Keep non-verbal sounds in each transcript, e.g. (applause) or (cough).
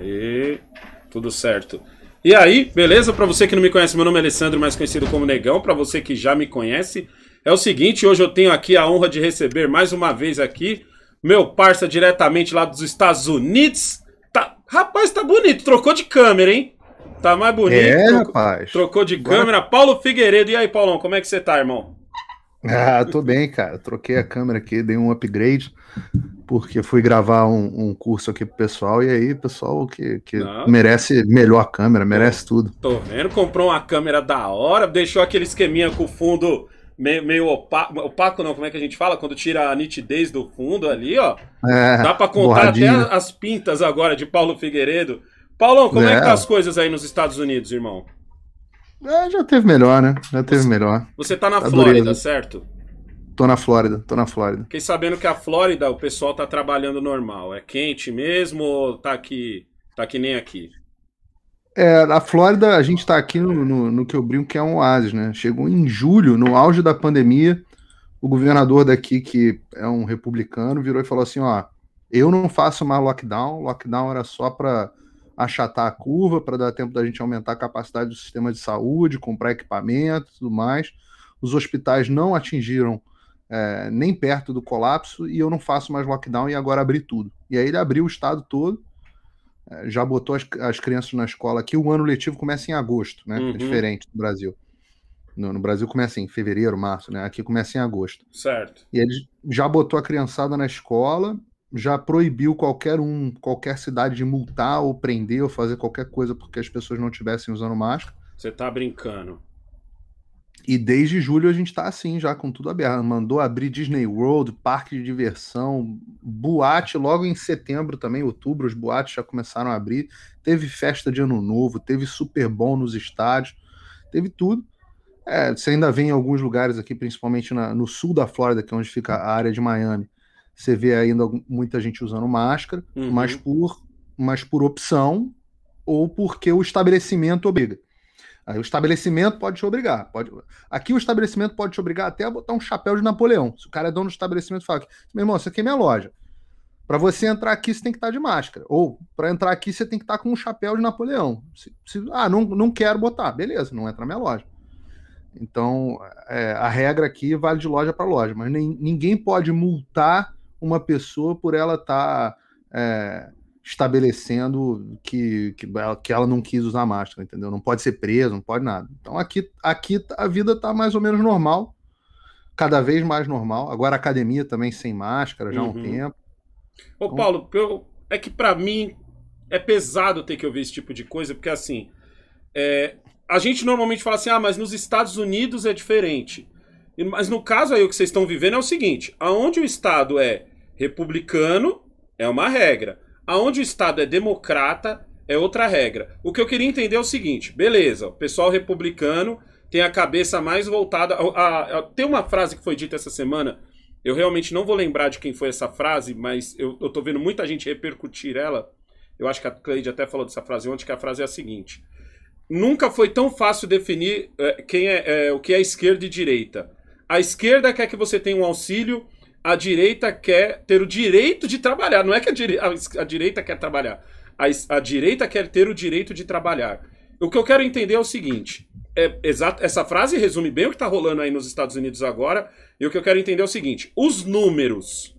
Aê, tudo certo. E aí, beleza? Para você que não me conhece, meu nome é Alessandro, mais conhecido como Negão. Para você que já me conhece, é o seguinte, hoje eu tenho aqui a honra de receber mais uma vez aqui meu parça diretamente lá dos Estados Unidos. Tá, rapaz, tá bonito, trocou de câmera, hein? Tá mais bonito. É, trocou, rapaz. Trocou de câmera. Paulo Figueiredo. E aí, Paulão, como é que você tá, irmão? Ah, tô bem, cara. Troquei a câmera aqui, dei um upgrade porque fui gravar um, um curso aqui pro pessoal, e aí, pessoal que, que merece melhor câmera, merece tudo. Tô vendo, comprou uma câmera da hora, deixou aquele esqueminha com o fundo meio, meio opaco, opaco não, como é que a gente fala? Quando tira a nitidez do fundo ali, ó. É, Dá pra contar até as pintas agora de Paulo Figueiredo. Paulão, como é. é que tá as coisas aí nos Estados Unidos, irmão? É, já teve melhor, né? Já teve você, melhor. Você tá na tá Flórida, certo? Tô na Flórida, tô na Flórida. Fiquei sabendo que a Flórida, o pessoal tá trabalhando normal. É quente mesmo ou tá aqui, tá que nem aqui? É, a Flórida, a gente tá aqui no, no, no, que eu brinco que é um oásis, né? Chegou em julho, no auge da pandemia, o governador daqui, que é um republicano, virou e falou assim, ó, eu não faço mais lockdown, lockdown era só para achatar a curva, para dar tempo da gente aumentar a capacidade do sistema de saúde, comprar equipamento tudo mais. Os hospitais não atingiram é, nem perto do colapso e eu não faço mais lockdown e agora abri tudo. E aí ele abriu o estado todo, é, já botou as, as, crianças na escola aqui. O ano letivo começa em agosto, né? É uhum. É diferente do Brasil. No, no, Brasil começa em fevereiro, março, né? Aqui começa em agosto. Certo. E ele já botou a criançada na escola, já proibiu qualquer um, qualquer cidade de multar ou prender ou fazer qualquer coisa porque as pessoas não estivessem usando máscara. Você tá brincando. E desde julho a gente está assim, já com tudo aberto. Mandou abrir Disney World, parque de diversão, boate logo em setembro também, outubro, os boates já começaram a abrir. Teve festa de ano novo, teve Super bom nos estádios, teve tudo. É, você ainda vê em alguns lugares aqui, principalmente na, no sul da Flórida, que é onde fica a área de Miami, você vê ainda muita gente usando máscara, uhum. mas, por, mas por opção ou porque o estabelecimento obriga. Aí o estabelecimento pode te obrigar. Pode... Aqui o estabelecimento pode te obrigar até a botar um chapéu de Napoleão. Se o cara é dono do estabelecimento, fala: meu irmão, isso aqui é minha loja. Para você entrar aqui, você tem que estar tá de máscara. Ou para entrar aqui, você tem que estar tá com um chapéu de Napoleão. Se, se, ah, não, não quero botar. Beleza, não entra na minha loja. Então, é, a regra aqui vale de loja para loja, mas nem, ninguém pode multar uma pessoa por ela estar. Tá, é, estabelecendo que, que, ela, que ela não quis usar máscara, entendeu? Não pode ser preso não pode nada. Então aqui, aqui a vida tá mais ou menos normal, cada vez mais normal. Agora a academia também sem máscara já há um uhum. tempo. Ô então... Paulo, eu, é que para mim é pesado ter que ouvir esse tipo de coisa, porque assim, é, a gente normalmente fala assim, ah, mas nos Estados Unidos é diferente. Mas no caso aí o que vocês estão vivendo é o seguinte, aonde o Estado é republicano é uma regra. Aonde o Estado é democrata é outra regra. O que eu queria entender é o seguinte: beleza, o pessoal republicano tem a cabeça mais voltada. A, a, a, tem uma frase que foi dita essa semana, eu realmente não vou lembrar de quem foi essa frase, mas eu, eu tô vendo muita gente repercutir ela. Eu acho que a Cleide até falou dessa frase ontem, que a frase é a seguinte: Nunca foi tão fácil definir é, quem é, é, o que é esquerda e direita. A esquerda quer que você tenha um auxílio a direita quer ter o direito de trabalhar. Não é que a, dire... a direita quer trabalhar. A, a, direita quer ter o direito de trabalhar. O que eu quero entender é o seguinte: é, exato, essa frase resume bem o que está rolando aí nos Estados Unidos agora. E o que eu quero entender é o seguinte: os números.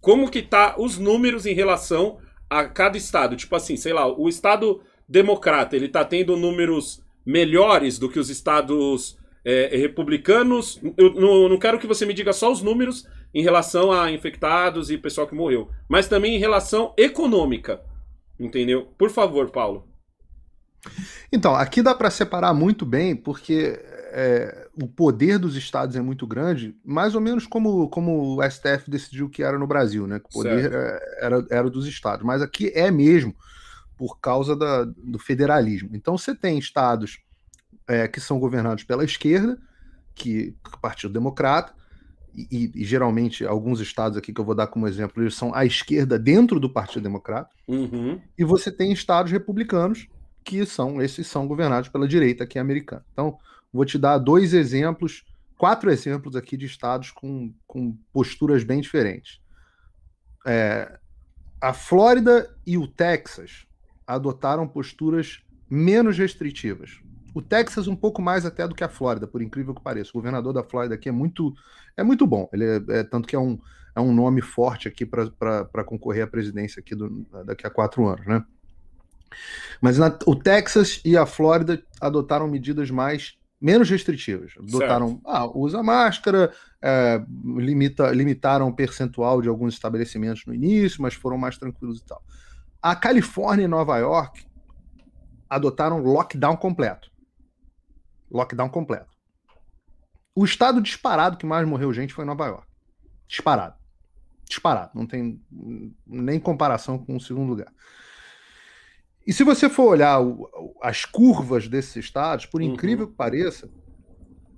Como que tá os números em relação a cada estado? Tipo assim, sei lá, o estado democrata ele está tendo números melhores do que os estados é, republicanos. Eu não, não quero que você me diga só os números, em relação a infectados e pessoal que morreu, mas também em relação econômica. Entendeu? Por favor, Paulo. Então, aqui dá para separar muito bem, porque é, o poder dos estados é muito grande, mais ou menos como, como o STF decidiu que era no Brasil, né? Que o poder é, era, era, dos estados. Mas aqui é mesmo por causa da, do federalismo. Então, você tem estados é, que são governados pela esquerda, que é Partido Democrata, e, e, geralmente alguns estados aqui que eu vou dar como exemplo, eles são à esquerda dentro do Partido Democrata, uhum. e você tem estados republicanos que são esses são governados pela direita aqui americana. Então, vou te dar dois exemplos, quatro exemplos aqui de estados com, com posturas bem diferentes. É, a Flórida e o Texas adotaram posturas menos restritivas. O Texas um pouco mais até do que a Flórida, por incrível que pareça. O governador da Flórida aqui é muito, é muito bom. Ele é, é tanto que é um, é um nome forte aqui para concorrer à presidência aqui do, daqui a quatro anos, né? Mas na, o Texas e a Flórida adotaram medidas mais menos restritivas. Adotaram, ah, usa máscara, é, limita, limitaram o percentual de alguns estabelecimentos no início, mas foram mais tranquilos e tal. A Califórnia e Nova York adotaram lockdown completo. Lockdown completo. O estado disparado que mais morreu gente foi Nova York. Disparado. Disparado. Não tem nem comparação com o segundo lugar. E se você for olhar o, as curvas desses estados, por uhum. incrível uhum. que pareça,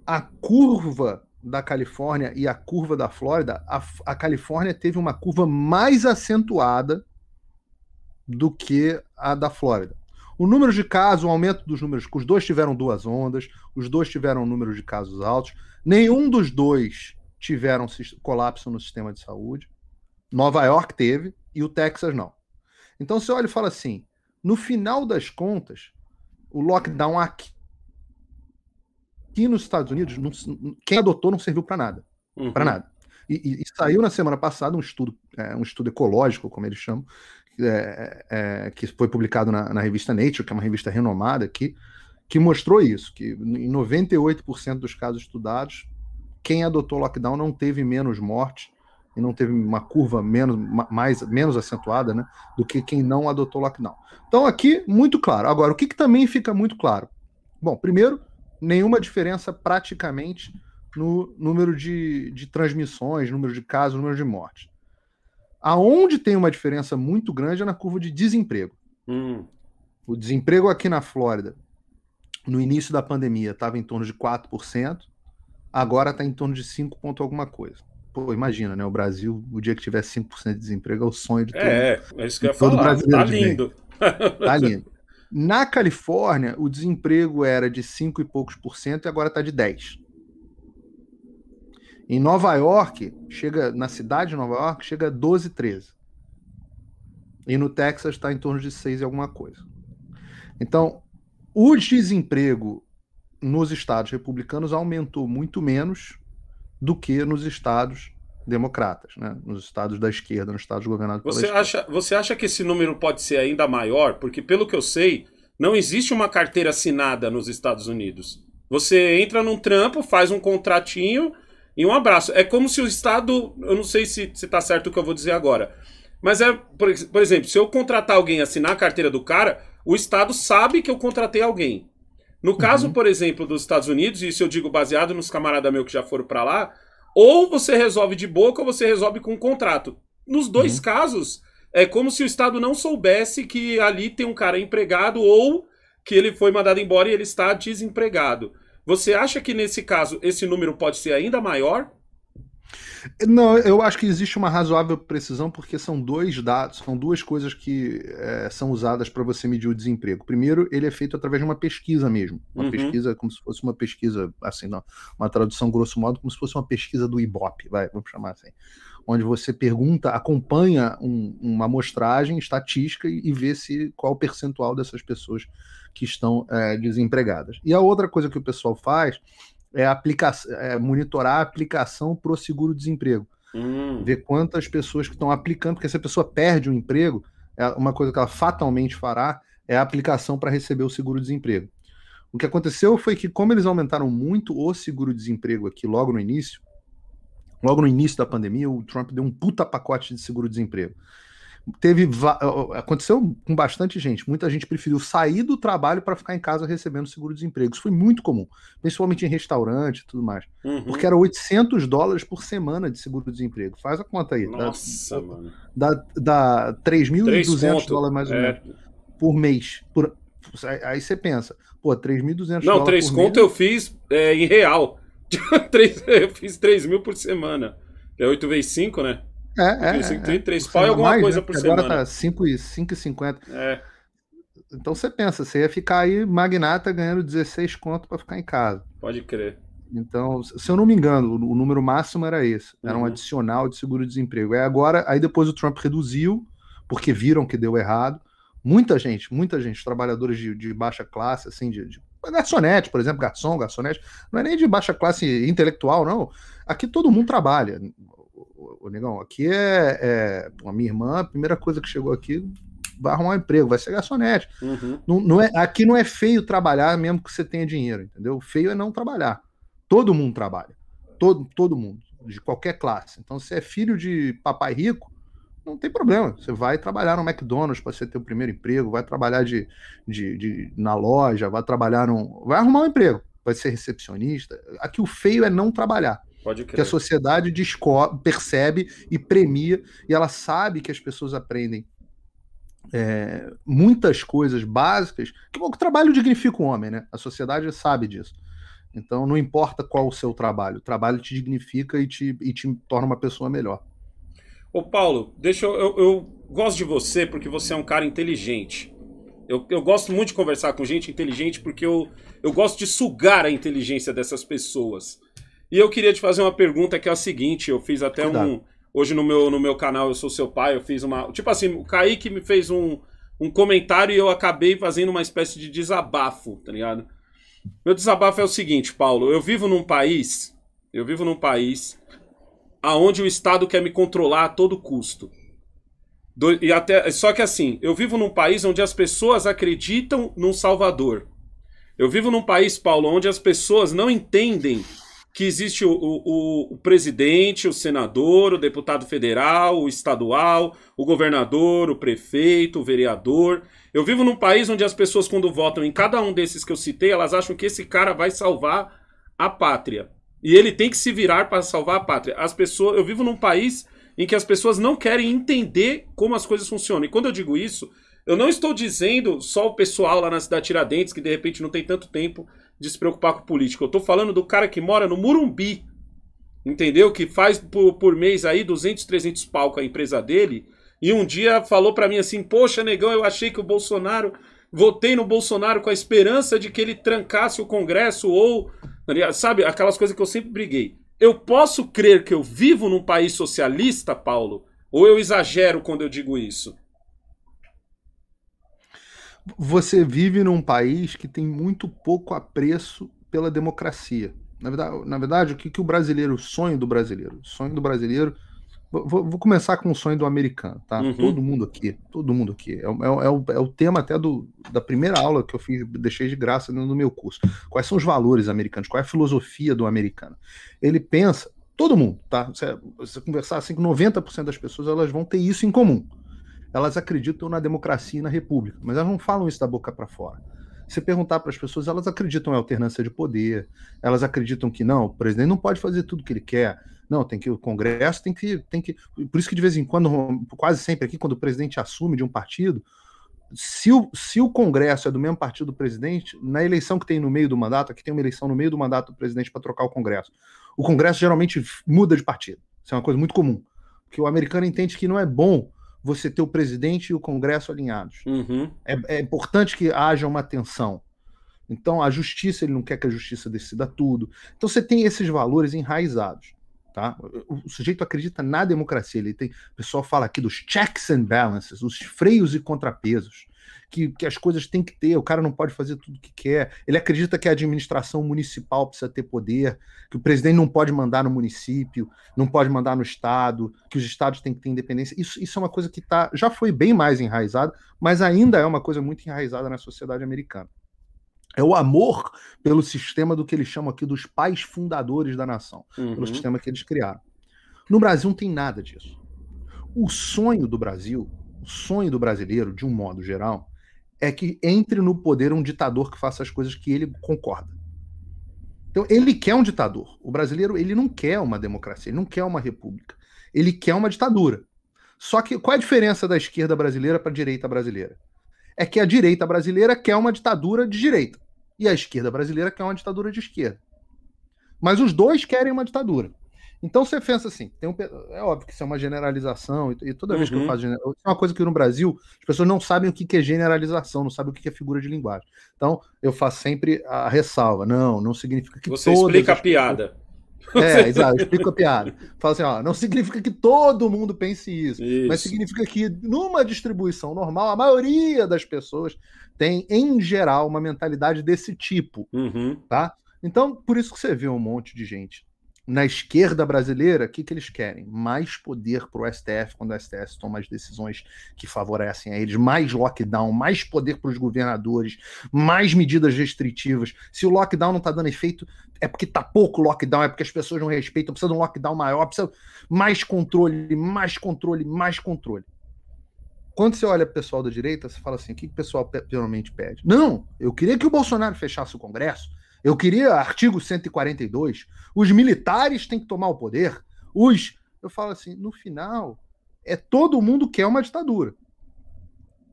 a curva da Califórnia e a curva da Flórida, a, a Califórnia teve uma curva mais acentuada do que a da Flórida. O número de casos, o aumento dos números, os dois tiveram duas ondas, os dois tiveram um número de casos altos, nenhum dos dois tiveram colapso no sistema de saúde. Nova York teve e o Texas não. Então você olha e fala assim: no final das contas, o lockdown aqui, aqui nos Estados Unidos, não, quem adotou não serviu para nada. Uhum. Para nada. E, e, e, saiu na semana passada um estudo, é, um estudo ecológico, como eles chamam, é, é, é, que foi publicado na, na, revista Nature, que é uma revista renomada aqui, que mostrou isso, que em 98% dos casos estudados, quem adotou lockdown não teve menos mortes e não teve uma curva menos, mais, menos acentuada né, do que quem não adotou lockdown. Então aqui, muito claro. Agora, o que, que também fica muito claro? Bom, primeiro, nenhuma diferença praticamente no número de, de transmissões, número de casos, número de mortes. Aonde tem uma diferença muito grande é na curva de desemprego. Hum. O desemprego aqui na Flórida, no início da pandemia, estava em torno de 4%, agora está em torno de 5 ponto alguma coisa. Pô, imagina, né? O Brasil, o dia que tiver 5% de desemprego, é o sonho de todo É, é isso que eu ia falar. Brasileiro tá lindo. tá lindo. Na Califórnia, o desemprego era de 5 e poucos por cento e agora está de 10. Em Nova York, chega na cidade de Nova York, chega a 12, 13. E no Texas está em torno de 6 e alguma coisa. Então, o desemprego nos estados republicanos aumentou muito menos do que nos estados democratas, né? nos estados da esquerda, nos estados governados você acha, Você acha que esse número pode ser ainda maior? Porque, pelo que eu sei, não existe uma carteira assinada nos Estados Unidos. Você entra num trampo, faz um contratinho e um abraço. É como se o Estado. Eu não sei se está se tá certo o que eu vou dizer agora. Mas é, por, por exemplo, se eu contratar alguém assinar a carteira do cara, o Estado sabe que eu contratei alguém. No uhum. caso, uhum. por exemplo, dos Estados Unidos, e isso eu digo baseado nos camaradas meus que já foram para lá, ou você resolve de boca ou você resolve com um contrato. Nos dois uhum. casos, é como se o Estado não soubesse que ali tem um cara empregado ou que ele foi mandado embora e ele está desempregado. Você acha que nesse caso esse número pode ser ainda maior? Não, eu acho que existe uma razoável precisão porque são dois dados, são duas coisas que é, são usadas para você medir o desemprego. Primeiro, ele é feito através de uma pesquisa mesmo, uma uhum. pesquisa como se fosse uma pesquisa, assim, não, uma tradução grosso modo, como se fosse uma pesquisa do Ibope, vai, vamos chamar assim, onde você pergunta, acompanha um, uma amostragem estatística e vê se qual o percentual dessas pessoas que estão é, desempregadas. E a outra coisa que o pessoal faz é, é monitorar a aplicação para o seguro-desemprego. Hum. Ver quantas pessoas que estão aplicando, porque se a pessoa perde o um emprego, é uma coisa que ela fatalmente fará é a aplicação para receber o seguro-desemprego. O que aconteceu foi que, como eles aumentaram muito o seguro-desemprego aqui logo no início, logo no início da pandemia, o Trump deu um puta pacote de seguro-desemprego teve aconteceu com bastante gente. Muita gente preferiu sair do trabalho para ficar em casa recebendo seguro-desemprego. Isso foi muito comum, principalmente em restaurante e tudo mais. Uhum. Porque era 800 dólares por semana de seguro-desemprego. Faz a conta aí. Nossa, dá, mano. Dá, dá 3.200 dólares mais ou é. menos é. por mês. Por, aí você pensa, pô, 3.200 Não, 3 conto mês. eu fiz é, em real. (laughs) eu fiz 3 mil por semana. É 8 vezes 5, né? É, é, é, tem 3 é, é. pau e alguma mais, coisa né? por semana. Agora tá 5,50. É. Então você pensa, você ia ficar aí magnata ganhando 16 conto para ficar em casa. Pode crer. Então, se eu não me engano, o número máximo era esse. Era uhum. um adicional de seguro-desemprego. Aí agora, aí depois o Trump reduziu, porque viram que deu errado. Muita gente, muita gente, trabalhadores de, de baixa classe, assim, de, de garçonete, por exemplo, garçom, garçonete, não é nem de baixa classe intelectual, não. Aqui todo mundo trabalha o negão, aqui é, é a minha irmã, a primeira coisa que chegou aqui vai arrumar um emprego, vai ser garçonete. Uhum. Não, não é, aqui não é feio trabalhar mesmo que você tenha dinheiro, entendeu? O feio é não trabalhar. Todo mundo trabalha. Todo, todo mundo, de qualquer classe. Então, se é filho de papai rico, não tem problema. Você vai trabalhar no McDonald's para você ter o primeiro emprego, vai trabalhar de, de, de, na loja, vai trabalhar num. Vai arrumar um emprego, vai ser recepcionista. Aqui o feio é não trabalhar que a sociedade percebe e premia, e ela sabe que as pessoas aprendem é, muitas coisas básicas, que o trabalho dignifica o homem, né? A sociedade sabe disso. Então não importa qual o seu trabalho, o trabalho te dignifica e te, e te torna uma pessoa melhor. Ô Paulo, deixa eu, eu, eu gosto de você porque você é um cara inteligente. Eu, eu gosto muito de conversar com gente inteligente porque eu, eu gosto de sugar a inteligência dessas pessoas. E eu queria te fazer uma pergunta que é a seguinte: eu fiz até Cuidado. um. Hoje no meu, no meu canal Eu Sou Seu Pai, eu fiz uma. Tipo assim, o Kaique me fez um, um comentário e eu acabei fazendo uma espécie de desabafo, tá ligado? Meu desabafo é o seguinte, Paulo. Eu vivo num país. Eu vivo num país aonde o Estado quer me controlar a todo custo. Do, e até, só que assim, eu vivo num país onde as pessoas acreditam num Salvador. Eu vivo num país, Paulo, onde as pessoas não entendem que existe o, o, o, presidente, o senador, o deputado federal, o estadual, o governador, o prefeito, o vereador. Eu vivo num país onde as pessoas, quando votam em cada um desses que eu citei, elas acham que esse cara vai salvar a pátria. E ele tem que se virar para salvar a pátria. As pessoas, eu vivo num país em que as pessoas não querem entender como as coisas funcionam. E quando eu digo isso, eu não estou dizendo só o pessoal lá na cidade Tiradentes que de repente não tem tanto tempo de se preocupar com política. Eu tô falando do cara que mora no Murumbi, entendeu? Que faz por, por mês aí 200, 300 pau com a empresa dele. E um dia falou para mim assim: Poxa, negão, eu achei que o Bolsonaro. Votei no Bolsonaro com a esperança de que ele trancasse o Congresso ou. Né, sabe, aquelas coisas que eu sempre briguei. Eu posso crer que eu vivo num país socialista, Paulo? Ou eu exagero quando eu digo isso? você vive num país que tem muito pouco apreço pela democracia. Na verdade, na verdade o que, que o brasileiro, o sonho do brasileiro, o sonho do brasileiro. Vou, vou começar com o sonho do americano, tá? Uhum. Todo mundo aqui, todo mundo aqui. É, é, é, o, é o tema até do, da primeira aula que eu fiz, deixei de graça no meu curso. Quais são os valores americanos? Qual é a filosofia do americano? Ele pensa, todo mundo, tá? Você, você conversar assim com 90% das pessoas, elas vão ter isso em comum elas acreditam na democracia e na república, mas elas não falam isso da boca para fora. Se perguntar para as pessoas, elas acreditam em alternância de poder, elas acreditam que não, o presidente não pode fazer tudo o que ele quer, não, tem que o Congresso tem que tem que, por isso que de vez em quando, quase sempre aqui quando o presidente assume de um partido, se o, se o Congresso é do mesmo partido do presidente, na eleição que tem no meio do mandato, aqui tem uma eleição no meio do mandato do presidente para trocar o Congresso. O Congresso geralmente muda de partido. Isso é uma coisa muito comum. Porque o americano entende que não é bom você ter o presidente e o Congresso alinhados. Uhum. É, é, importante que haja uma tensão. Então, a justiça, ele não quer que a justiça decida tudo. Então, você tem esses valores enraizados. Tá? O, o sujeito acredita na democracia. Ele tem, o pessoal fala aqui dos checks and balances, os freios e contrapesos que, que as coisas têm que ter, o cara não pode fazer tudo que quer. Ele acredita que a administração municipal precisa ter poder, que o presidente não pode mandar no município, não pode mandar no estado, que os estados têm que ter independência. Isso, isso é uma coisa que tá, já foi bem mais enraizada, mas ainda é uma coisa muito enraizada na sociedade americana. É o amor pelo sistema do que eles chamam aqui dos pais fundadores da nação, uhum. pelo sistema que eles criaram. No Brasil não tem nada disso. O sonho do Brasil, o sonho do brasileiro, de um modo geral, é que entre no poder um ditador que faça as coisas que ele concorda. Então, ele quer um ditador. O brasileiro, ele não quer uma democracia, ele não quer uma república. Ele quer uma ditadura. Só que qual é a diferença da esquerda brasileira para a direita brasileira? É que a direita brasileira quer uma ditadura de direita e a esquerda brasileira quer uma ditadura de esquerda. Mas os dois querem uma ditadura. Então você pensa assim, tem um, é óbvio que isso é uma generalização, e, e toda uhum. vez que eu uhum. faço é uma coisa que no Brasil as pessoas não sabem o que, é generalização, não sabem o que, é figura de linguagem. Então eu faço sempre a ressalva, não, não significa que você explica as... a piada. É, exato, eu explico a piada. Fala assim, ó, não significa que todo mundo pense isso, isso, mas significa que numa distribuição normal, a maioria das pessoas tem, em geral, uma mentalidade desse tipo, uhum. tá? Então, por isso que você vê um monte de gente na esquerda brasileira, o que, que eles querem? Mais poder para o STF quando o STF toma as decisões que favorecem a eles, mais lockdown, mais poder para os governadores, mais medidas restritivas. Se o lockdown não está dando efeito, é porque está pouco lockdown, é porque as pessoas não respeitam, precisa de um lockdown maior, precisa mais controle, mais controle, mais controle. Quando você olha o pessoal da direita, você fala assim: o que, que o pessoal geralmente pede? Não, eu queria que o Bolsonaro fechasse o Congresso eu queria artigo 142. Os militares têm que tomar o poder. Os. Eu falo assim, no final, é todo mundo quer uma ditadura.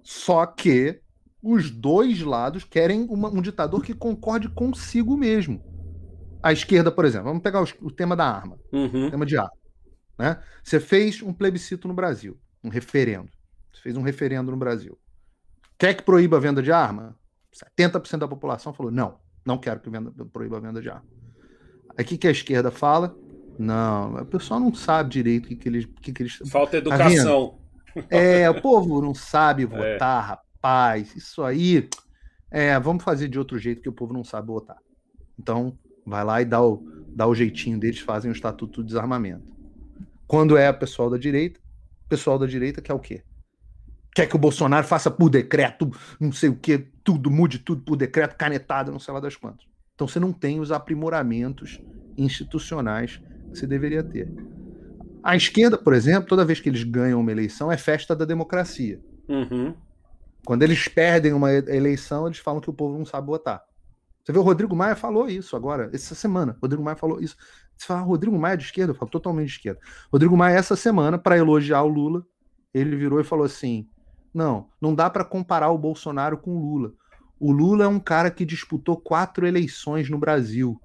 Só que os dois lados querem uma, um ditador que concorde consigo mesmo. A esquerda, por exemplo, vamos pegar o tema da arma, uhum. o tema de arma. Né? Você fez um plebiscito no Brasil, um referendo. Você fez um referendo no Brasil. Quer que proíba a venda de arma? 70% da população falou não. Não quero que venda, proíba a venda de arma. Aí o que, que a esquerda fala? Não, o pessoal não sabe direito o que, que, eles, que, que eles. Falta tá educação. Tá é, o povo não sabe (laughs) é. votar, é. rapaz. Isso aí. É, vamos fazer de outro jeito que o povo não sabe votar. Então, vai lá e dá o, dá o jeitinho deles, fazem o Estatuto do Desarmamento. Quando é o pessoal da direita, o pessoal da direita quer o quê? quer que o Bolsonaro faça por decreto, não sei o que, tudo, mude tudo por decreto, canetada, não sei lá das quantas. Então você não tem os aprimoramentos institucionais que você deveria ter. A esquerda, por exemplo, toda vez que eles ganham uma eleição, é festa da democracia. Uhum. Quando eles perdem uma eleição, eles falam que o povo não sabe votar. Você vê, o Rodrigo Maia falou isso agora, essa semana. O Rodrigo Maia falou isso. Você fala, ah, Rodrigo Maia é de esquerda? Eu falo, totalmente de esquerda. Rodrigo Maia, essa semana, para elogiar o Lula, ele virou e falou assim: não, não dá para comparar o Bolsonaro com o Lula. O Lula é um cara que disputou quatro eleições no Brasil.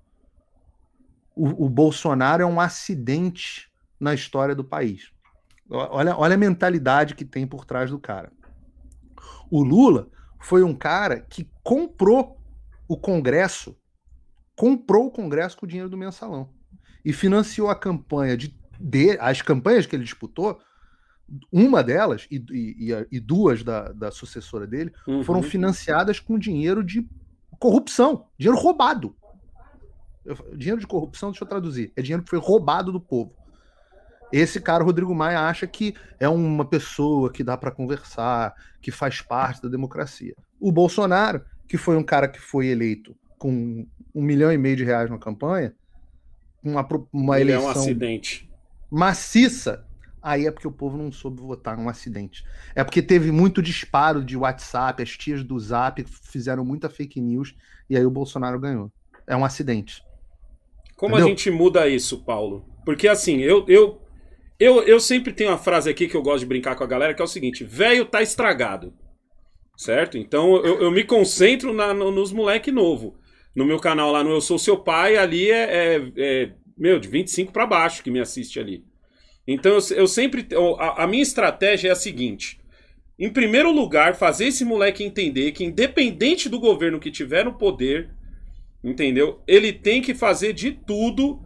O, o Bolsonaro é um acidente na história do país. Olha, olha a mentalidade que tem por trás do cara. O Lula foi um cara que comprou o Congresso, comprou o Congresso com o dinheiro do mensalão e financiou a campanha de, de as campanhas que ele disputou uma delas e, e, e duas da, da, sucessora dele uhum. foram financiadas com dinheiro de corrupção, dinheiro roubado. Eu, dinheiro de corrupção, deixa eu traduzir, é dinheiro que foi roubado do povo. Esse cara, Rodrigo Maia, acha que é uma pessoa que dá para conversar, que faz parte da democracia. O Bolsonaro, que foi um cara que foi eleito com um milhão e meio de reais na campanha, uma, uma Ele eleição é um acidente. maciça, Aí é porque o povo não soube votar um acidente. É porque teve muito disparo de WhatsApp, as tias do Zap fizeram muita fake news e aí o Bolsonaro ganhou. É um acidente. Como Entendeu? a gente muda isso, Paulo? Porque assim, eu, eu, eu, eu sempre tenho uma frase aqui que eu gosto de brincar com a galera, que é o seguinte: velho tá estragado. Certo? Então eu, eu me concentro na, no, nos moleque novo. No meu canal lá no Eu Sou Seu Pai, ali é, é, é meu, de 25 para baixo que me assiste ali. Então eu, eu sempre. A, a minha estratégia é a seguinte. Em primeiro lugar, fazer esse moleque entender que, independente do governo que tiver no poder, entendeu? Ele tem que fazer de tudo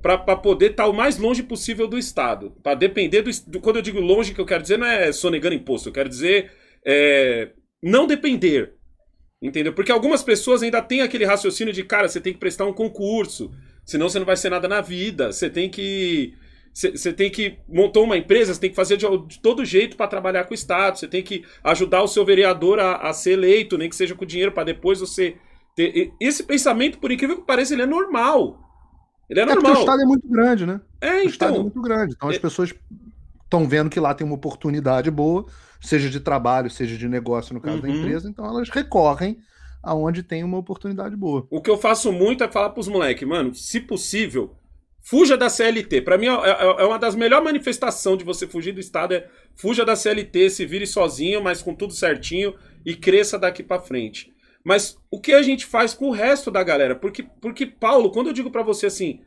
para poder estar tá o mais longe possível do Estado. Para depender do, do, Quando eu digo longe, que eu quero dizer não é sonegando imposto, eu quero dizer é, não depender. Entendeu? Porque algumas pessoas ainda têm aquele raciocínio de, cara, você tem que prestar um concurso, senão você não vai ser nada na vida, você tem que você tem que montou uma empresa, você tem que fazer de, de todo jeito para trabalhar com o Estado. Você tem que ajudar o seu vereador a, a ser eleito, nem que seja com dinheiro, para depois você ter. Esse pensamento, por incrível que pareça, ele é normal. Ele é, é normal. o Estado é muito grande, né? É, então. O Estado é então. muito grande. Então as é... pessoas estão vendo que lá tem uma oportunidade boa, seja de trabalho, seja de negócio, no caso uhum. da empresa. Então elas recorrem aonde tem uma oportunidade boa. O que eu faço muito é falar para os moleques, mano, se possível Fuja da CLT. Para mim, é, é, é, uma das melhores manifestações de você fugir do Estado. É fuja da CLT, se vire sozinho, mas com tudo certinho e cresça daqui para frente. Mas o que a gente faz com o resto da galera? Porque, porque Paulo, quando eu digo para você assim,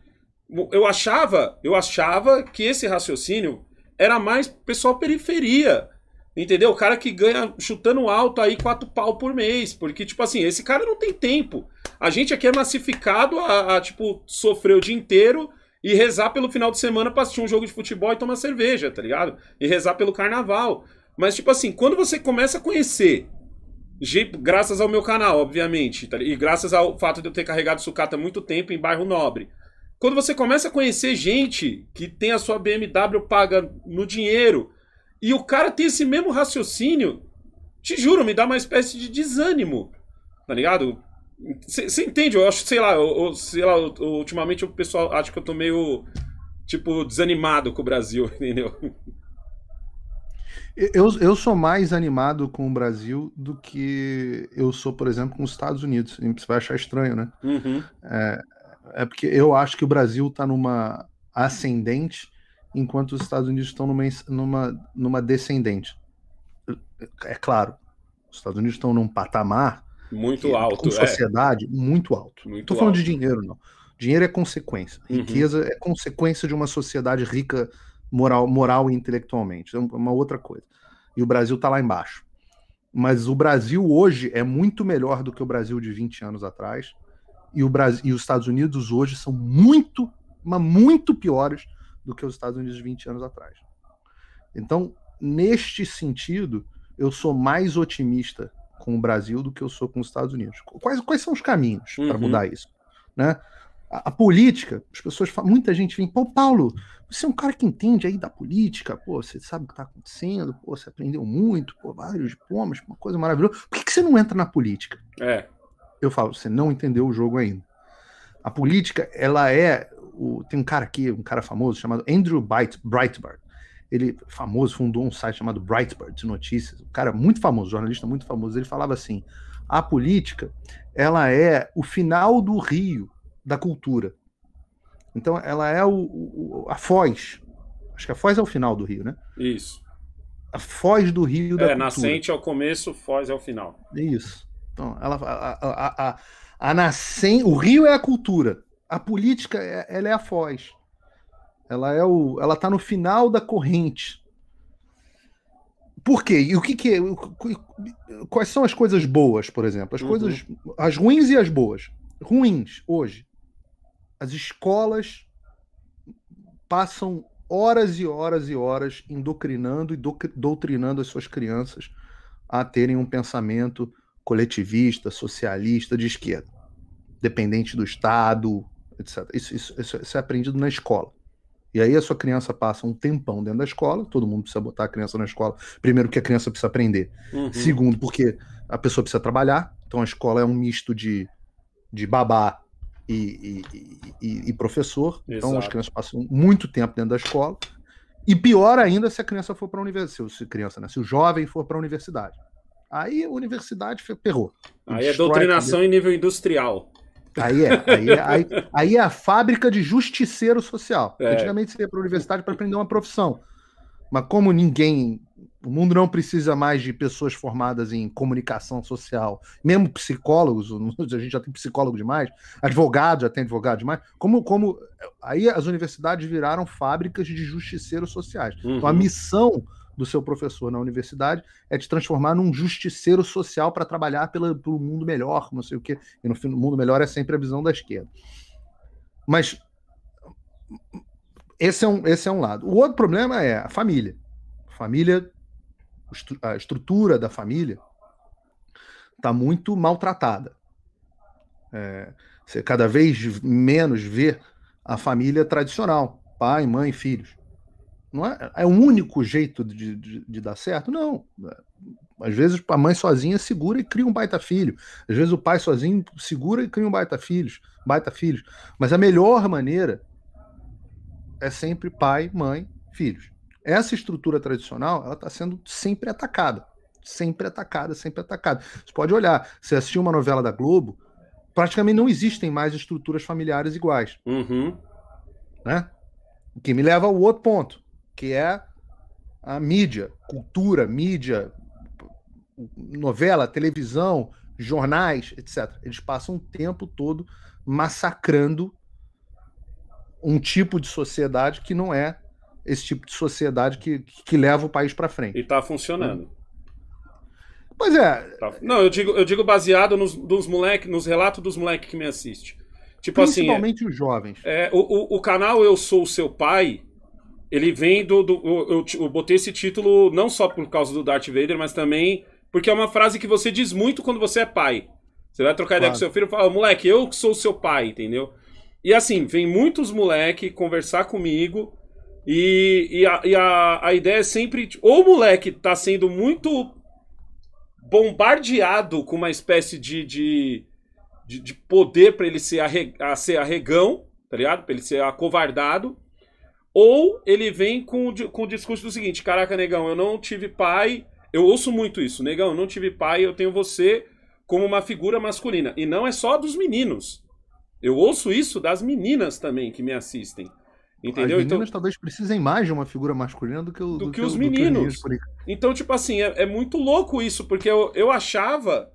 eu achava, eu achava que esse raciocínio era mais pessoal periferia. Entendeu? O cara que ganha chutando alto aí quatro pau por mês. Porque, tipo assim, esse cara não tem tempo. A gente aqui é massificado a, a tipo, sofrer o dia inteiro e rezar pelo final de semana pra assistir um jogo de futebol e tomar cerveja, tá ligado? E rezar pelo carnaval. Mas, tipo assim, quando você começa a conhecer, graças ao meu canal, obviamente, tá e graças ao fato de eu ter carregado sucata muito tempo em bairro nobre. Quando você começa a conhecer gente que tem a sua BMW paga no dinheiro e o cara tem esse mesmo raciocínio, te juro, me dá uma espécie de desânimo, tá ligado? Você entende? Eu acho, sei lá, eu, eu, sei lá, eu, ultimamente o pessoal acha que eu tô meio, tipo, desanimado com o Brasil, (laughs) entendeu? Eu, eu sou mais animado com o Brasil do que eu sou, por exemplo, com os Estados Unidos. Você vai achar estranho, né? Uhum. É, é porque eu acho que o Brasil tá numa ascendente, enquanto os Estados Unidos estão numa, numa, numa descendente. É, é claro, os Estados Unidos estão num patamar muito que, alto. Com é. sociedade, é. muito alto. Muito Tô falando alto. de dinheiro, não. Dinheiro é consequência. Uhum. Riqueza é consequência de uma sociedade rica moral, moral e intelectualmente. Então, é uma outra coisa. E o Brasil está lá embaixo. Mas o Brasil hoje é muito melhor do que o Brasil de 20 anos atrás. E, o Brasil, e os Estados Unidos hoje são muito, mas muito piores do que os Estados Unidos de 20 anos atrás. Então, neste sentido, eu sou mais otimista com o Brasil do que eu sou com os Estados Unidos. Quais, quais são os caminhos uhum. para mudar isso? Né? A, a, política, as pessoas falam, muita gente vem, pô, Paulo, você é um cara que entende aí da política, pô, você sabe o que está acontecendo, pô, você aprendeu muito, pô, vários diplomas, uma coisa maravilhosa. Por que, que você não entra na política? É. Eu falo, você não entendeu o jogo ainda. A política, ela é. O, tem um cara aqui, um cara famoso chamado Andrew Breitbart ele famoso fundou um site chamado Breitbart de notícias, um cara muito famoso, jornalista muito famoso. Ele falava assim: a política ela é o final do rio da cultura. Então ela é o, o a foz. Acho que a foz é o final do rio, né? Isso. A foz do rio é, da cultura. É nascente é o começo, foz é o final. É isso. Então ela a, a, a, a nascente, o rio é a cultura. A política é, ela é a foz. Ela é o, ela tá no final da corrente. Por quê? E o que, que é? Quais são as coisas boas, por exemplo? As uhum. coisas, as ruins e as boas. Ruins hoje. As escolas passam horas e horas e horas endocrinando e doutrinando as suas crianças a terem um pensamento coletivista, socialista, de esquerda, dependente do Estado, etc. Isso, isso, isso, é aprendido na escola. E aí a sua criança passa um tempão dentro da escola, todo mundo precisa botar a criança na escola. Primeiro, porque a criança precisa aprender. Uhum. Segundo, porque a pessoa precisa trabalhar. Então a escola é um misto de, de babá e, e, e, e professor. Exato. Então as crianças passam muito tempo dentro da escola. E pior ainda se a criança for para a universidade, se, criança, né? se o jovem for para a universidade. Aí a universidade ferrou. Aí é doutrinação em nível industrial. Aí é. Aí é, aí, aí é a fábrica de justiceiro social. É. Antigamente você ia para a universidade para aprender uma profissão. Mas como ninguém. O mundo não precisa mais de pessoas formadas em comunicação social, mesmo psicólogos, a gente já tem psicólogo demais, advogado já tem advogado demais. Como, como aí as universidades viraram fábricas de justiceiros sociais. Uhum. Então a uhum. missão do seu professor na universidade é te transformar num justiceiro social para trabalhar pela, pelo mundo melhor, não sei o quê. E no fim, o mundo melhor é sempre a visão da esquerda. Mas esse é um, esse é um lado. O outro problema é a família. A família, a estrutura da família está muito maltratada. É, você cada vez menos vê a família tradicional, pai, mãe, filhos não é, é o único jeito de, de, de, dar certo? Não. Às vezes a mãe sozinha segura e cria um baita filho. Às vezes o pai sozinho segura e cria um baita filhos, baita filhos. Mas a melhor maneira é sempre pai, mãe, filhos. Essa estrutura tradicional, ela está sendo sempre atacada, sempre atacada, sempre atacada. Você pode olhar, você assistiu uma novela da Globo, praticamente não existem mais estruturas familiares iguais. Uhum. Né? O que me leva ao outro ponto que é a mídia, cultura, mídia, novela, televisão, jornais, etc. Eles passam o tempo todo massacrando um tipo de sociedade que não é esse tipo de sociedade que, que leva o país para frente. E está funcionando. Pois é. Tá não, eu digo, eu digo baseado nos, dos moleque, nos relatos dos moleques que me assistem. Tipo assim, Principalmente assim, é, os jovens. É, o, o, o canal Eu Sou o Seu Pai, ele vem do. do eu, eu, botei esse título não só por causa do Darth Vader, mas também porque é uma frase que você diz muito quando você é pai. Você vai trocar claro. ideia com seu filho e fala, moleque, eu sou seu pai, entendeu? E assim, vem muitos moleque conversar comigo e, e, a, e a, a ideia é sempre. Tipo, ou o moleque tá sendo muito bombardeado com uma espécie de, de, de, de poder para ele ser, arre, ser arregão, tá ligado? Pra ele ser acovardado. Ou ele vem com, com o discurso do seguinte: caraca, negão, eu não tive pai. Eu ouço muito isso, negão, eu não tive pai, eu tenho você como uma figura masculina. E não é só dos meninos. Eu ouço isso das meninas também que me assistem. Entendeu? As então meninas então, talvez precisem mais de uma figura masculina do que, o, do, do que, que os meninos. Que então, tipo assim, é, é, muito louco isso, porque eu, eu achava.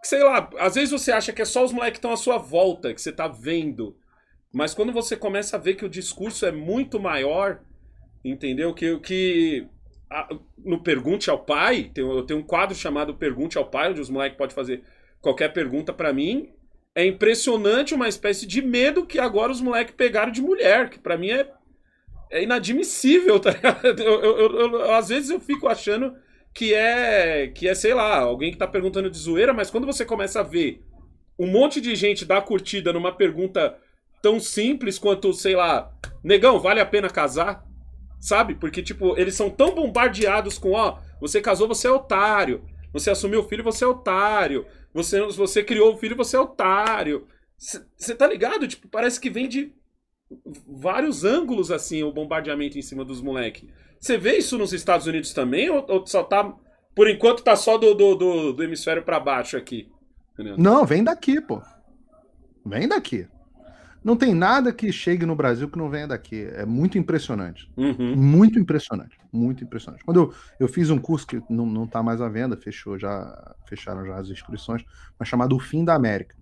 Que, sei lá, às vezes você acha que é só os moleques que estão à sua volta, que você tá vendo. Mas quando você começa a ver que o discurso é muito maior, entendeu? Que, que a, no Pergunte ao Pai, tem, eu tenho um quadro chamado Pergunte ao Pai, onde os moleques podem fazer qualquer pergunta para mim. É impressionante uma espécie de medo que agora os moleques pegaram de mulher, que para mim é, é inadmissível, (laughs) tá ligado? Eu, eu, eu, às vezes eu fico achando que é, que é, sei lá, alguém que tá perguntando de zoeira, mas quando você começa a ver um monte de gente dar curtida numa pergunta tão simples quanto, sei lá, negão, vale a pena casar? Sabe? Porque, tipo, eles são tão bombardeados com, ó, você casou, você é otário. Você assumiu o filho, você é otário. Você, você criou o filho, você é otário. Você tá ligado? Tipo, parece que vem de vários ângulos, assim, o bombardeamento em cima dos moleques. Você vê isso nos Estados Unidos também? Ou, ou, só tá. Por enquanto tá só do, do, do, do hemisfério para baixo aqui? Entendeu? Não, vem daqui, pô. Vem daqui. Não tem nada que chegue no Brasil que não venha daqui. É muito impressionante. Uhum. Muito impressionante. Muito impressionante. Quando eu, eu fiz um curso que não, não tá mais à venda, fechou já, fecharam já as inscrições, mas chamado O Fim da América.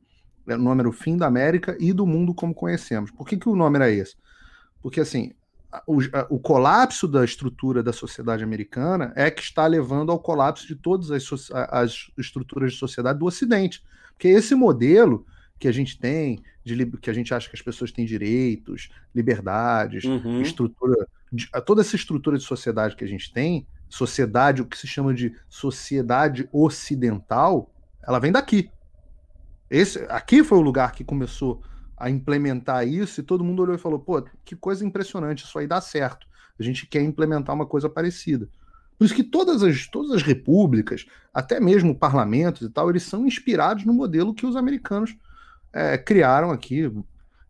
É, o nome era O Fim da América e do Mundo Como Conhecemos. Por que, que o nome era esse? Porque assim, o, o, colapso da estrutura da sociedade americana é que está levando ao colapso de todas as, as estruturas de sociedade do Ocidente. Porque esse modelo que a gente tem, de, que a gente acha que as pessoas têm direitos, liberdades, uhum. estrutura, de, toda essa estrutura de sociedade que a gente tem, sociedade, o que se chama de sociedade ocidental, ela vem daqui. Esse, aqui foi o lugar que começou a implementar isso e todo mundo olhou e falou: pô, que coisa impressionante, isso aí dá certo. A gente quer implementar uma coisa parecida. Por isso que todas as, todas as repúblicas, até mesmo parlamentos e tal, eles são inspirados no modelo que os americanos é, criaram aqui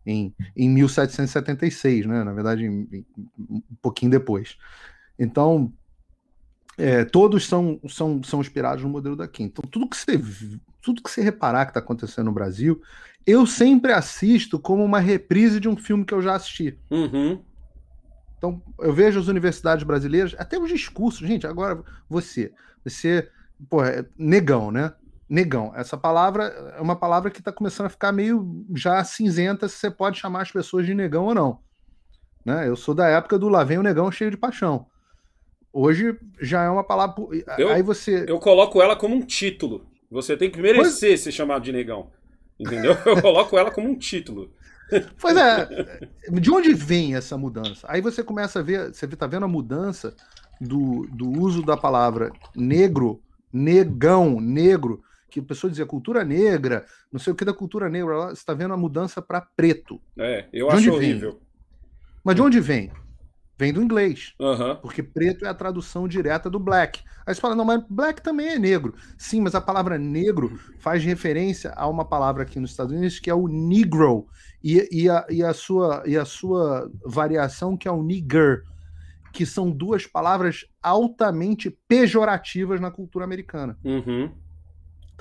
em, em 1776, né? na verdade, em, em, um pouquinho depois. Então, é, todos são, são, são inspirados no modelo daqui. Então, tudo que você, tudo que você reparar que está acontecendo no Brasil, eu sempre assisto como uma reprise de um filme que eu já assisti. Uhum. Então, eu vejo as universidades brasileiras, até os discursos, gente, agora você, você, porra, é negão, né? negão. Essa palavra é uma palavra que está começando a ficar meio já cinzenta se você pode chamar as pessoas de negão ou não. Né? Eu sou da época do lá vem o negão cheio de paixão. Hoje já é uma palavra. Eu, aí você. Eu coloco ela como um título. Você tem que merecer pois... ser chamado de negão. Entendeu? Eu coloco ela como um título. Pois é. De onde vem essa mudança? Aí você começa a ver, você está vendo a mudança do, do uso da palavra negro, negão, negro, que a pessoa dizia cultura negra, não sei o que da cultura negra, você está vendo a mudança para preto. É, eu de acho horrível. Vem? Mas de onde vem? Vem do inglês. Porque preto é a tradução direta do black. Aí você fala, não, mas black também é negro. Sim, mas a palavra negro faz referência a uma palavra aqui nos Estados Unidos que é o negro. E, e, a, e, a, sua, e a sua variação que é o nigger. Que são duas palavras altamente pejorativas na cultura americana. Uhum.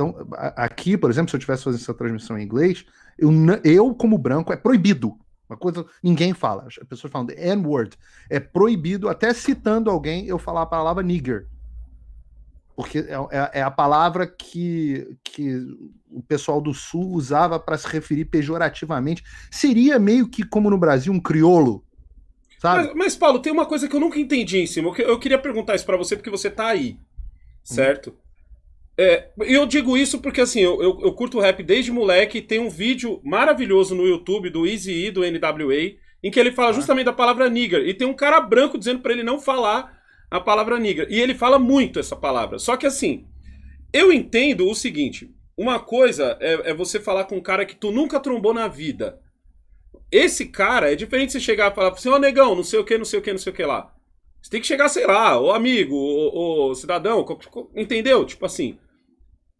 Então, aqui, por exemplo, se eu estivesse fazendo essa transmissão em inglês, eu, eu, como branco, é proibido. Uma coisa ninguém fala. As pessoas falam N-word. É proibido, até citando alguém, eu falar a palavra nigger. Porque é, é, é a palavra que, que o pessoal do Sul usava para se referir pejorativamente. Seria meio que, como no Brasil, um criolo. Sabe? Mas, mas Paulo, tem uma coisa que eu nunca entendi em cima. Eu, eu queria perguntar isso para você porque você tá aí, certo? Hum. É, eu digo isso porque, assim, eu, eu, eu curto rap desde moleque. Tem um vídeo maravilhoso no YouTube do Easy E, do NWA, em que ele fala ah. justamente da palavra nigger. E tem um cara branco dizendo para ele não falar a palavra nigger. E ele fala muito essa palavra. Só que, assim, eu entendo o seguinte. Uma coisa é, é você falar com um cara que tu nunca trombou na vida. Esse cara, é diferente de você chegar e falar assim, ô oh, negão, não sei o que, não sei o que, não sei o que lá. Você tem que chegar, sei lá, ô amigo, ô, ô cidadão, entendeu? Tipo assim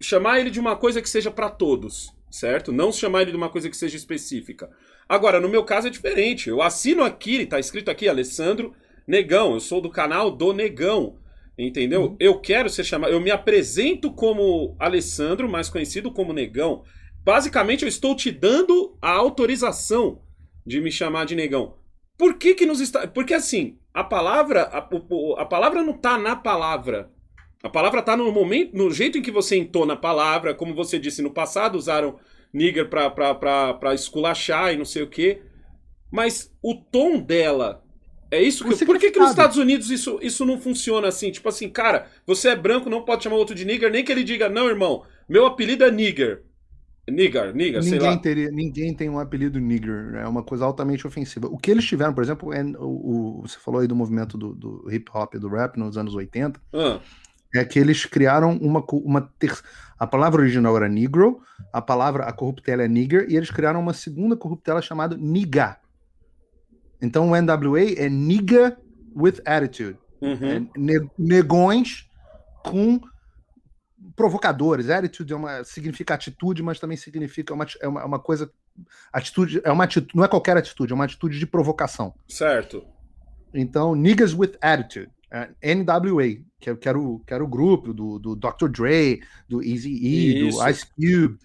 chamar ele de uma coisa que seja para todos, certo? Não chamar ele de uma coisa que seja específica. Agora, no meu caso é diferente. Eu assino aqui, tá escrito aqui, Alessandro Negão. Eu sou do canal do Negão. Entendeu? Uhum. Eu quero ser chamado. Eu me apresento como Alessandro, mais conhecido como Negão. Basicamente, eu estou te dando a autorização de me chamar de Negão. Por que, que nos está. Porque assim, a palavra. A, a palavra não tá na palavra. A palavra está no momento, no jeito em que você entona a palavra, como você disse no passado, usaram nigger para esculachar e não sei o quê. Mas o tom dela é isso que. Por que, que nos Estados Unidos isso, isso não funciona assim? Tipo assim, cara, você é branco, não pode chamar outro de nigger, nem que ele diga, não, irmão, meu apelido é nigger. Nigger, nigger, ninguém sei lá. Teria, ninguém tem um apelido nigger, né? é uma coisa altamente ofensiva. O que eles tiveram, por exemplo, é, o, o, você falou aí do movimento do, do hip hop e do rap nos anos 80. Ah é que eles criaram uma, uma terceira. A palavra original era negro, a palavra, a corruptela é nigger, e eles criaram uma segunda corruptela chamada niga. Então o NWA é nigga with attitude. Uhum. É negões com provocadores. Attitude é uma, significa atitude, mas também significa uma, é uma, é uma coisa. Atitude é uma atitude, não é qualquer atitude, é uma atitude de provocação. Certo. Então, niggas with attitude. É NWA, que, que, era, o, que era o grupo do, do Dr. Dre, do Easy E, do Ice Cube.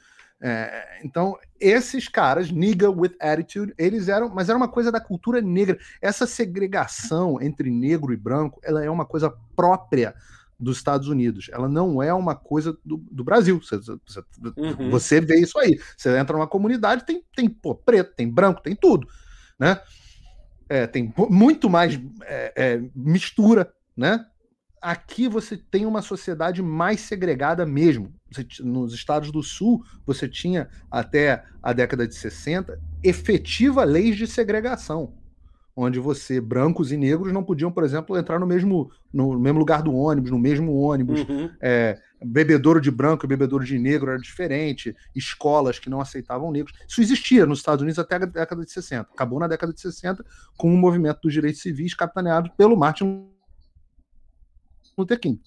É, então, esses caras, nigga with attitude, eles eram, mas era uma coisa da cultura negra. Essa segregação entre negro e branco, ela é uma coisa própria dos Estados Unidos. Ela não é uma coisa do, do Brasil. Você, você, uhum. você, vê isso aí. Você entra numa comunidade, tem, tem pô, preto, tem branco, tem tudo, né? É, tem muito mais é, é mistura, né? aqui você tem uma sociedade mais segregada mesmo. Nos estados do sul, você tinha até a década de 60 efetiva leis de segregação, onde você, brancos e negros, não podiam, por exemplo, entrar no mesmo, no mesmo lugar do ônibus, no mesmo ônibus. Uhum. É, bebedouro de branco e bebedouro de negro era diferente, escolas que não aceitavam negros. Isso existia nos Estados Unidos até a década de 60. Acabou na década de 60 com o um movimento dos direitos civis capitaneado pelo Martin Luther King.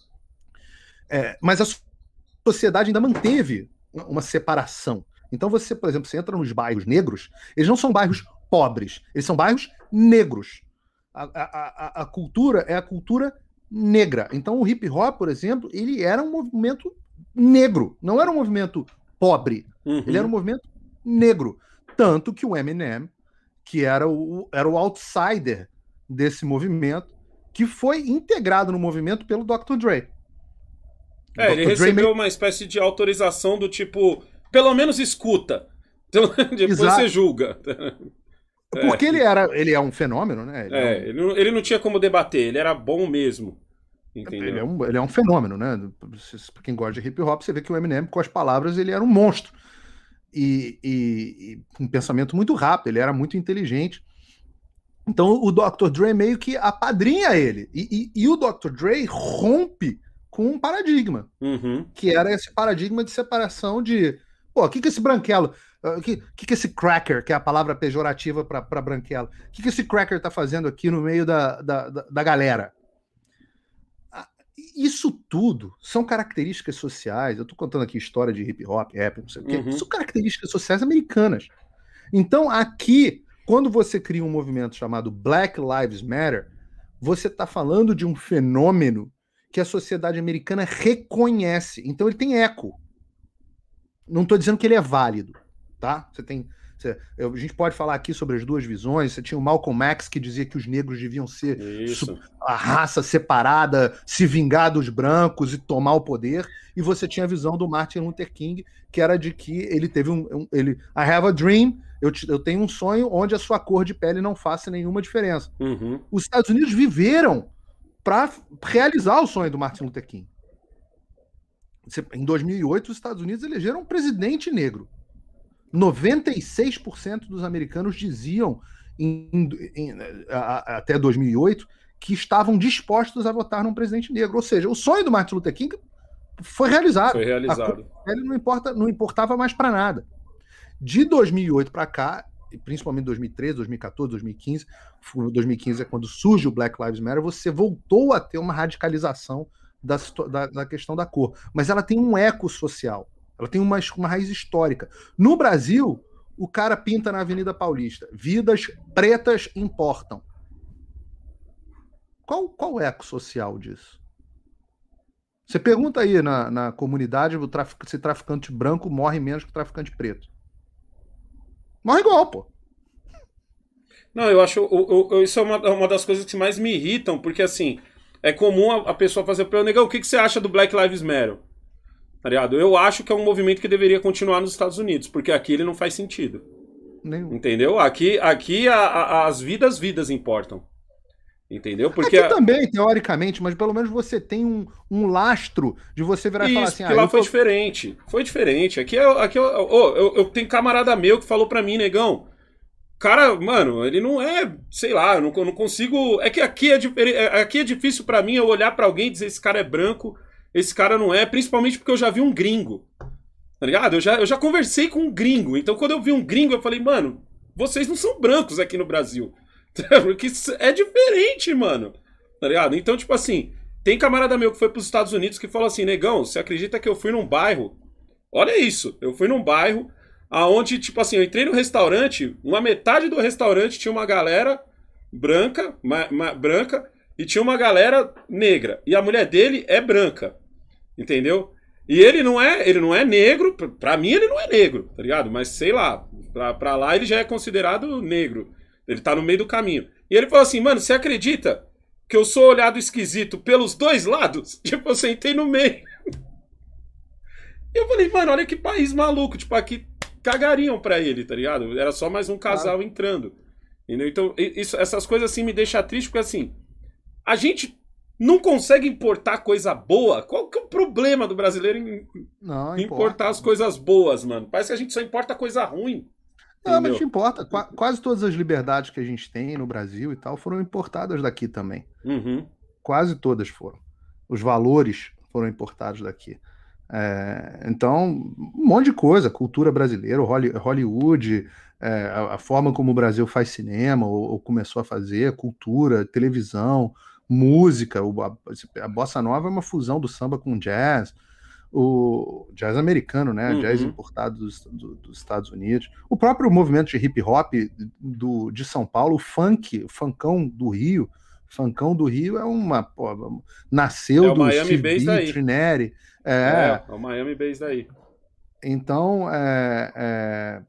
É, mas a sociedade ainda manteve uma separação. Então você, por exemplo, você entra nos bairros negros, eles não são bairros pobres, eles são bairros negros. A, a, a, cultura é a cultura negra. Então o hip hop, por exemplo, ele era um movimento negro, não era um movimento pobre, uhum. ele era um uhum. movimento negro. Tanto que o Eminem, que era o, era o outsider desse movimento, que foi integrado no movimento pelo Dr. Dre. É, Dr. ele Dre recebeu meio... uma espécie de autorização do tipo, pelo menos escuta. (laughs) depois Exato. você julga. É porque é. ele era, ele é um fenômeno, né? Ele é, é um... Ele, não, ele não tinha como debater, ele era bom mesmo. Entendeu? Ele é, um, ele é um fenômeno, né? Pra quem gosta de hip hop, você vê que o Eminem, com as palavras, ele era um monstro. E, e, e um pensamento muito rápido, ele era muito inteligente. Então o Dr. Dre meio que apadrinha ele. E, e, e o Dr. Dre rompe com um paradigma, uhum. que era esse paradigma de separação de, pô, o que, que esse branquelo, o ah, que, que, que esse cracker, que é a palavra pejorativa para branquelo, o que, que esse cracker tá fazendo aqui no meio da, da, da galera? Ah, isso tudo são características sociais. Eu tô contando aqui história de hip hop, rap, não sei o quê. Uhum. São características sociais americanas. Então aqui quando você cria um movimento chamado Black Lives Matter, você está falando de um fenômeno que a sociedade americana reconhece. Então ele tem eco. Não estou dizendo que ele é válido, tá? Você tem, você, a gente pode falar aqui sobre as duas visões. Você tinha o Malcolm X que dizia que os negros deviam ser a raça separada, se vingar dos brancos e tomar o poder. E você tinha a visão do Martin Luther King que era de que ele teve um, um ele I have a dream eu, te, eu tenho um sonho onde a sua cor de pele não faça nenhuma diferença. Uhum. Os Estados Unidos viveram para realizar o sonho do Martin Luther King. Em 2008, os Estados Unidos elegeram um presidente negro. 96% dos americanos diziam, em, em, a, até 2008, que estavam dispostos a votar num presidente negro. Ou seja, o sonho do Martin Luther King foi realizado. Foi realizado. Ele não, importa, não importava mais para nada. De 2008 para cá, principalmente 2013, 2014, 2015, 2015 é quando surge o Black Lives Matter, você voltou a ter uma radicalização da, da, da questão da cor. Mas ela tem um eco social, ela tem uma, uma raiz histórica. No Brasil, o cara pinta na Avenida Paulista: vidas pretas importam. Qual, qual é o eco social disso? Você pergunta aí na, na comunidade se traficante branco morre menos que traficante preto. Morre igual, pô. Não, eu acho. Eu, eu, isso é uma, é uma das coisas que mais me irritam, porque assim, é comum a, a pessoa fazer Pô, negão, o que, que você acha do Black Lives Matter? Tá ligado? Eu acho que é um movimento que deveria continuar nos Estados Unidos, porque aqui ele não faz sentido. Nenhum. Entendeu? Aqui, aqui a, a, as vidas, vidas importam. Entendeu? É porque Aqui também, teoricamente, mas pelo menos você tem um, um lastro de você virar Isso, e falar assim. Ah, lá foi tô... diferente. Foi diferente. Aqui, é, aqui é, eu, eu tenho camarada meu que falou para mim, negão. Cara, mano, ele não é, sei lá, eu não, eu não consigo. É que aqui é, é aqui é difícil para mim eu olhar para alguém e dizer esse cara é branco, esse cara não é, principalmente porque eu já vi um gringo. Tá ligado? Eu já, eu já conversei com um gringo. Então quando eu vi um gringo, eu falei, mano, vocês não são brancos aqui no Brasil. (laughs) Porque é diferente, mano. Tá ligado? Então, tipo assim, tem camarada meu que foi pros Estados Unidos que falou assim, negão, você acredita que eu fui num bairro? Olha isso, eu fui num bairro aonde, tipo assim, eu entrei no restaurante, uma metade do restaurante tinha uma galera branca, ma, ma, branca, e tinha uma galera negra. E a mulher dele é branca. Entendeu? E ele não é, ele não é negro, pra, pra mim ele não é negro, tá ligado? Mas sei lá, pra, pra lá ele já é considerado negro. Ele tá no meio do caminho. E ele falou assim, mano, você acredita que eu sou olhado esquisito pelos dois lados? (laughs) Tipo, eu sentei no meio. E eu falei, mano, olha que país maluco. Tipo, aqui cagariam para ele, tá ligado? Era só mais um casal claro. entrando. Entendeu? Então, isso, essas coisas assim me deixam triste, porque assim, a gente não consegue importar coisa boa. Qual que é o problema do brasileiro em não, importar importa. as coisas boas, mano? Parece que a gente só importa coisa ruim. Não, mas não importa. Qu quase todas as liberdades que a gente tem no Brasil e tal foram importadas daqui também. Uhum. Quase todas foram. Os valores foram importados daqui. É, então, um monte de coisa, cultura brasileira, Hollywood, é, a, a, forma como o Brasil faz cinema ou, ou começou a fazer, cultura, televisão, música, a, a, bossa nova é uma fusão do samba com jazz o jazz americano, né? Uhum. Jazz importado dos, do, dos, Estados Unidos. O próprio movimento de hip hop do, de São Paulo, o funk, o funkão do Rio. Funkão do Rio é uma. Pô, nasceu é do Miami Steve daí. Né, é, é, é o Miami Base daí. Então, é, é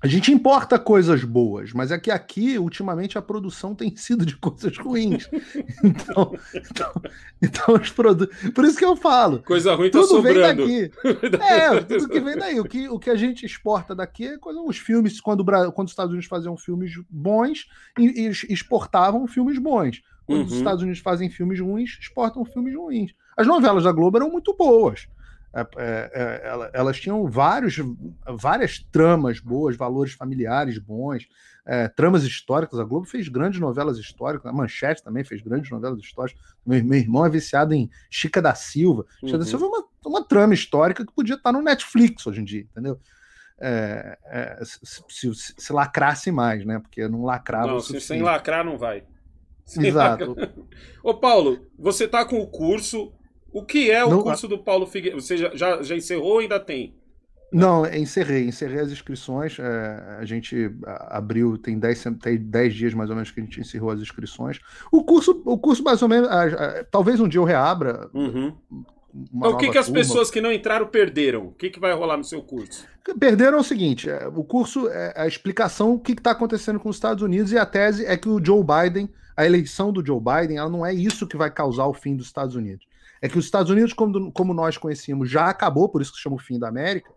a gente importa coisas boas, mas é que aqui, ultimamente, a produção tem sido de coisas ruins. (laughs) Então, então, então os produtos. Por isso que eu falo. Coisa ruim tá tudo sobrando. (laughs) vem é, daqui. é, tudo que vem daí. O que, o que a gente exporta daqui é coisa, os filmes, quando, quando os Estados Unidos faziam filmes bons, e, exportavam filmes bons. Quando uhum. os Estados Unidos fazem filmes ruins, exportam filmes ruins. As novelas da Globo eram muito boas. É, é, é, elas tinham vários, várias tramas boas, valores familiares bons, tramas históricas. A Globo fez grandes novelas históricas, a Manchete também fez grandes novelas históricas. Meu, meu irmão é viciado em Chica da Silva. Uhum. Chica da uhum. Silva é uma, uma trama histórica que podia estar no Netflix hoje em dia, entendeu? É, é, se, se, se, lacrasse mais, né? Porque não lacrava. Não, se sem lacrar não vai. (laughs) Exato. Ô Paulo, você tá com o curso o que é o não, curso do Paulo Figueiredo? Você já, já, encerrou ou ainda tem? Não, é, encerrei, encerrei as inscrições. É, a gente abriu, tem 10, tem dias mais ou menos que a gente encerrou as inscrições. O curso, o curso mais ou menos, a, a, talvez um dia eu reabra. Uhum. então, o que, que as turma. pessoas que não entraram perderam? O que, que vai rolar no seu curso? Perderam é o seguinte: é, o curso é a explicação do que está acontecendo com os Estados Unidos, e a tese é que o Joe Biden, a eleição do Joe Biden, ela não é isso que vai causar o fim dos Estados Unidos. É que os Estados Unidos, como, como nós conhecíamos, já acabou, por isso que chama o fim da América,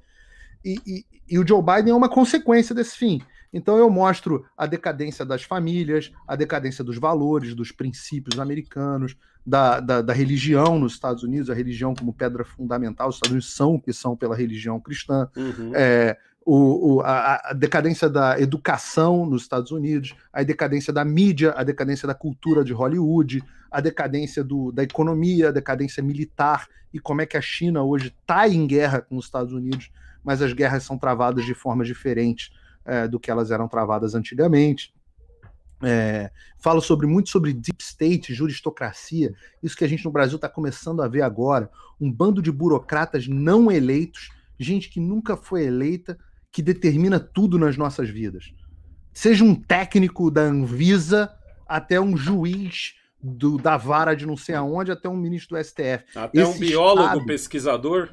e, e, e o Joe Biden é uma consequência desse fim. Então eu mostro a decadência das famílias, a decadência dos valores, dos princípios americanos, da, da, da, religião nos Estados Unidos, a religião como pedra fundamental, os Estados Unidos são o que são pela religião cristã, uhum. é, o, o, a, a, decadência da educação nos Estados Unidos, a decadência da mídia, a decadência da cultura de Hollywood, a decadência do, da economia, a decadência militar e como é que a China hoje está em guerra com os Estados Unidos, mas as guerras são travadas de formas diferentes é, do que elas eram travadas antigamente. É, falo sobre muito sobre deep state, juristocracia, isso que a gente no Brasil está começando a ver agora, um bando de burocratas não eleitos, gente que nunca foi eleita, que determina tudo nas nossas vidas. Seja um técnico da Anvisa até um juiz do, da vara de não sei aonde até um ministro do STF. Até Esse um biólogo estado, pesquisador.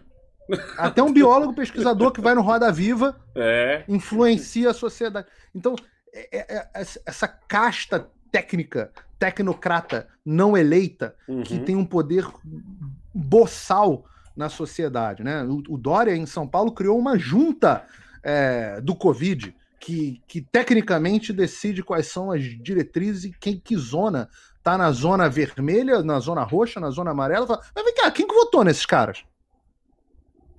Até um biólogo pesquisador que vai no Roda Viva (laughs) é. influencia a sociedade. Então, é, é, é essa casta técnica, tecnocrata, não eleita, uhum. que tem um poder boçal na sociedade. Né? O, o Dória, em São Paulo, criou uma junta é, do Covid. Que, que, tecnicamente decide quais são as diretrizes e quem que zona tá na zona vermelha, na zona roxa, na zona amarela, fala, mas vem cá, quem que votou nesses caras?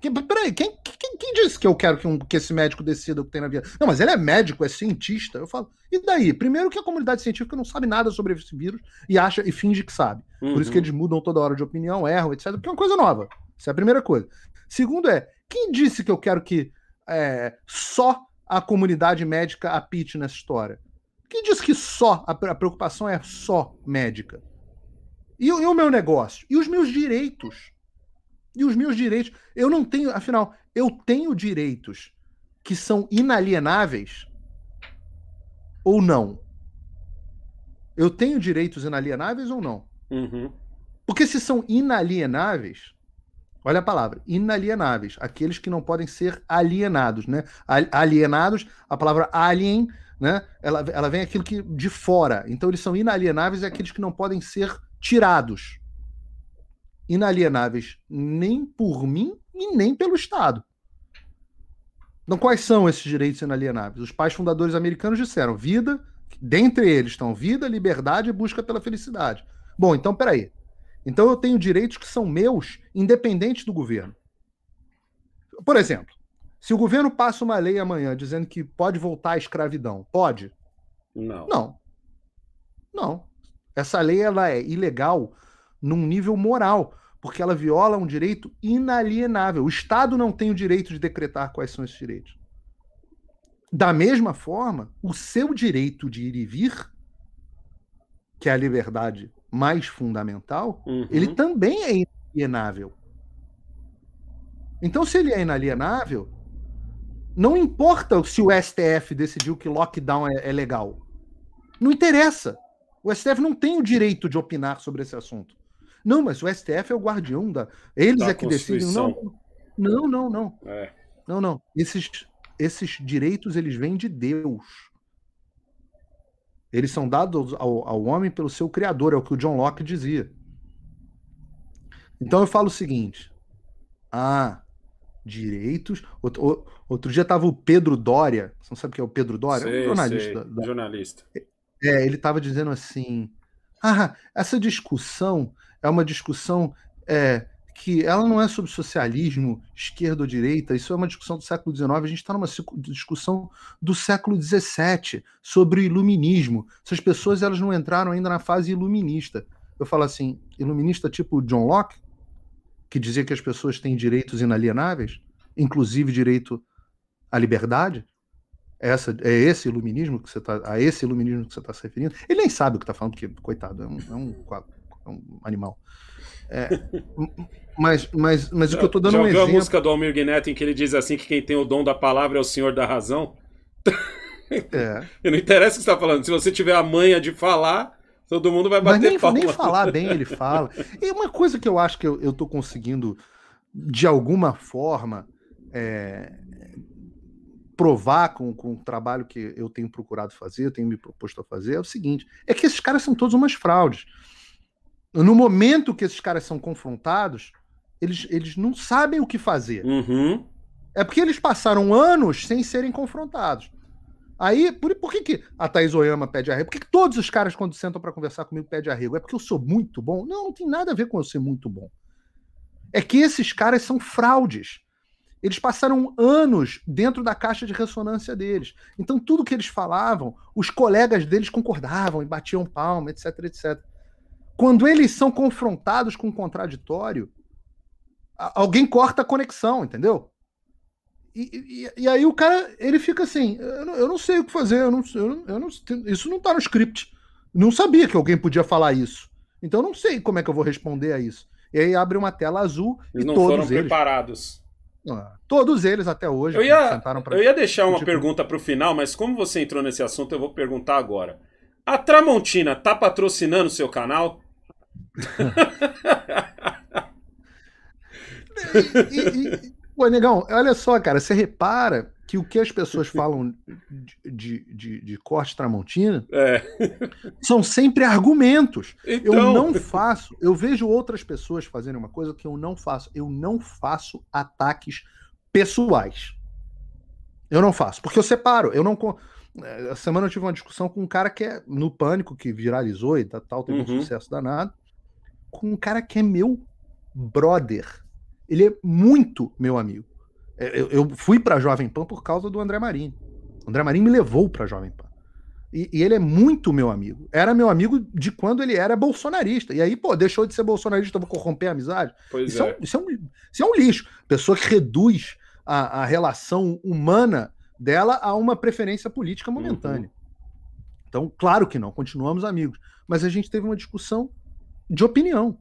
Que, peraí, quem, quem, quem, disse que eu quero que, um, que esse médico decida o que tem na vida? Não, mas ele é médico, é cientista. Eu falo, e daí? Primeiro que a comunidade científica não sabe nada sobre esse vírus e acha e finge que sabe. Uhum. Por isso que uhum. eles mudam toda hora de opinião, erram, etc. Porque é uma coisa nova. Essa é a primeira coisa. Segundo é, quem disse que eu quero que é, só a comunidade médica apite nessa história? Quem diz que só a, preocupação é só médica? E, e o meu negócio? E os meus direitos? E os meus direitos? Eu não tenho, afinal, eu tenho direitos que são inalienáveis ou não? Eu tenho direitos inalienáveis ou não? Uhum. Porque se são inalienáveis, olha a palavra, inalienáveis, aqueles que não podem ser alienados, né? Alienados, a palavra alien né? Ela, ela vem aquilo que de fora. Então eles são inalienáveis e aqueles que não podem ser tirados. Inalienáveis nem por mim e nem pelo Estado. Então, quais são esses direitos inalienáveis? Os pais fundadores americanos disseram: vida, dentre eles estão vida, liberdade e busca pela felicidade. Bom, então peraí. Então eu tenho direitos que são meus, independente do governo. Por exemplo, se o governo passa uma lei amanhã dizendo que pode voltar à escravidão, pode? Não. Não. Não. Essa lei ela é ilegal num nível moral, porque ela viola um direito inalienável. O Estado não tem o direito de decretar quais são esses direitos. Da mesma forma, o seu direito de ir e vir, que é a liberdade mais fundamental, uhum. ele também é inalienável. Então, se ele é inalienável, não importa se o STF decidiu que lockdown é, é legal. Não interessa. O STF não tem o direito de opinar sobre esse assunto. Não, mas o STF é o guardião da. Eles da é que decidem. Não, não, não. Não, é. não. não. Esses, esses direitos eles vêm de Deus. Eles são dados ao, ao homem pelo seu Criador, é o que o John Locke dizia. Então eu falo o seguinte: ah, direitos. Outro, outro dia tava o Pedro Dória, você não sabe quem é o Pedro Dória? É sei, um jornalista. Da, da... Jornalista. É, ele tava dizendo assim: ah, essa discussão é uma discussão é, que ela não é sobre socialismo, esquerda ou direita, isso é uma discussão do século XIX, a gente está numa discussão do século XVII, sobre o iluminismo. Essas pessoas elas não entraram ainda na fase iluminista. Eu falo assim, iluminista tipo John Locke? que dizia que as pessoas têm direitos inalienáveis, inclusive direito à liberdade? É essa, é esse iluminismo que você está a esse iluminismo que você está se referindo? Ele nem sabe o que está falando, porque, coitado, é um, é um, é um animal. É, mas, mas, mas o que eu estou dando Já um exemplo... a música do Almir Guinetti em que ele diz assim que quem tem o dom da palavra é o senhor da razão? É. (laughs) não interessa o que você está falando. Se você tiver a manha de falar, Todo mundo vai bater Mas nem, nem falar bem ele (laughs) fala. E uma coisa que eu acho que eu, eu tô conseguindo, de alguma forma, é, provar com, com o trabalho que eu tenho procurado fazer, eu tenho me proposto a fazer, é o seguinte: é que esses caras são todos umas fraudes. No momento que esses caras são confrontados, eles, eles não sabem o que fazer. Uhum. É porque eles passaram anos sem serem confrontados. Aí, por, por que, que a Thaís Oyama pede arrego? Por que, que todos os caras, quando sentam para conversar comigo, pedem arrego? É porque eu sou muito bom? Não, não tem nada a ver com eu ser muito bom. É que esses caras são fraudes. Eles passaram anos dentro da caixa de ressonância deles. Então, tudo que eles falavam, os colegas deles concordavam e batiam palma, etc, etc. Quando eles são confrontados com o um contraditório, alguém corta a conexão, entendeu? E, e, e, aí o cara, ele fica assim, eu não, eu não sei o que fazer, eu não, eu não, eu não, isso não tá no script. Não sabia que alguém podia falar isso. Então eu não sei como é que eu vou responder a isso. E aí abre uma tela azul eles e não todos foram eles, preparados. Ah, todos eles até hoje eu ia, Eu ia deixar uma pergunta para o final, mas como você entrou nesse assunto, eu vou perguntar agora. A Tramontina tá patrocinando o seu canal? (laughs) e, e, Pô, negão, olha só, cara, você repara que o que as pessoas (laughs) falam de, de, de, de corte tramontina é. são sempre argumentos. Então... Eu não faço, eu vejo outras pessoas fazendo uma coisa que eu não faço. Eu não faço ataques pessoais. Eu não faço, porque eu separo, eu não. Eh, A semana eu tive uma discussão com um cara que é no pânico, que viralizou e tal, teve uhum. um sucesso danado, com um cara que é meu brother ele é muito meu amigo. É, eu, eu fui para Jovem Pan por causa do André Marinho. O André Marinho me levou para Jovem Pan. E, e, ele é muito meu amigo. Era meu amigo de quando ele era bolsonarista. E aí, pô, deixou de ser bolsonarista, vou corromper a amizade. Pois isso é. é. isso, é um, isso é um lixo. Pessoa que reduz a, a relação humana dela a uma preferência política momentânea. Uhum. Então, claro que não, continuamos amigos. Mas a gente teve uma discussão de opinião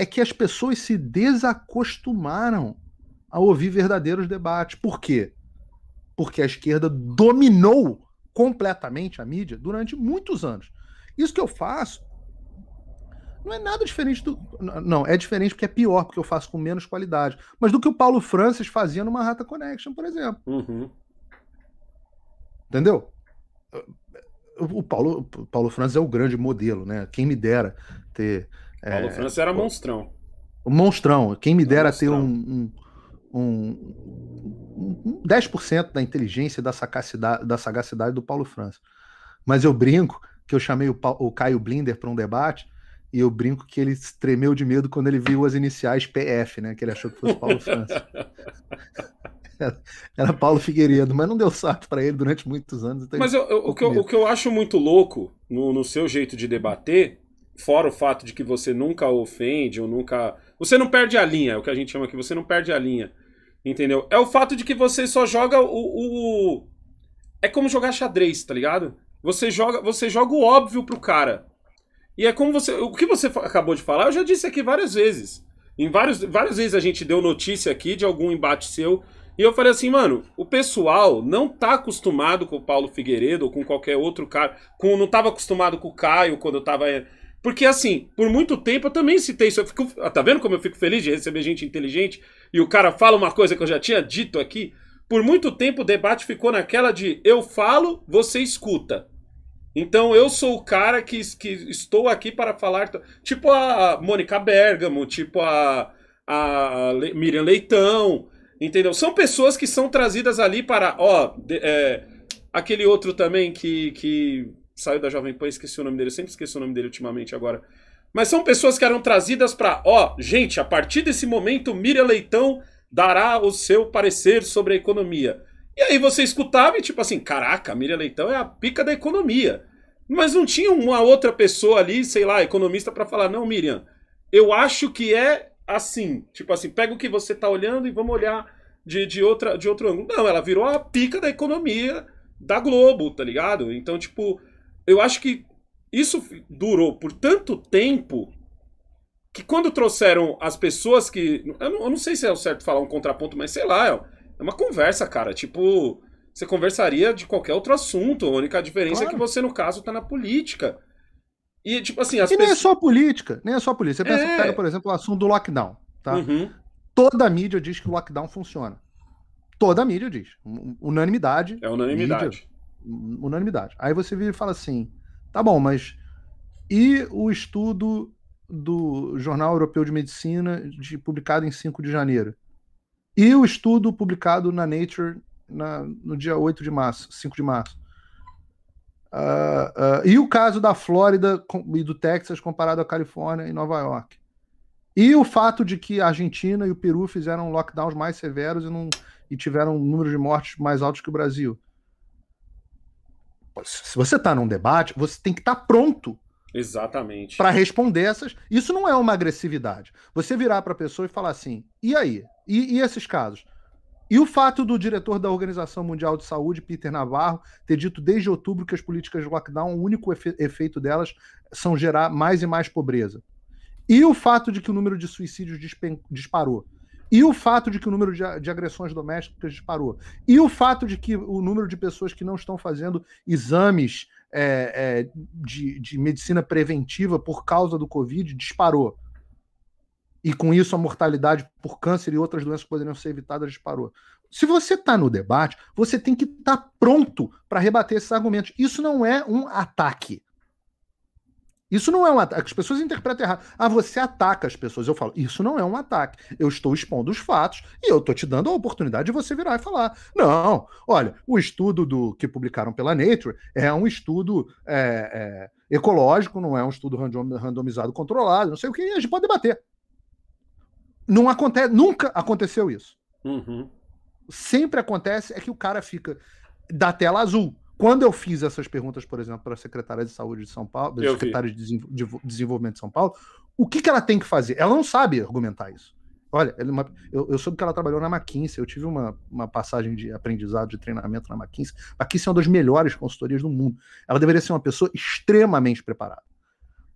é que as pessoas se desacostumaram a ouvir verdadeiros debates. Por quê? Porque a esquerda dominou completamente a mídia durante muitos anos. Isso que eu faço não é nada diferente do. Não, é diferente porque é pior, porque eu faço com menos qualidade. Mas do que o Paulo Francis fazia numa Rata Connection, por exemplo. Uhum. Entendeu? O Paulo, o Paulo Francis é o grande modelo, né? Quem me dera ter é, Paulo é, França era monstrão. O monstrão. Quem me dera ter um, um, um, um 10% da inteligência da sagacidade, da sagacidade do Paulo França. Mas eu brinco que eu chamei o, o Caio Blinder para um debate e eu brinco que ele tremeu de medo quando ele viu as iniciais PF, né? Que ele achou que fosse Paulo França. (laughs) Era Paulo Figueiredo, mas não deu certo para ele durante muitos anos. Então mas eu, eu, o, que eu, o que eu acho muito louco no, no seu jeito de debater fora o fato de que você nunca ofende ou nunca. Você não perde a linha, é o que a gente chama aqui, você não perde a linha. Entendeu? É o fato de que você só joga o. o, É como jogar xadrez, tá ligado? Você joga, você joga o óbvio pro cara. E é como você. O que você acabou de falar, eu já disse aqui várias vezes. Em vários, várias vezes a gente deu notícia aqui de algum embate seu. E eu falei assim, mano, o pessoal não tá acostumado com o Paulo Figueiredo ou com qualquer outro cara. Com, não tava acostumado com o Caio quando eu tava porque, assim, por muito tempo eu também citei isso. Eu fico, ah, tá vendo como eu fico feliz de receber gente inteligente e o cara fala uma coisa que eu já tinha dito aqui? Por muito tempo o debate ficou naquela de eu falo, você escuta. Então eu sou o cara que, que estou aqui para falar. Tipo a Mônica Bergamo, tipo a, a Le, Miriam Leitão, entendeu? São pessoas que são trazidas ali para. Ó, de, é, aquele outro também que, que saiu da Jovem Pan, esqueci o nome dele, eu sempre esqueci o nome dele ultimamente agora. Mas são pessoas que eram trazidas para, ó, gente, a partir desse momento, Miriam Leitão dará o seu parecer sobre a economia. E aí você escutava e tipo assim, caraca, Miriam Leitão é a pica da economia. Mas não tinha uma outra pessoa ali, sei lá, economista para falar, não, Miriam, eu acho que é assim, tipo assim, pega o que você tá olhando e vamos olhar de, de, outra, de outro ângulo. Não, ela virou a pica da economia da Globo, tá ligado? Então, tipo, eu acho que isso durou por tanto tempo que quando trouxeram as pessoas que. Eu não, eu não, sei se é o certo falar um contraponto, mas sei lá, é, é uma conversa, cara. Tipo, você conversaria de qualquer outro assunto. A única diferença claro. é que você, no caso, tá na política. E, tipo assim, as e pessoas... nem é só política, nem é só política. Você é... pensa, pega, por exemplo, o assunto do lockdown. Tá? Uhum. Toda a mídia diz que o lockdown funciona. Toda a mídia diz. Unanimidade. É unanimidade. Mídia, unanimidade. Aí você vira e fala assim: tá bom, mas e o estudo do Jornal Europeu de Medicina, de, publicado em 5 de janeiro? E o estudo publicado na Nature na, no dia 8 de março, 5 de março? Uh, uh, e o caso da Flórida e do Texas comparado à Califórnia e Nova York? E o fato de que a Argentina e o Peru fizeram lockdowns mais severos e, não, e tiveram um número de mortes mais altos que o Brasil? se você está num debate, você tem que estar tá pronto. Exatamente. Para responder essas. Isso não é uma agressividade. Você virar para a pessoa e falar assim: e aí? E, e esses casos? E o fato do diretor da Organização Mundial de Saúde, Peter Navarro, ter dito desde outubro que as políticas de lockdown, o único efe efeito delas são gerar mais e mais pobreza. E o fato de que o número de suicídios disparou e o fato de que o número de, de, agressões domésticas disparou, e o fato de que o número de pessoas que não estão fazendo exames é, é, de, de medicina preventiva por causa do Covid disparou. E com isso a mortalidade por câncer e outras doenças que poderiam ser evitadas disparou. Se você está no debate, você tem que estar tá pronto para rebater esses argumentos. Isso não é um ataque. Isso não é um ataque. As pessoas interpretam errado. Ah, você ataca as pessoas. Eu falo, isso não é um ataque. Eu estou expondo os fatos e eu estou te dando a oportunidade de você virar e falar. Não, olha, o estudo do que publicaram pela Nature é um estudo é, é, ecológico, não é um estudo random, randomizado controlado, não sei o que, a gente pode debater. Não acontece, nunca aconteceu isso. Uhum. Sempre acontece é que o cara fica da tela azul quando eu fiz essas perguntas, por exemplo, para a secretária de saúde de São Paulo, da secretária de desenvolvimento de São Paulo, o que, que ela tem que fazer? Ela não sabe argumentar isso. Olha, é uma, eu, eu, soube que ela trabalhou na McKinsey, eu tive uma, uma passagem de aprendizado, de treinamento na McKinsey. A McKinsey é uma das melhores consultorias do mundo. Ela deveria ser uma pessoa extremamente preparada.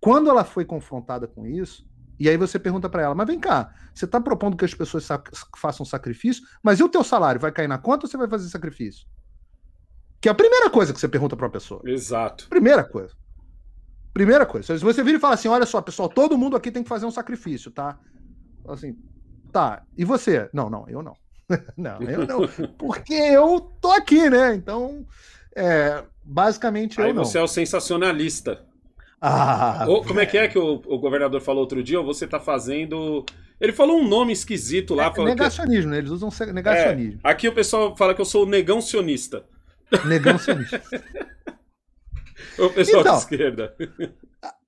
Quando ela foi confrontada com isso, e aí você pergunta para ela, mas vem cá, você está propondo que as pessoas sac façam sacrifício, mas e o teu salário? Vai cair na conta ou você vai fazer sacrifício? Que é a primeira coisa que você pergunta para uma pessoa. Exato. Primeira coisa. Primeira coisa. Se você vira e fala assim: olha só, pessoal, todo mundo aqui tem que fazer um sacrifício, tá? Assim, tá. E você? Não, não, eu não. (laughs) não, eu não. (laughs) Porque eu tô aqui, né? Então, é, basicamente Aí eu não. você é o sensacionalista. Ah, Ou, como é que é que o, o governador falou outro dia? Ou você tá fazendo. Ele falou um nome esquisito lá. É, negacionismo, que... Né? Eles usam é, negacionismo. É, aqui o pessoal fala que eu sou negacionista. Negão sinistro. O (laughs) pessoal então, de esquerda.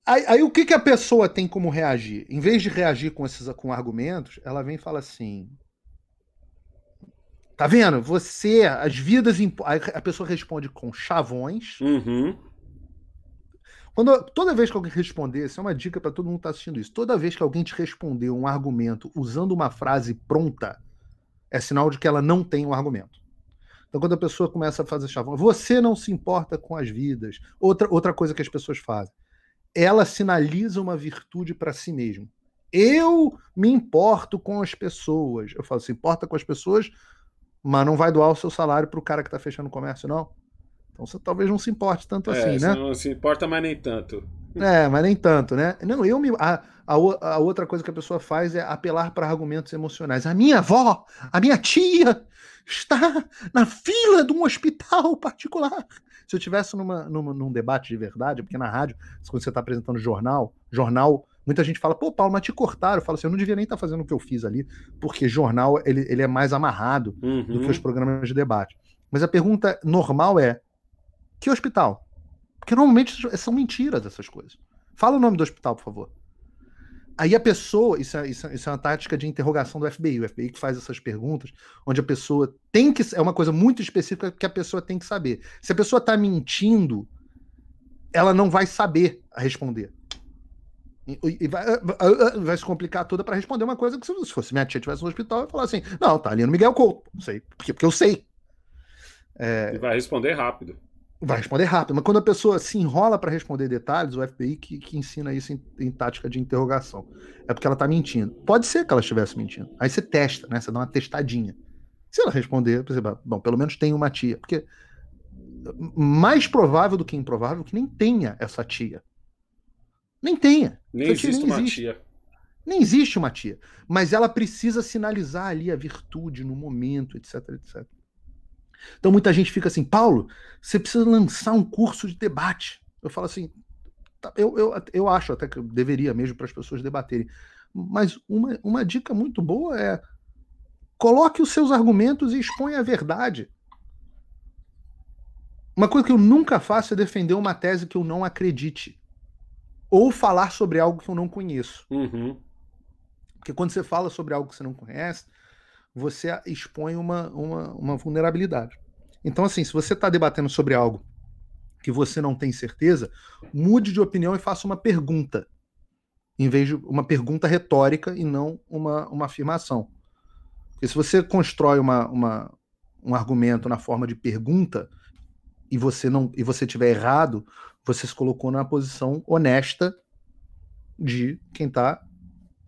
Aí, aí, o que, que a pessoa tem como reagir? Em vez de reagir com esses com argumentos, ela vem e fala assim: Tá vendo? Você, as vidas. A pessoa responde com chavões. Uhum. Quando, toda vez que alguém responder, isso é uma dica para todo mundo que tá assistindo isso. Toda vez que alguém te responder um argumento usando uma frase pronta, é sinal de que ela não tem um argumento. Então, quando a pessoa começa a fazer chavão, você não se importa com as vidas. Outra, outra coisa que as pessoas fazem. Ela sinaliza uma virtude para si mesma. Eu me importo com as pessoas. Eu falo, se importa com as pessoas, mas não vai doar o seu salário para o cara que está fechando o comércio, não? Então você talvez não se importe tanto é, assim, né? Não se importa, mas nem tanto. É, mas nem tanto, né? Não, eu me. A, a, a outra coisa que a pessoa faz é apelar para argumentos emocionais. A minha avó, a minha tia, está na fila de um hospital particular. Se eu tivesse numa, numa, num debate de verdade, porque na rádio, quando você está apresentando jornal, jornal, muita gente fala, pô, Paulo, mas te cortaram. Eu falo assim, eu não devia nem estar tá fazendo o que eu fiz ali, porque jornal ele, ele é mais amarrado uhum. do que os uhum. programas de debate. Mas a pergunta normal é: que hospital? Porque normalmente são mentiras essas coisas. Fala o nome do hospital, por favor. Aí a pessoa, isso é, isso é, isso é uma tática de interrogação do FBI, o FBI que faz essas perguntas, onde a pessoa tem que. É uma coisa muito específica que a pessoa tem que saber. Se a pessoa está mentindo, ela não vai saber responder. E vai, eh, eh, eh, vai, se complicar toda para responder uma coisa que, se fosse minha tia tivesse no hospital, eu ia falar assim: não, tá ali no Miguel Couto. Sei, porque, porque eu sei. É... E vai responder rápido vai responder rápido. Mas quando a pessoa se enrola para responder detalhes, o FBI que, que ensina isso em, em, tática de interrogação. É porque ela tá mentindo. Pode ser que ela estivesse mentindo. Aí você testa, né? Você dá uma testadinha. Se ela responder, você vai, bom, pelo menos tem uma tia. Porque mais provável do que improvável é que nem tenha essa tia. Nem tenha. Nem essa existe tia nem uma existe. tia. Nem existe uma tia. Mas ela precisa sinalizar ali a virtude no momento, etc, etc. Então muita gente fica assim, Paulo, você precisa lançar um curso de debate. Eu falo assim, tá, eu, eu, eu acho até que eu deveria mesmo para as pessoas debaterem. Mas uma, uma dica muito boa é coloque os seus argumentos e exponha a verdade. Uma coisa que eu nunca faço é defender uma tese que eu não acredite. Ou falar sobre algo que eu não conheço. Uhum. Porque quando você fala sobre algo que você não conhece, você expõe uma, uma, uma vulnerabilidade. Então, assim, se você está debatendo sobre algo que você não tem certeza, mude de opinião e faça uma pergunta, em vez de uma pergunta retórica e não uma, uma afirmação. Porque se você constrói uma, uma, um argumento na forma de pergunta e você não e você tiver errado, você se colocou na posição honesta de quem está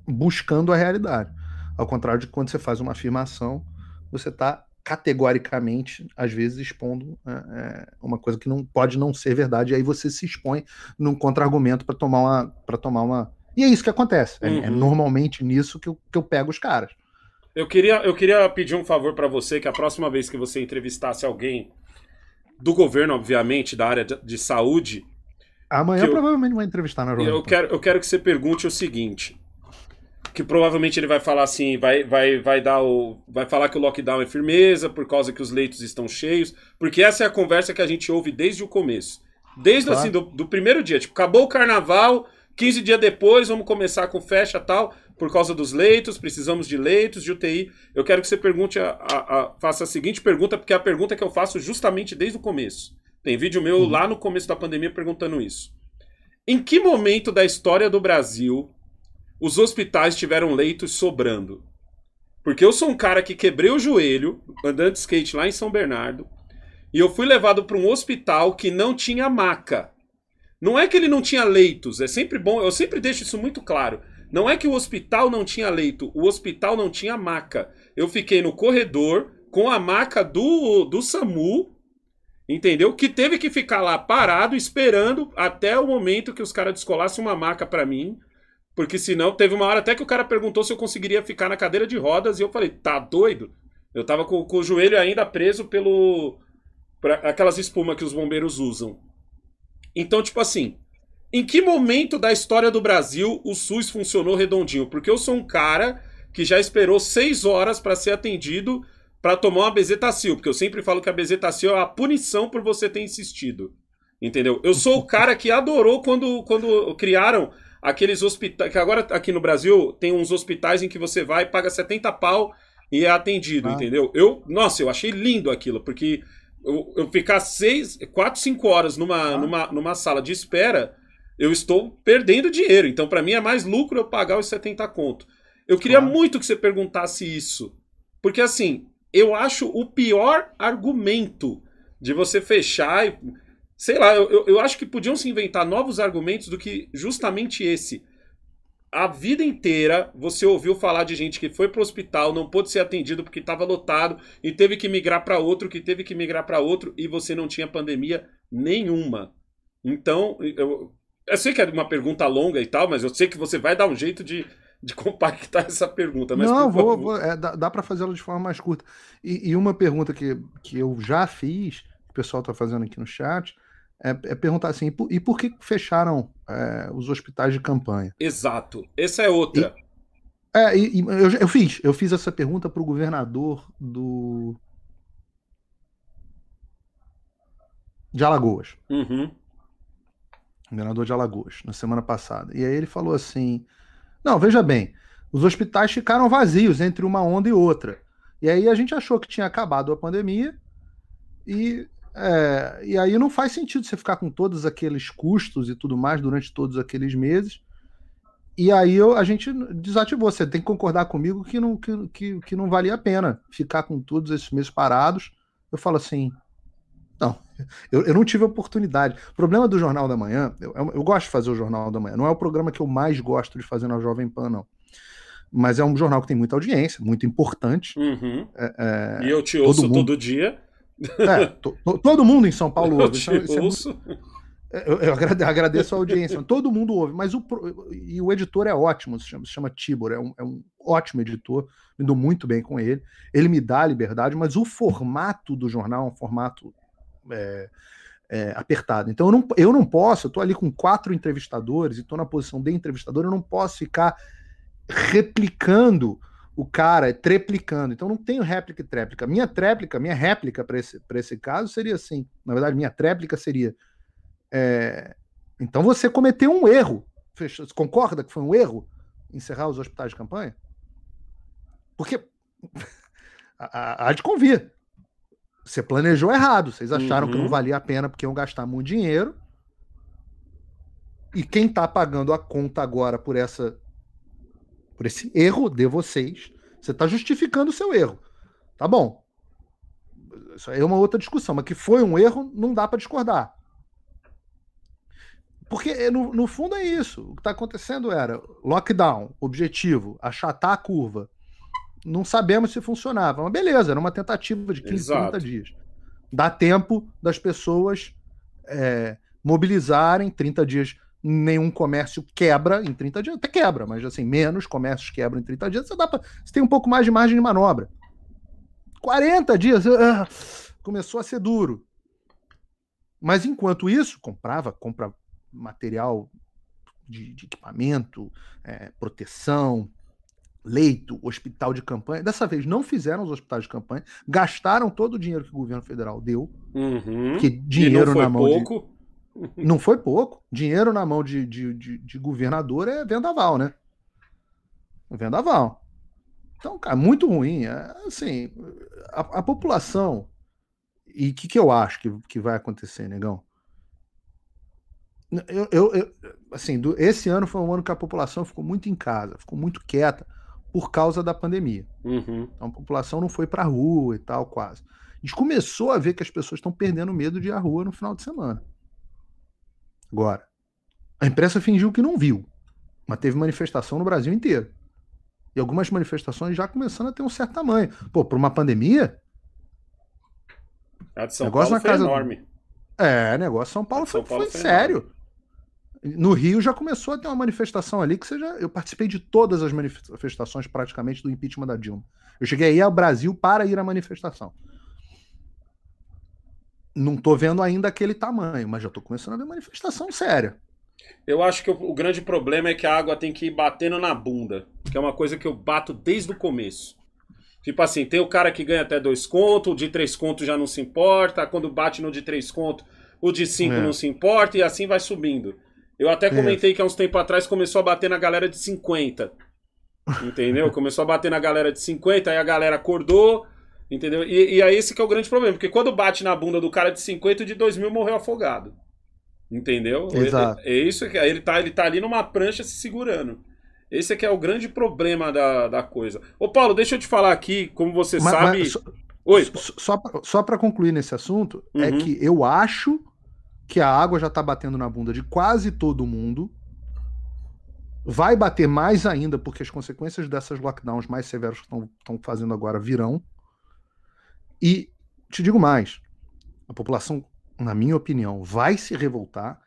buscando a realidade. Ao contrário de quando você faz uma afirmação, você está categoricamente, às vezes, expondo é, é, uma coisa que não pode não ser verdade, e aí você se expõe num contra-argumento para tomar uma. para tomar uma. E é isso que acontece. Uhum. É, é, uhum. normalmente nisso que eu, que eu pego os caras. Eu queria, eu queria pedir um favor para você, que a próxima vez que você entrevistasse alguém do governo, obviamente, da área de, de saúde. Amanhã eu, provavelmente vai entrevistar na né, Europa. Eu quero, eu quero que você pergunte o seguinte: que provavelmente ele vai falar assim, vai, vai, vai dar o, vai falar que o lockdown é firmeza por causa que os leitos estão cheios, porque essa é a conversa que a gente ouve desde o começo, desde claro. assim do, do, primeiro dia, tipo acabou o carnaval, 15 dias depois vamos começar com fecha tal por causa dos leitos, precisamos de leitos, de UTI. Eu quero que você pergunte, a, a, a, faça a seguinte pergunta, porque é a pergunta que eu faço justamente desde o começo. Tem vídeo meu uhum. lá no começo da pandemia perguntando isso. Em que momento da história do Brasil os hospitais tiveram leitos sobrando. Porque eu sou um cara que quebrei o joelho andando de skate lá em São Bernardo e eu fui levado para um hospital que não tinha maca. Não é que ele não tinha leitos, é sempre bom, eu sempre deixo isso muito claro. Não é que o hospital não tinha leito, o hospital não tinha maca. Eu fiquei no corredor com a maca do, do SAMU, entendeu? Que teve que ficar lá parado esperando até o momento que os caras descolassem uma maca para mim porque senão teve uma hora até que o cara perguntou se eu conseguiria ficar na cadeira de rodas e eu falei, tá doido? Eu tava com, com o joelho ainda preso pelo. Pra, aquelas espumas que os bombeiros usam. Então, tipo assim, em que momento da história do Brasil o SUS funcionou redondinho? Porque eu sou um cara que já esperou seis horas para ser atendido para tomar uma bezetacil, porque eu sempre falo que a bezetacil é a punição por você ter insistido. Entendeu? Eu sou o cara que adorou quando, quando criaram aqueles hospitais. Que agora aqui no Brasil tem uns hospitais em que você vai, paga 70 pau e é atendido, ah. entendeu? Eu, nossa, eu achei lindo aquilo, porque eu, eu ficar seis, quatro, cinco horas numa, ah. numa, numa sala de espera, eu estou perdendo dinheiro. Então, para mim, é mais lucro eu pagar os 70 conto. Eu queria muito que você perguntasse isso. Porque, assim, eu acho o pior argumento de você fechar e Sei lá, eu, eu acho que podiam se inventar novos argumentos do que justamente esse. A vida inteira você ouviu falar de gente que foi para o hospital, não pôde ser atendido porque estava lotado e teve que migrar para outro, que teve que migrar para outro e você não tinha pandemia nenhuma. Então, eu, eu sei que é uma pergunta longa e tal, mas eu sei que você vai dar um jeito de, de (laughs) compactar essa pergunta. Mas Não, vou, vou é, dá, dá para fazê-la de forma mais curta. E, e, uma pergunta que, que eu já fiz, que o pessoal está fazendo aqui no chat, é, é, perguntar assim, e por, e por que fecharam é, os hospitais de campanha? Exato, essa é outra. E, é, e, eu, eu, fiz, eu fiz essa pergunta para o governador do de Alagoas, uhum. governador de Alagoas, na semana passada. E aí ele falou assim, não, veja bem, os hospitais ficaram vazios entre uma onda e outra. E aí a gente achou que tinha acabado a pandemia e é, e aí não faz sentido você ficar com todos aqueles custos e tudo mais durante todos aqueles meses. E aí eu, a gente desativou. Você tem que concordar comigo que não, que, que, que não valia a pena ficar com todos esses meses parados. Eu falo assim, não, eu, eu, não tive oportunidade. O problema do Jornal da Manhã, eu, eu, gosto de fazer o Jornal da Manhã, não é o programa que eu mais gosto de fazer na Jovem Pan, não. Mas é um jornal que tem muita audiência, muito importante. Uhum. É, é, e eu te ouço todo, todo dia. É, todo mundo em São Paulo (laughs) ouve. Eu, isso, é tipo é é, eu, eu agradeço a audiência. todo mundo ouve, mas o e o editor é ótimo, se chama, se chama Tibor, é um, é um ótimo editor, me dou muito bem com ele. Ele me dá a liberdade, mas o formato do jornal é um formato é, é, apertado. Então eu não, eu não posso, eu tô ali com quatro entrevistadores e tô na posição de entrevistador, eu não posso ficar replicando o cara é treplicando. Então não tenho réplica e tréplica. Minha tréplica, minha réplica para esse, esse caso seria assim. Na verdade, minha tréplica seria. É... Então você cometeu um erro. Você concorda que foi um erro encerrar os hospitais de campanha? Porque. (laughs) Há de convir. Você planejou errado. Vocês acharam uhum. que não uhum. valia a pena porque iam gastar muito dinheiro. E quem está pagando a conta agora por essa por esse erro de vocês. Você está justificando o seu erro. Tá bom. Isso aí é uma outra discussão, mas que foi um erro, não dá para discordar. Porque, eh, no, no, fundo, é isso. O que está acontecendo era lockdown, objetivo, achatar a curva. Não sabemos se funcionava. Mas beleza, era uma tentativa de 15, Exato. 30 dias. Dá tempo das pessoas é, mobilizarem 30 dias nenhum comércio quebra em 30 dias, até quebra, mas assim, menos comércios quebram em 30 dias, você, dá pra, você tem um pouco mais de margem de manobra. 40 dias, ah, começou a ser duro. Mas enquanto isso, comprava, compra material de, de equipamento, é, proteção, leito, hospital de campanha. Dessa vez não fizeram os hospitais de campanha, gastaram todo o dinheiro que o governo federal deu, uhum, que dinheiro na mão pouco. de não foi pouco. Dinheiro na mão de, de, de, de governador é vendaval, né? É vendaval. Então, cara, é muito ruim. É, assim, a, a, população. E o que, que eu acho que, que vai acontecer, negão? Eu, eu, eu assim, do, esse ano foi um ano que a população ficou muito em casa, ficou muito quieta por causa da pandemia. Uhum. Então, a população não foi pra rua e tal, quase. A gente começou a ver que as pessoas estão perdendo medo de ir à rua no final de semana. Agora, a imprensa fingiu que não viu, mas teve manifestação no Brasil inteiro. E algumas manifestações já começando a ter um certo tamanho. Pô, para uma pandemia. A de São negócio Paulo na foi casa... enorme. É, negócio São Paulo, São Paulo foi, foi, foi sério. Enorme. No Rio já começou a ter uma manifestação ali que seja. Eu participei de todas as manifestações praticamente do impeachment da Dilma. Eu cheguei aí ao Brasil para ir à manifestação não estou vendo ainda aquele tamanho, mas já estou começando a ver manifestação séria. Eu acho que o, o, grande problema é que a água tem que ir batendo na bunda, que é uma coisa que eu bato desde o começo. Tipo assim, tem o cara que ganha até dois contos, o de três contos já não se importa, quando bate no de três contos, o de cinco é. não se importa e assim vai subindo. Eu até comentei é. que há uns tempo atrás começou a bater na galera de 50. Entendeu? começou a bater na galera de 50, aí a galera acordou, Entendeu? E, e é esse que é o grande problema, porque quando bate na bunda do cara de 50, de 2 mil morreu afogado. Entendeu? Exato. É, é isso que é, ele tá, ele tá ali numa prancha se segurando. Esse é que é o grande problema da, da coisa. Ô Paulo, deixa eu te falar aqui, como você mas, sabe. Mas, so, Oi. So, só, só para concluir nesse assunto, é uhum. é que eu acho que a água já tá batendo na bunda de quase todo mundo. Vai bater mais ainda, porque as consequências dessas lockdowns mais severos que estão fazendo agora virão. E te digo mais: a população, na minha opinião, vai se revoltar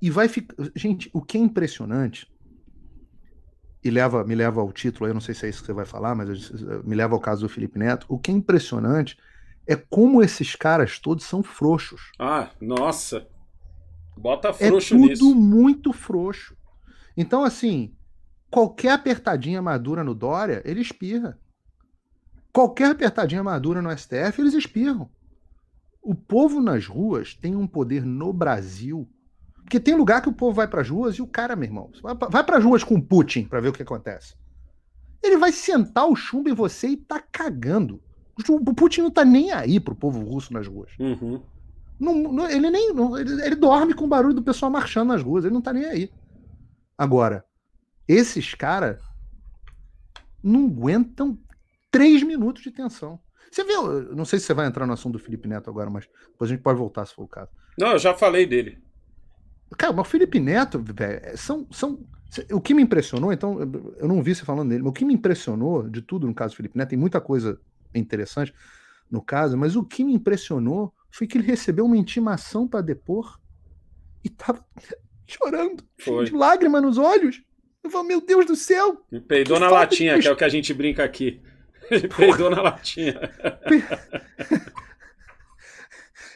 e vai ficar. Gente, o que é impressionante, e leva, me leva ao título, eu não sei se é isso que você vai falar, mas me leva ao caso do Felipe Neto, o que é impressionante é como esses caras todos são frouxos. Ah, nossa! Bota é frouxo é tudo nisso. muito frouxo. Então, assim, qualquer apertadinha madura no Dória, ele espirra. Qualquer apertadinha madura no STF, eles espirram. O povo nas ruas tem um poder no Brasil. Porque tem lugar que o povo vai para as ruas e o cara, meu irmão, vai para as ruas com o Putin para ver o que acontece. Ele vai sentar o chumbo em você e tá cagando. O Putin não tá nem aí pro povo russo nas ruas. Uhum. Não, não, ele nem não, ele, ele, dorme com o barulho do pessoal marchando nas ruas, ele não tá nem aí. Agora, esses caras não aguentam três minutos de tensão. Você viu, não sei se você vai entrar no assunto do Felipe Neto agora, mas depois a gente pode voltar se for o caso. Não, eu já falei dele. Cara, mas o Felipe Neto, velho, é, são, são. O que me impressionou, então, eu não vi você falando dele, mas o que me impressionou de tudo no caso do Felipe Neto, tem muita coisa interessante no caso, mas o que me impressionou foi que ele recebeu uma intimação para depor e tava (laughs) chorando, foi. de lágrima nos olhos. Eu falei, meu Deus do céu! E peidou na latinha, que é, é o que a gente brinca aqui. Ele peidou na latinha.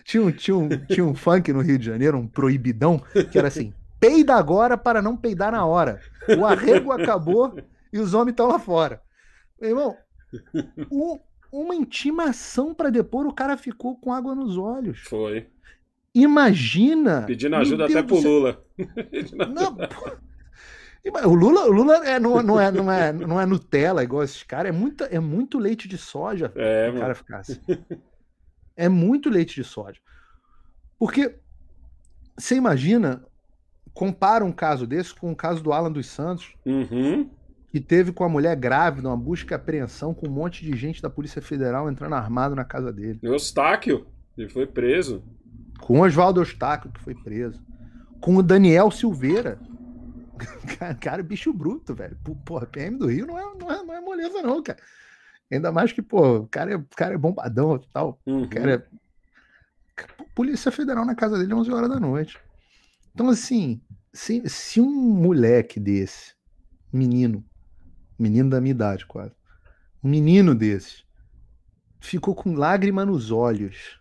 tinha, um, tinha, um, tinha um funk no Rio de Janeiro, um proibidão, que era assim: peida agora para não peidar na hora. O arrego acabou e os homens estão lá fora. Meu irmão, uma intimação para depor, o cara ficou com água nos olhos. Foi. Imagina. Pedindo ajuda até pro Lula. Não, pô, o Lula, o Lula é, não, não, é, não, é, não é Nutella igual esses caras, é, é muito leite de soja é, o cara ficasse. Assim. É muito leite de soja. Porque você imagina, compara um caso desse com o caso do Alan dos Santos, uhum. que teve com a mulher grávida uma busca e apreensão com um monte de gente da Polícia Federal entrando armado na casa dele. E Eustáquio, ele foi preso. Com o Oswaldo Eustáquio, que foi preso. Com o Daniel Silveira, (laughs) cara, bicho bruto, velho. Porra, PM do Rio não é, não é, não é moleza, não, cara. Ainda mais que, pô, o cara é, cara é bombadão e tal. Uhum. O cara é. Polícia Federal na casa dele 11 horas da noite. Então, assim, se, se um moleque desse, menino, menino da minha idade quase, um menino desse, ficou com lágrima nos olhos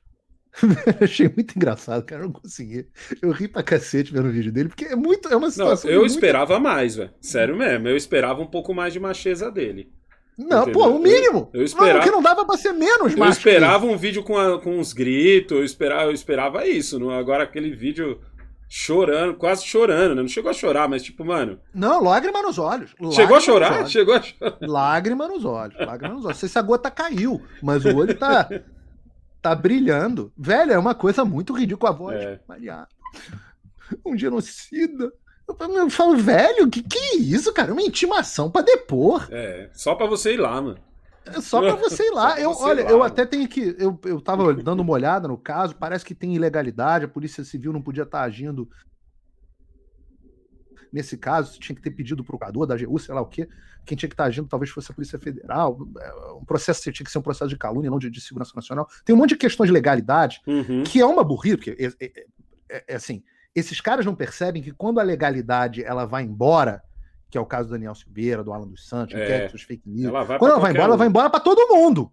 (laughs) Achei muito engraçado, cara. Eu não consegui. Eu ri pra cacete vendo o vídeo dele, porque é muito. É uma situação. Não, eu muito... esperava mais, velho. Sério mesmo. Eu esperava um pouco mais de macheza dele. Não, entendeu? pô, o mínimo. Eu, eu esperava. Não, porque não dava pra ser menos, Eu esperava um vídeo com, a, com uns gritos, eu esperava, eu esperava isso. Não, agora aquele vídeo chorando, quase chorando, né? Não chegou a chorar, mas tipo, mano. Não, lágrima nos olhos. Lágrima chegou a chorar? Chegou a chorar. Lágrima nos olhos, lágrima nos olhos. Não sei se a gota caiu, mas o olho tá. (laughs) tá brilhando. Velho, é uma coisa muito ridícula a voz. É. Maria. Um genocida. Eu falo, velho, que que é isso, cara? É uma intimação pra depor. É, só pra você ir lá, mano. É só pra você ir lá. Eu, olha, lá, eu até tenho que. Eu, eu tava dando uma olhada no caso, parece que tem ilegalidade, a Polícia Civil não podia estar tá agindo nesse caso, tinha que ter pedido para o cador da AGU, sei lá o quê. Quem tinha que estar tá agindo talvez fosse a Polícia Federal. É, um processo tinha que ser um processo de calúnia, não de, de segurança nacional. Tem um monte de questões de legalidade, uhum. que é uma burrice, porque, é, é, é, é assim, esses caras não percebem que quando a legalidade ela vai embora, que é o caso do Daniel Silveira, do Alan dos Santos, é. é dos fake news. Ela quando ela vai embora, um. ela vai embora para todo mundo.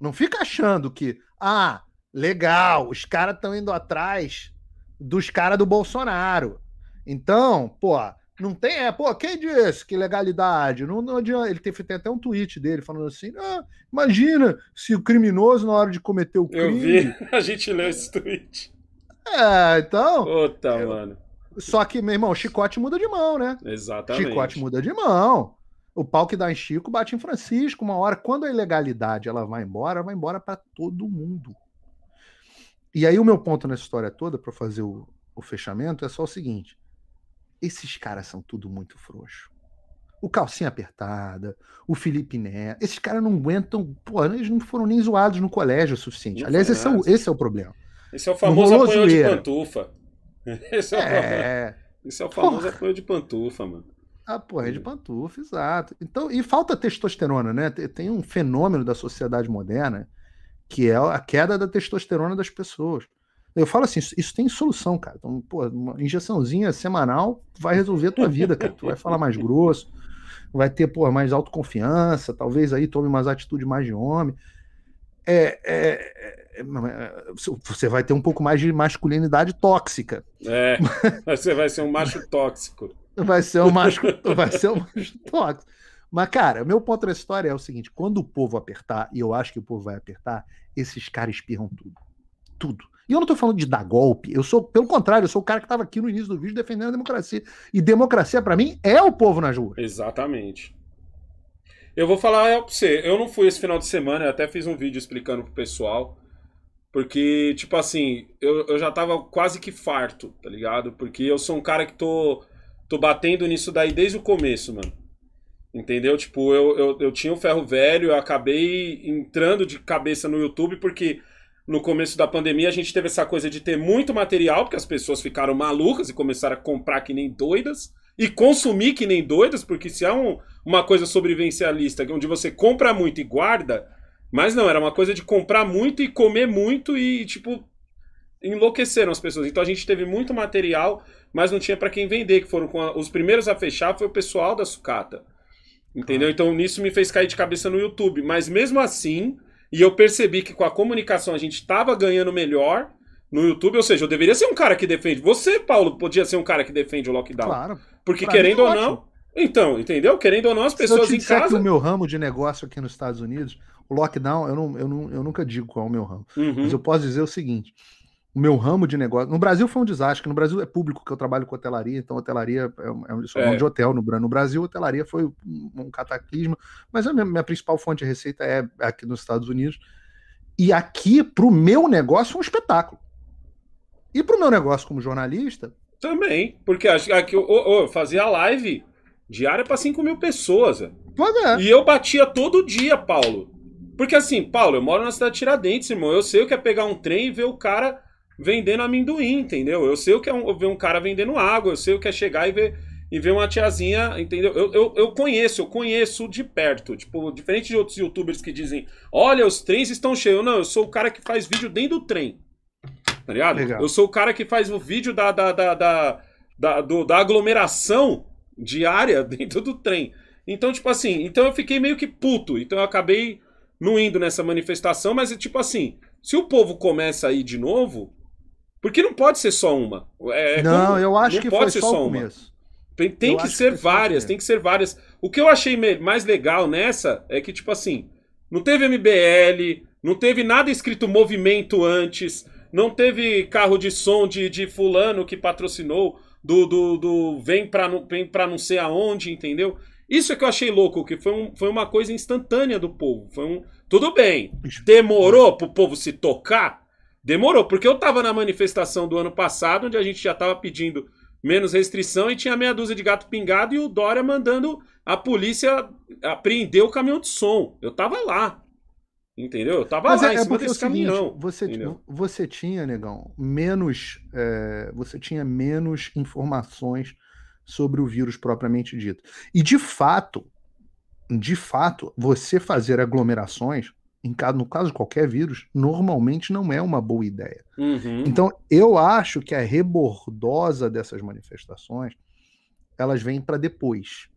Não fica achando que, ah, legal, os caras estão indo atrás dos caras do Bolsonaro. Então, pô, não tem, é, pô, quem disse que legalidade? Não, não adianta. Ele teve, tem até um tweet dele falando assim: ah, imagina se o criminoso, na hora de cometer o crime. Eu vi, (laughs) a gente leu esse tweet. É, então. Puta, é, mano. Só que, meu irmão, chicote muda de mão, né? Exatamente. Chicote muda de mão. O pau que dá em Chico bate em Francisco. Uma hora, quando a ilegalidade ela vai embora, ela vai embora para todo mundo. E aí, o meu ponto nessa história toda, para fazer o, o fechamento, é só o seguinte: esses caras são tudo muito frouxo. O calcinha apertada, o Felipe Neto, esses caras não aguentam, pô, eles não foram nem zoados no colégio o suficiente. Não Aliás, esse é, o, esse é, o, problema. Esse é o famoso apoio de pantufa. (laughs) Esse é, é... O, esse é o famoso porra. apoio de pantufa, mano. Apoio ah, é de hum. pantufa, exato. Então, e falta testosterona, né? Tem um fenômeno da sociedade moderna que é a queda da testosterona das pessoas. Eu falo assim, isso, isso tem solução, cara. Então, pô, uma injeçãozinha semanal vai resolver a tua vida, cara. Tu vai falar mais grosso, vai ter, pô, mais autoconfiança, talvez aí tome umas atitudes mais de homem. É, é, é, é, é você vai ter um pouco mais de masculinidade tóxica. É, você vai ser um macho tóxico. Vai ser um macho, vai ser um macho tóxico. Mas, cara, meu ponto da história é o seguinte: quando o povo apertar, e eu acho que o povo vai apertar, esses caras espirram tudo. Tudo. E eu não estou falando de dar golpe, eu sou, pelo contrário, eu sou o cara que estava aqui no início do vídeo defendendo a democracia. E democracia, para mim, é o povo na rua. Exatamente. Eu vou falar é, pra você, eu não fui esse final de semana, eu até fiz um vídeo explicando pro pessoal. Porque, tipo assim, eu, eu já tava quase que farto, tá ligado? Porque eu sou um cara que tô, tô batendo nisso daí desde o começo, mano. Entendeu? Tipo, eu, eu, eu tinha o ferro velho, eu acabei entrando de cabeça no YouTube porque no começo da pandemia, a gente teve essa coisa de ter muito material, porque as pessoas ficaram malucas e começaram a comprar que nem doidas e consumir que nem doidas, porque se é um, uma coisa sobrevivencialista, onde você compra muito e guarda, mas não, era uma coisa de comprar muito e comer muito e, tipo, enlouqueceram as pessoas. Então a gente teve muito material, mas não tinha para quem vender, que foram a, os primeiros a fechar foi o pessoal da sucata. Entendeu? Então nisso me fez cair de cabeça no YouTube, mas mesmo assim, e eu percebi que com a comunicação a gente estava ganhando melhor no YouTube, ou seja, eu deveria ser um cara que defende. Você, Paulo, podia ser um cara que defende o lockdown. Claro. Porque querendo é ou não, ótimo. então, entendeu? Querendo ou não, as pessoas Se eu te em casa. Que o meu ramo de negócio aqui nos Estados Unidos, o lockdown, eu, não, eu, não, eu nunca digo qual é o meu ramo, uhum. mas eu posso dizer o seguinte: o meu ramo de negócio. No Brasil foi um desastre. No Brasil é público que eu trabalho com hotelaria, então hotelaria é, um, é um é. de hotel no, no Brasil. Hotelaria foi um, um cataclisma, mas a minha, minha, principal fonte de receita é, é aqui nos Estados Unidos. E aqui, para o meu negócio, foi um espetáculo. E para o meu negócio como jornalista. Também, porque aqui eu, eu, eu fazia live diária para 5 mil pessoas. É. E eu batia todo dia, Paulo. Porque assim, Paulo, eu moro na cidade de Tiradentes, irmão. Eu sei o que é pegar um trem e ver o cara vendendo amendoim, entendeu? Eu sei o que é um, ver um cara vendendo água, eu sei o que é chegar e ver, e ver uma tiazinha, entendeu? Eu, eu, eu conheço, eu conheço de perto. Tipo, diferente de outros youtubers que dizem, olha, os trens estão cheios. Não, eu sou o cara que faz vídeo dentro do trem. Tá ligado? Legal. Eu sou o cara que faz o vídeo da, da, da, da, da, do, da aglomeração diária (laughs) dentro do trem. Então, tipo assim, então eu fiquei meio que puto. Então eu acabei não indo nessa manifestação, mas tipo assim, se o povo começa a ir de novo, porque não pode ser só uma. É, é não, como? eu acho não que pode ser só, só uma. Tem, tem que ser que várias, tem que ser várias. O que eu achei mais legal nessa é que, tipo assim, não teve MBL, não teve nada escrito movimento antes, não teve carro de som de, de fulano que patrocinou, do, do, do vem, pra, vem pra não sei aonde, entendeu? Isso é que eu achei louco, que foi, um, foi uma coisa instantânea do povo. Foi um. Tudo bem, demorou pro povo se tocar? Demorou, porque eu estava na manifestação do ano passado, onde a gente já estava pedindo menos restrição e tinha meia dúzia de gato pingado e o Dória mandando a polícia apreender o caminhão de som. Eu estava lá. Entendeu? Eu tava Mas lá é, em cima é desse seguinte, caminhão. Você, você tinha, negão, menos. É, você tinha menos informações sobre o vírus propriamente dito. E de fato, de fato, você fazer aglomerações caso, no caso de qualquer vírus, normalmente não é uma boa ideia. Uhum. Então, eu acho que a rebordosa dessas manifestações, elas vêm para depois.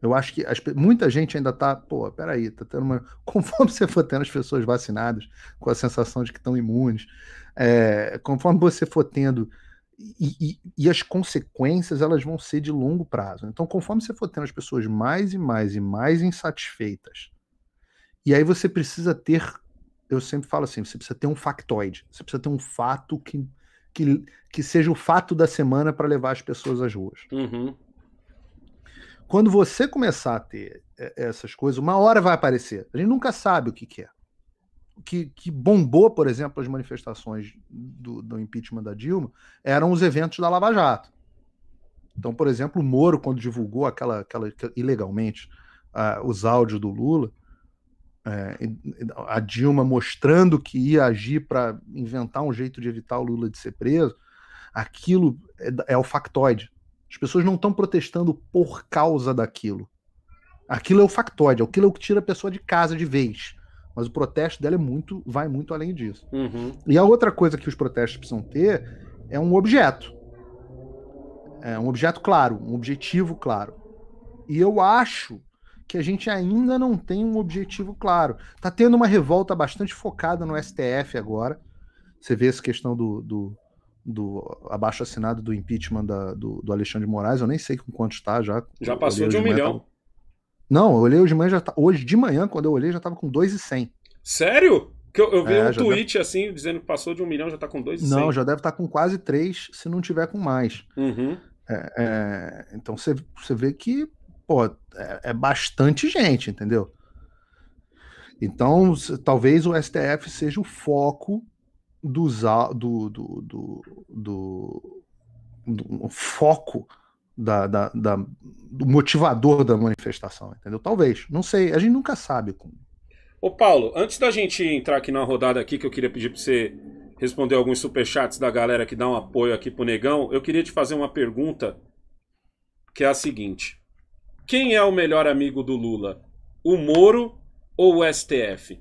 Eu acho que as, muita gente ainda está, pô, peraí, tá tendo uma. (laughs) Conforme você for tendo as pessoas vacinadas, com a sensação de que estão imunes, é, conforme você for tendo. E, e, e, as consequências elas vão ser de longo prazo. Então, conforme você for tendo as pessoas mais e mais e mais insatisfeitas e aí você precisa ter, eu sempre falo assim, você precisa ter um factoide, você precisa ter um fato que, que, que seja o fato da semana para levar as pessoas às ruas. Uhum. Quando você começar a ter é, essas coisas, uma hora vai aparecer. A gente nunca sabe o que, que é. Que, que, bombou, por exemplo, as manifestações do, do, impeachment da Dilma eram os eventos da Lava Jato. Então, por exemplo, o Moro, quando divulgou aquela, aquela ilegalmente uh, os áudios do Lula, é, a Dilma mostrando que ia agir para inventar um jeito de evitar o Lula de ser preso, aquilo é, é o factoide. As pessoas não estão protestando por causa daquilo. Aquilo é o factoide, aquilo é o que tira a pessoa de casa de vez. Mas o protesto dela é muito, vai muito além disso. Uhum. E a outra coisa que os protestos precisam ter é um objeto. É um objeto claro, um objetivo claro. E eu acho que a gente ainda não tem um objetivo claro. Tá tendo uma revolta bastante focada no STF agora. Você vê essa questão do, do, do abaixo assinado do impeachment da, do, do, Alexandre de Moraes, eu nem sei com quanto está já. Já passou de um milhão. Tava... Não, eu olhei hoje de manhã, já tá... hoje de manhã, quando eu olhei, já estava com 2,100. Sério? Que eu, eu vi é, um tweet deve... assim, dizendo que passou de um milhão, já está com 2,100. Não, já deve estar tá com quase 3, se não tiver com mais. Uhum. É, é, então você, você vê que pô, é, é bastante gente, entendeu? Então, talvez o STF seja o foco dos, do, do, do, do, do foco da, da, da, do motivador da manifestação, entendeu? Talvez, não sei, a gente nunca sabe como. Ô Paulo, antes da gente entrar aqui na rodada aqui, que eu queria pedir para você responder alguns superchats da galera que dá um apoio aqui pro Negão, eu queria te fazer uma pergunta que é a seguinte. Quem é o melhor amigo do Lula? O Moro ou o STF?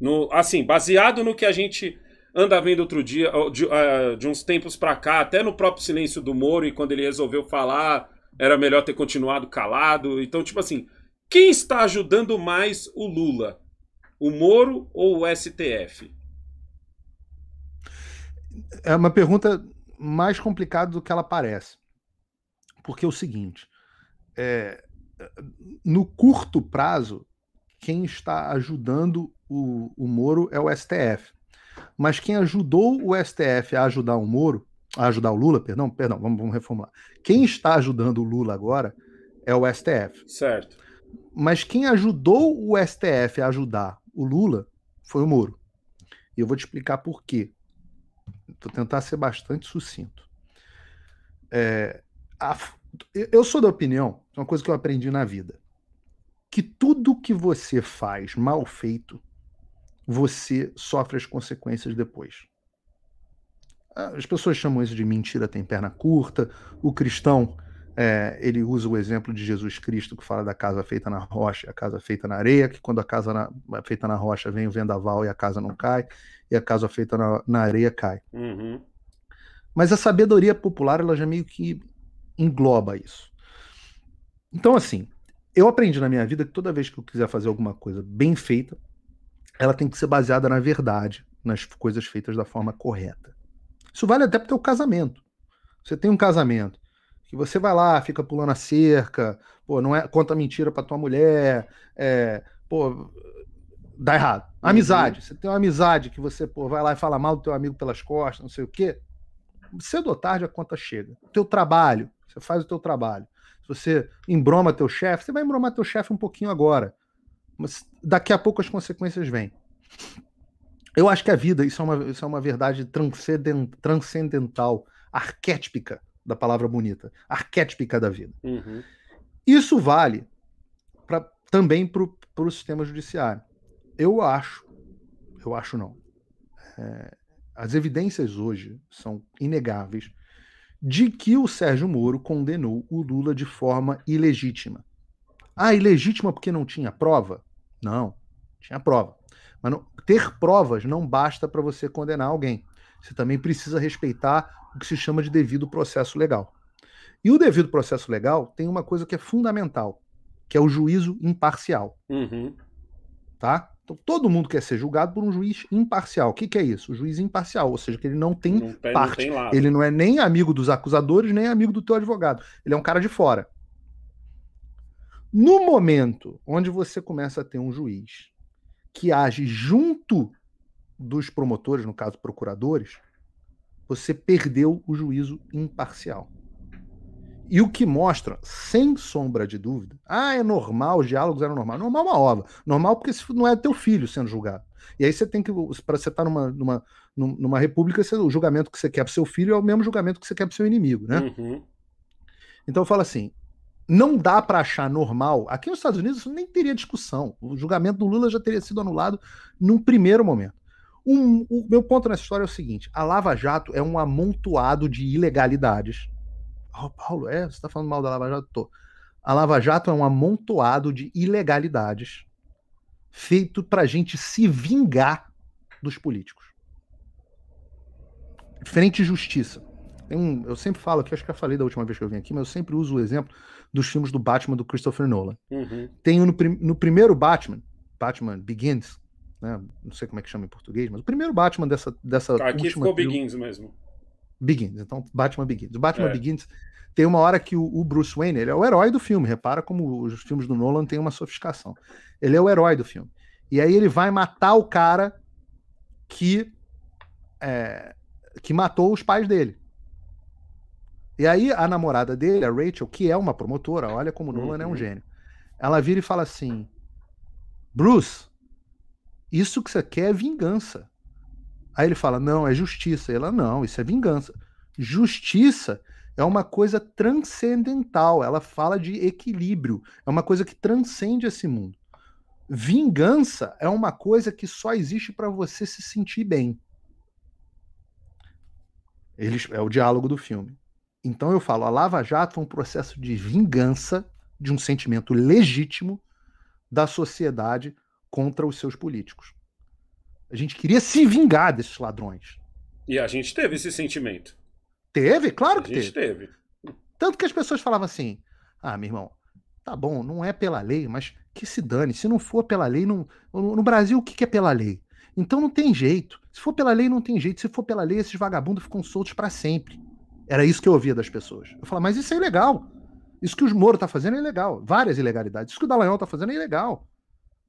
No, assim, baseado no que a gente anda vendo outro dia, de, uh, de uns tempos para cá, até no próprio silêncio do Moro e quando ele resolveu falar, era melhor ter continuado calado. Então, tipo assim, quem está ajudando mais o Lula? O Moro ou o STF? É uma pergunta mais complicada do que ela parece. Porque é o seguinte: é, no curto prazo, quem está ajudando o, o Moro é o STF. Mas quem ajudou o STF a ajudar o Moro, a ajudar o Lula, perdão, perdão, vamos, vamos reformular. Quem está ajudando o Lula agora é o STF. Certo. Mas quem ajudou o STF a ajudar o Lula foi o Moro. E eu vou te explicar por quê. Vou tentar ser bastante sucinto. É, a, eu sou da opinião, é uma coisa que eu aprendi na vida, que tudo que você faz mal feito, você sofre as consequências depois. Ah, as pessoas chamam isso de mentira tem perna curta. O cristão, é, ele usa o exemplo de Jesus Cristo, que fala da casa feita na rocha, a casa feita na areia, que quando a casa na, feita na rocha vem o vendaval e a casa não cai, e a casa feita na, na areia cai. Uhum. Mas a sabedoria popular, ela já meio que engloba isso. Então, assim, eu aprendi na minha vida que toda vez que eu quiser fazer alguma coisa bem feita, ela tem que ser baseada na verdade, nas coisas feitas da forma correta. Isso vale até para o teu casamento. Você tem um casamento que você vai lá, fica pulando a cerca, pô, não é, conta mentira para tua mulher, é, pô, dá errado. Uhum. Amizade. Você tem uma amizade que você pô, vai lá e fala mal do teu amigo pelas costas, não sei o quê. Cedo ou tarde a conta chega. teu trabalho. Você faz o teu trabalho. Se você embroma teu chefe, você vai embromar teu chefe um pouquinho agora. Mas daqui a pouco as consequências vêm. Eu acho que a vida, isso é uma, isso é uma verdade transcendental, arquétipica da palavra bonita, arquétipica da vida. Uhum. Isso vale pra, também para o sistema judiciário. Eu acho, eu acho não. É, as evidências hoje são inegáveis de que o Sérgio Moro condenou o Lula de forma ilegítima. Ah, ilegítima porque não tinha prova? Não, tinha prova. Mas não, ter provas não basta para você condenar alguém. Você também precisa respeitar o que se chama de devido processo legal. E o devido processo legal tem uma coisa que é fundamental, que é o juízo imparcial. Uhum. Tá? Então, todo mundo quer ser julgado por um juiz imparcial. O que, que é isso? O juiz imparcial, ou seja, que ele não tem não, parte. Não tem ele não é nem amigo dos acusadores, nem amigo do teu advogado. Ele é um cara de fora. No momento onde você começa a ter um juiz que age junto dos promotores, no caso procuradores, você perdeu o juízo imparcial. E o que mostra, sem sombra de dúvida, ah, é normal, os diálogos eram normais, Normal é uma obra. Normal porque não é teu filho sendo julgado. E aí você tem que, para você estar tá numa, numa, numa república, você, o julgamento que você quer para seu filho é o mesmo julgamento que você quer para seu inimigo, né? Uhum. Então eu falo assim, não dá para achar normal. Aqui nos Estados Unidos isso nem teria discussão. O julgamento do Lula já teria sido anulado num primeiro momento. Um, o meu ponto nessa história é o seguinte: a Lava Jato é um amontoado de ilegalidades Oh, Paulo, é, você está falando mal da Lava Jato? Tô. A Lava Jato é um amontoado de ilegalidades feito para gente se vingar dos políticos. Frente justiça. Um, eu sempre falo aqui, acho que eu falei da última vez que eu vim aqui, mas eu sempre uso o exemplo dos filmes do Batman do Christopher Nolan. Uhum. Tem um no, no, primeiro Batman, Batman Begins, né? não sei como é que chama em português, mas o primeiro Batman dessa. dessa aqui última ficou Begins mesmo. Begins. Então, Batman Begins. O Batman é. Begins tem uma hora que o, Bruce Wayne, ele é o herói do filme, repara como os filmes do Nolan têm uma sofisticação. Ele é o herói do filme. E aí ele vai matar o cara que é, que matou os pais dele. E aí a namorada dele, a Rachel, que é uma promotora, olha como Nolan é um uhum. gênio. Ela vira e fala assim: "Bruce, isso que você quer é vingança. Aí ele fala: não, é justiça. E ela: não, isso é vingança. Justiça é uma coisa transcendental, ela fala de equilíbrio, é uma coisa que transcende esse mundo. Vingança é uma coisa que só existe para você se sentir bem. Eles, é o diálogo do filme. Então eu falo, a Lava Jato foi um processo de vingança de um sentimento legítimo da sociedade contra os seus políticos. A gente queria se vingar desses ladrões. E a gente teve esse sentimento. Teve? Claro que teve. A gente teve. teve. Tanto que as pessoas falavam assim: ah, meu irmão, tá bom, não é pela lei, mas que se dane. Se não for pela lei, não... no Brasil, o que é pela lei? Então não tem jeito. Se for pela lei, não tem jeito. Se for pela lei, esses vagabundos ficam soltos para sempre. Era isso que eu ouvia das pessoas. Eu falava, mas isso é ilegal. Isso que os Moro tá fazendo é ilegal. Várias ilegalidades. Isso que o Dallagnol tá fazendo é ilegal.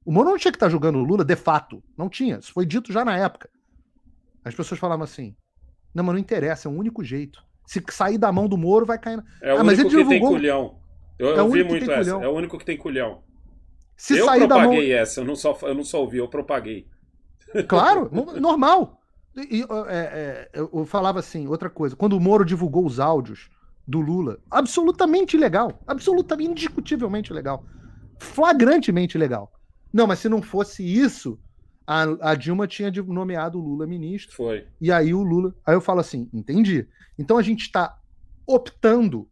O Moro não tinha que estar tá julgando o Lula de fato. Não tinha. Isso foi dito já na época. As pessoas falavam assim: não, mas não interessa, é o único jeito. Se sair da mão do Moro, vai cair. Na... É o ah, mas único que tem culhão. Eu, é eu vi muito essa. Culhão. É o único que tem culhão. Se eu sair propaguei da mão... essa, eu não, só, eu não só ouvi, eu propaguei. Claro, (laughs) normal. E, é, é, eu falava assim, outra coisa, quando o Moro divulgou os áudios do Lula, absolutamente legal, absolutamente, indiscutivelmente legal, flagrantemente legal. Não, mas se não fosse isso, a, a Dilma tinha nomeado o Lula ministro. Foi. E aí o Lula. Aí eu falo assim: entendi. Então a gente está optando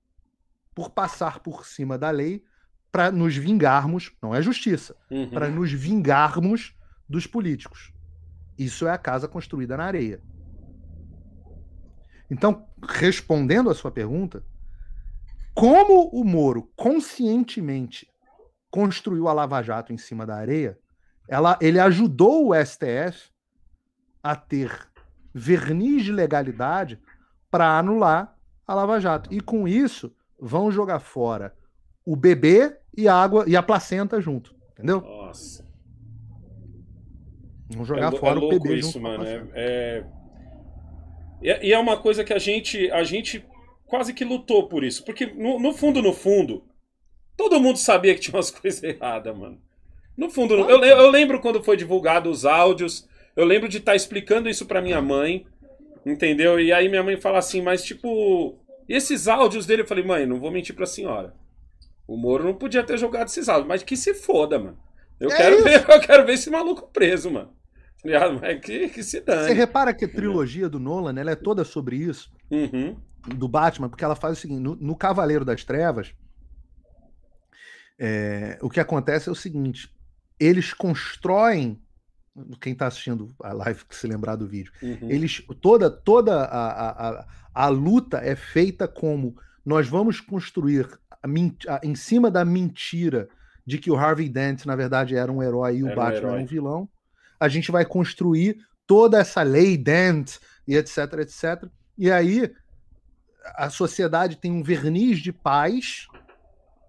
por passar por cima da lei para nos vingarmos, não é justiça, uhum. para nos vingarmos dos políticos. Isso é a casa construída na areia. Então, respondendo à sua pergunta, como o Moro conscientemente construiu a Lava Jato em cima da areia, ela, ele ajudou o STF a ter verniz de legalidade para anular a Lava Jato. E com isso, vão jogar fora o bebê e a água e a placenta junto, entendeu? Nossa. Vão jogar é, é fora é o é, bebê isso, junto mano. É, E é uma coisa que a gente, a gente quase que lutou por isso, porque no, no fundo, no fundo, Todo mundo sabia que tinha umas (laughs) coisas erradas, mano. No fundo, ah, eu, eu, lembro quando foi divulgado os áudios, eu lembro de estar tá explicando isso para minha mãe, entendeu? E aí minha mãe fala assim, mas tipo, esses áudios dele, eu falei, mãe, não vou mentir pra senhora. O Moro não podia ter jogado esses áudios, mas que se foda, mano. Eu, é quero, ver, (laughs) eu quero ver esse maluco preso, mano. Tá mas que, que se dane. Você repara que a trilogia do Nolan, ela é toda sobre isso, uhum. do Batman, porque ela faz o seguinte, no, no Cavaleiro das Trevas, é, o que acontece é o seguinte: eles constroem. Quem está assistindo a live que se lembrar do vídeo, uhum. eles toda toda a, a, a, luta é feita como nós vamos construir a, em cima da mentira de que o Harvey Dent na verdade era um herói e o Batman um era um vilão. A gente vai construir toda essa lei Dent e etc, etc. E aí a sociedade tem um verniz de paz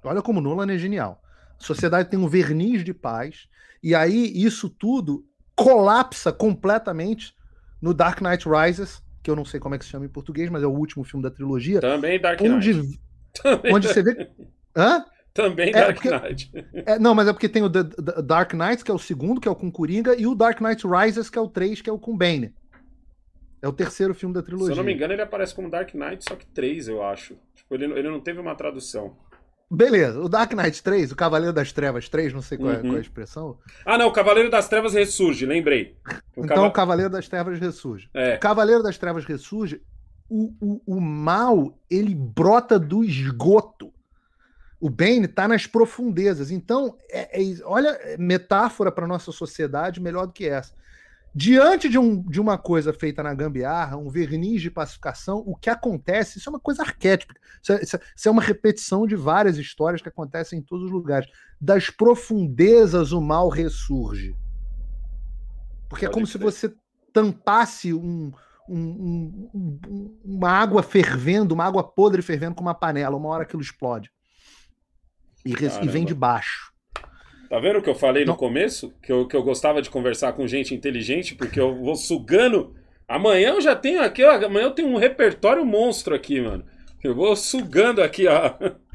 Olha como Nolan é genial. A sociedade tem um verniz de paz, e aí isso tudo colapsa completamente no Dark Knight Rises, que eu não sei como é que se chama em português, mas é o último filme da trilogia. Também Dark onde, Knight. (laughs) onde você vê. (laughs) Hã? Também é Dark porque... Knight. É, não, mas é porque tem o The, The Dark Knight, que é o segundo, que é o com Coringa, e o Dark Knight Rises, que é o 3, que é o com Bane. É o terceiro filme da trilogia. Se eu não me engano, ele aparece como Dark Knight, só que 3, eu acho. Tipo, ele, ele não teve uma tradução. Beleza, o Dark Knight 3, o Cavaleiro das Trevas 3, não sei qual, é, uhum. é, qual é a expressão. Ah, não, o Cavaleiro das Trevas ressurge, lembrei. O então Cava... o Cavaleiro das Trevas ressurge. É. O Cavaleiro das Trevas ressurge, o, o, o mal, ele brota do esgoto. O Bane está nas profundezas. Então, é, é, olha, é metáfora para nossa sociedade melhor do que essa. Diante de, um, de uma coisa feita na gambiarra, um verniz de pacificação, o que acontece, isso é uma coisa arquétipa, é, Isso é, isso é uma repetição de várias histórias que acontecem em todos os lugares. Das profundezas o mal ressurge. Porque Pode é como ser. se você tampasse um, um, um, uma água fervendo, uma água podre fervendo com uma panela. Uma hora aquilo explode. E, e vem de baixo. Tá vendo o que eu falei no começo? Que eu, que eu gostava de conversar com gente inteligente, porque eu vou sugando. Amanhã eu já tenho aqui, ó, amanhã eu tenho um repertório monstro aqui, mano. Eu vou sugando aqui, ó. (laughs)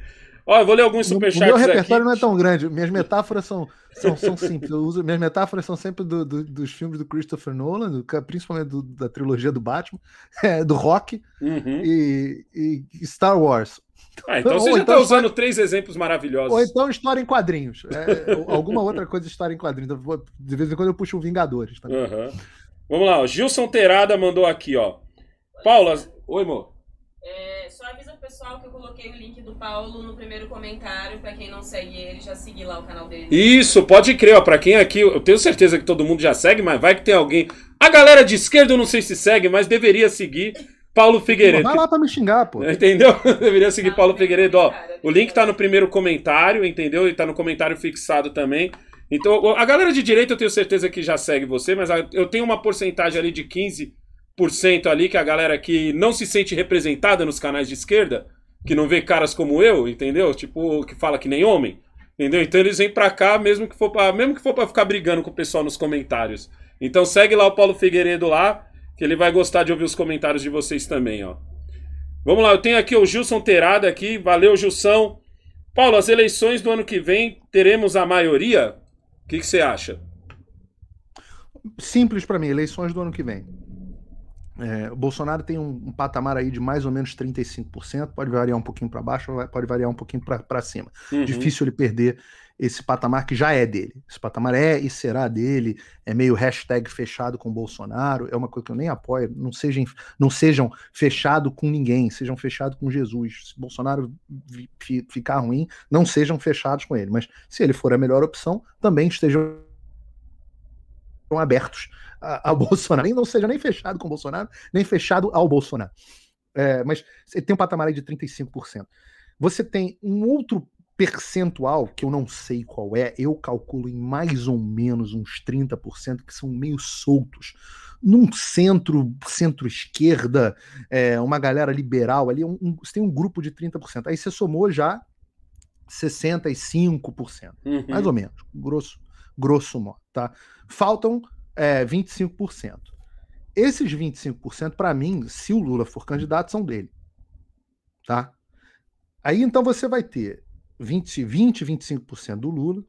Ó, eu vou ler alguns superchats. O meu repertório aqui. não é tão grande. Minhas metáforas são, são, são simples. Eu uso, minhas metáforas são sempre do, do, dos filmes do Christopher Nolan, do, principalmente da trilogia do Batman, (laughs) é, do Rock uhum. e, e Star Wars. Ah, então ou você já está então usando três exemplos maravilhosos. Ou então história em quadrinhos. É, é alguma outra coisa história em quadrinhos. De vez em quando eu puxo o Vingadores Uhum. Vamos lá, o Gilson Terada mandou aqui, ó. Paula. Oi, amor. É, só avisa o pessoal que eu coloquei o link do Paulo no primeiro comentário. Para quem não segue ele, já seguir lá o canal dele. Isso, pode crer, ó. Para quem aqui, eu tenho certeza que todo mundo já segue, mas vai que tem alguém. A galera de esquerda, eu não sei se segue, mas deveria seguir. Paulo Figueiredo. Vai lá pra me xingar, pô. (laughs) Entendeu? Deveria seguir ah, Paulo é Figueiredo. Ó, o link tá no primeiro comentário, entendeu? E tá no comentário fixado também. Então, a galera de direita eu tenho certeza que já segue você, mas eu tenho uma porcentagem ali de 15% ali, que é a galera que não se sente representada nos canais de esquerda, que não vê caras como eu, entendeu? Tipo, que fala que nem homem. Entendeu? Então eles vêm pra cá, mesmo que for pra, mesmo que for pra ficar brigando com o pessoal nos comentários. Então segue lá o Paulo Figueiredo lá que ele vai gostar de ouvir os comentários de vocês também, ó. Vamos lá, eu tenho aqui o Gilson Terada aqui, valeu Gilson. Paulo, as eleições do ano que vem teremos a maioria? O que, você acha? Simples para mim, eleições do ano que vem. É, o Bolsonaro tem um, um, patamar aí de mais ou menos 35%, pode variar um pouquinho para baixo, pode variar um pouquinho para cima. Uhum. Difícil ele perder esse patamar que já é dele. Esse patamar é e será dele, é meio hashtag fechado com Bolsonaro, é uma coisa que eu nem apoio. Não sejam, não sejam fechado com ninguém, sejam fechados com Jesus. Se Bolsonaro ficar ruim, não sejam fechados com ele. Mas se ele for a melhor opção, também estejam abertos ao (laughs) Bolsonaro. Nem não seja nem fechado com Bolsonaro, nem fechado ao Bolsonaro. É, mas tem um patamar aí de 35%. Você tem um outro percentual, que eu não sei qual é, eu calculo em mais ou menos uns 30%, que são meio soltos. Num centro, centro-esquerda, é, uma galera liberal ali, um, um, você tem um grupo de 30%. Aí você somou já 65%, uhum. mais ou menos, grosso, grosso modo, tá? Faltam é, 25%. Esses 25%, para mim, se o Lula for candidato, são dele, tá? Aí então você vai ter 20, 25% do Lula,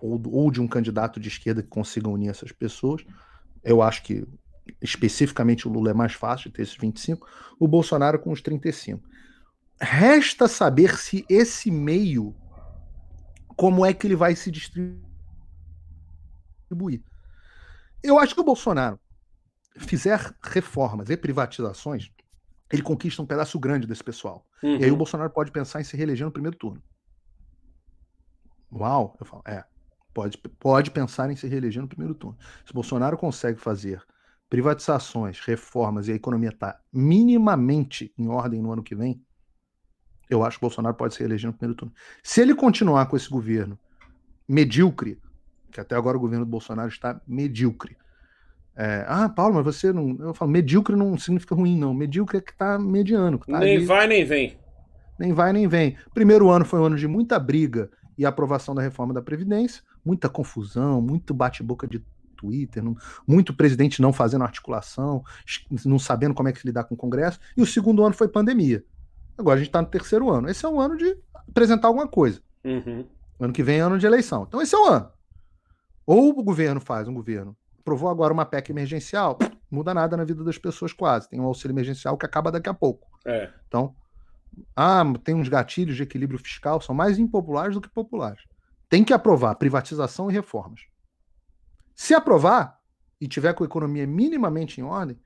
ou, ou de um candidato de esquerda que consiga unir essas pessoas. Eu acho que especificamente o Lula é mais fácil de ter esses 25, o Bolsonaro com os 35. Resta saber se esse meio, como é que ele vai se distribuir. Eu acho que o Bolsonaro fizer reformas e privatizações, ele conquista um pedaço grande desse pessoal. Uhum. E aí o uhum. Bolsonaro pode pensar em se reeleger no primeiro turno. Uau, eu falo, é. Pode, pode pensar em se reeleger no primeiro turno. Se Bolsonaro consegue fazer privatizações, reformas e a economia está minimamente em ordem no ano que vem, eu acho que Bolsonaro pode se reeleger no primeiro turno. Se ele continuar com esse governo medíocre, que até agora o governo do Bolsonaro está medíocre, é, ah, Paulo, mas você não. Eu falo, medíocre não significa ruim, não. Medíocre é que tá mediano. Que tá nem ali... vai, nem vem. Nem vai, nem vem. Primeiro ano foi um ano de muita briga e aprovação da reforma da Previdência, muita confusão, muito bate-boca de Twitter, não, muito presidente não fazendo articulação, não sabendo como é que lidar com o Congresso. E o segundo ano foi pandemia. Agora a gente está no terceiro ano. Esse é um ano de apresentar alguma coisa. Uhum. Ano que vem é ano de eleição. Então esse é o ano. Ou o governo faz um governo Provou agora uma PEC emergencial, muda nada na vida das pessoas quase. Tem um auxílio emergencial que acaba daqui a pouco. É. Então, ah, tem uns gatilhos de equilíbrio fiscal, são mais impopulares do que populares. Tem que aprovar privatização e reformas. Se aprovar e tiver com a economia minimamente em ordem,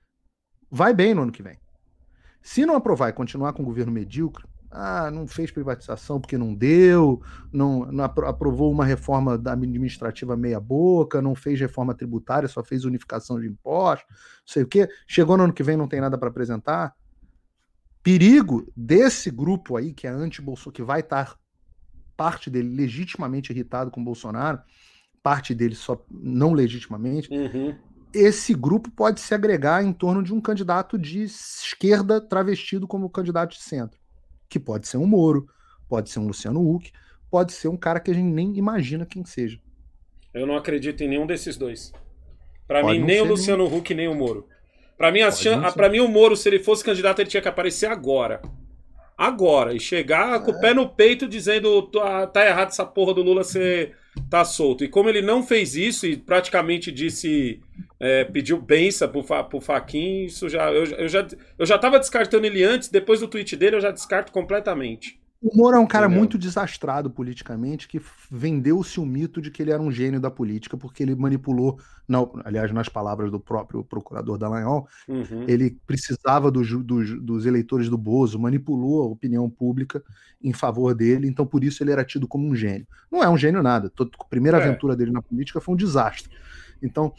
vai bem no ano que vem. Se não aprovar e continuar com o governo medíocre, ah, não fez privatização porque não deu, não, não aprovou uma reforma administrativa meia-boca, não fez reforma tributária, só fez unificação de impostos, não sei o quê. Chegou no ano que vem, não tem nada para apresentar. Perigo desse grupo aí, que é anti-Bolsonaro, que vai estar parte dele legitimamente irritado com Bolsonaro, parte dele só não legitimamente, uhum. esse grupo pode se agregar em torno de um candidato de esquerda travestido como candidato de centro que pode ser um Moro, pode ser um Luciano Huck, pode ser um cara que a gente nem imagina quem seja. Eu não acredito em nenhum desses dois. Para mim, nem o Luciano nenhum. Huck, nem o Moro. Para mim, chan... mim, o Moro, se ele fosse candidato, ele tinha que aparecer agora. Agora. E chegar é. com o é. pé no peito dizendo: ah, tá errado essa porra do Lula ser tá solto. E como ele não fez isso e praticamente disse, é, pediu benção pro, Fa, pro Faquin, isso já eu, eu já eu já tava descartando ele antes, depois do tweet dele eu já descarto completamente. O Moro é um cara muito desastrado politicamente que vendeu-se o mito de que ele era um gênio da política, porque ele manipulou, aliás, nas palavras do próprio procurador Dallagnol, uhum. ele precisava dos, dos, dos, eleitores do Bozo, manipulou a opinião pública em favor dele, então por isso ele era tido como um gênio. Não é um gênio nada, a primeira é. aventura dele na política foi um desastre. Então,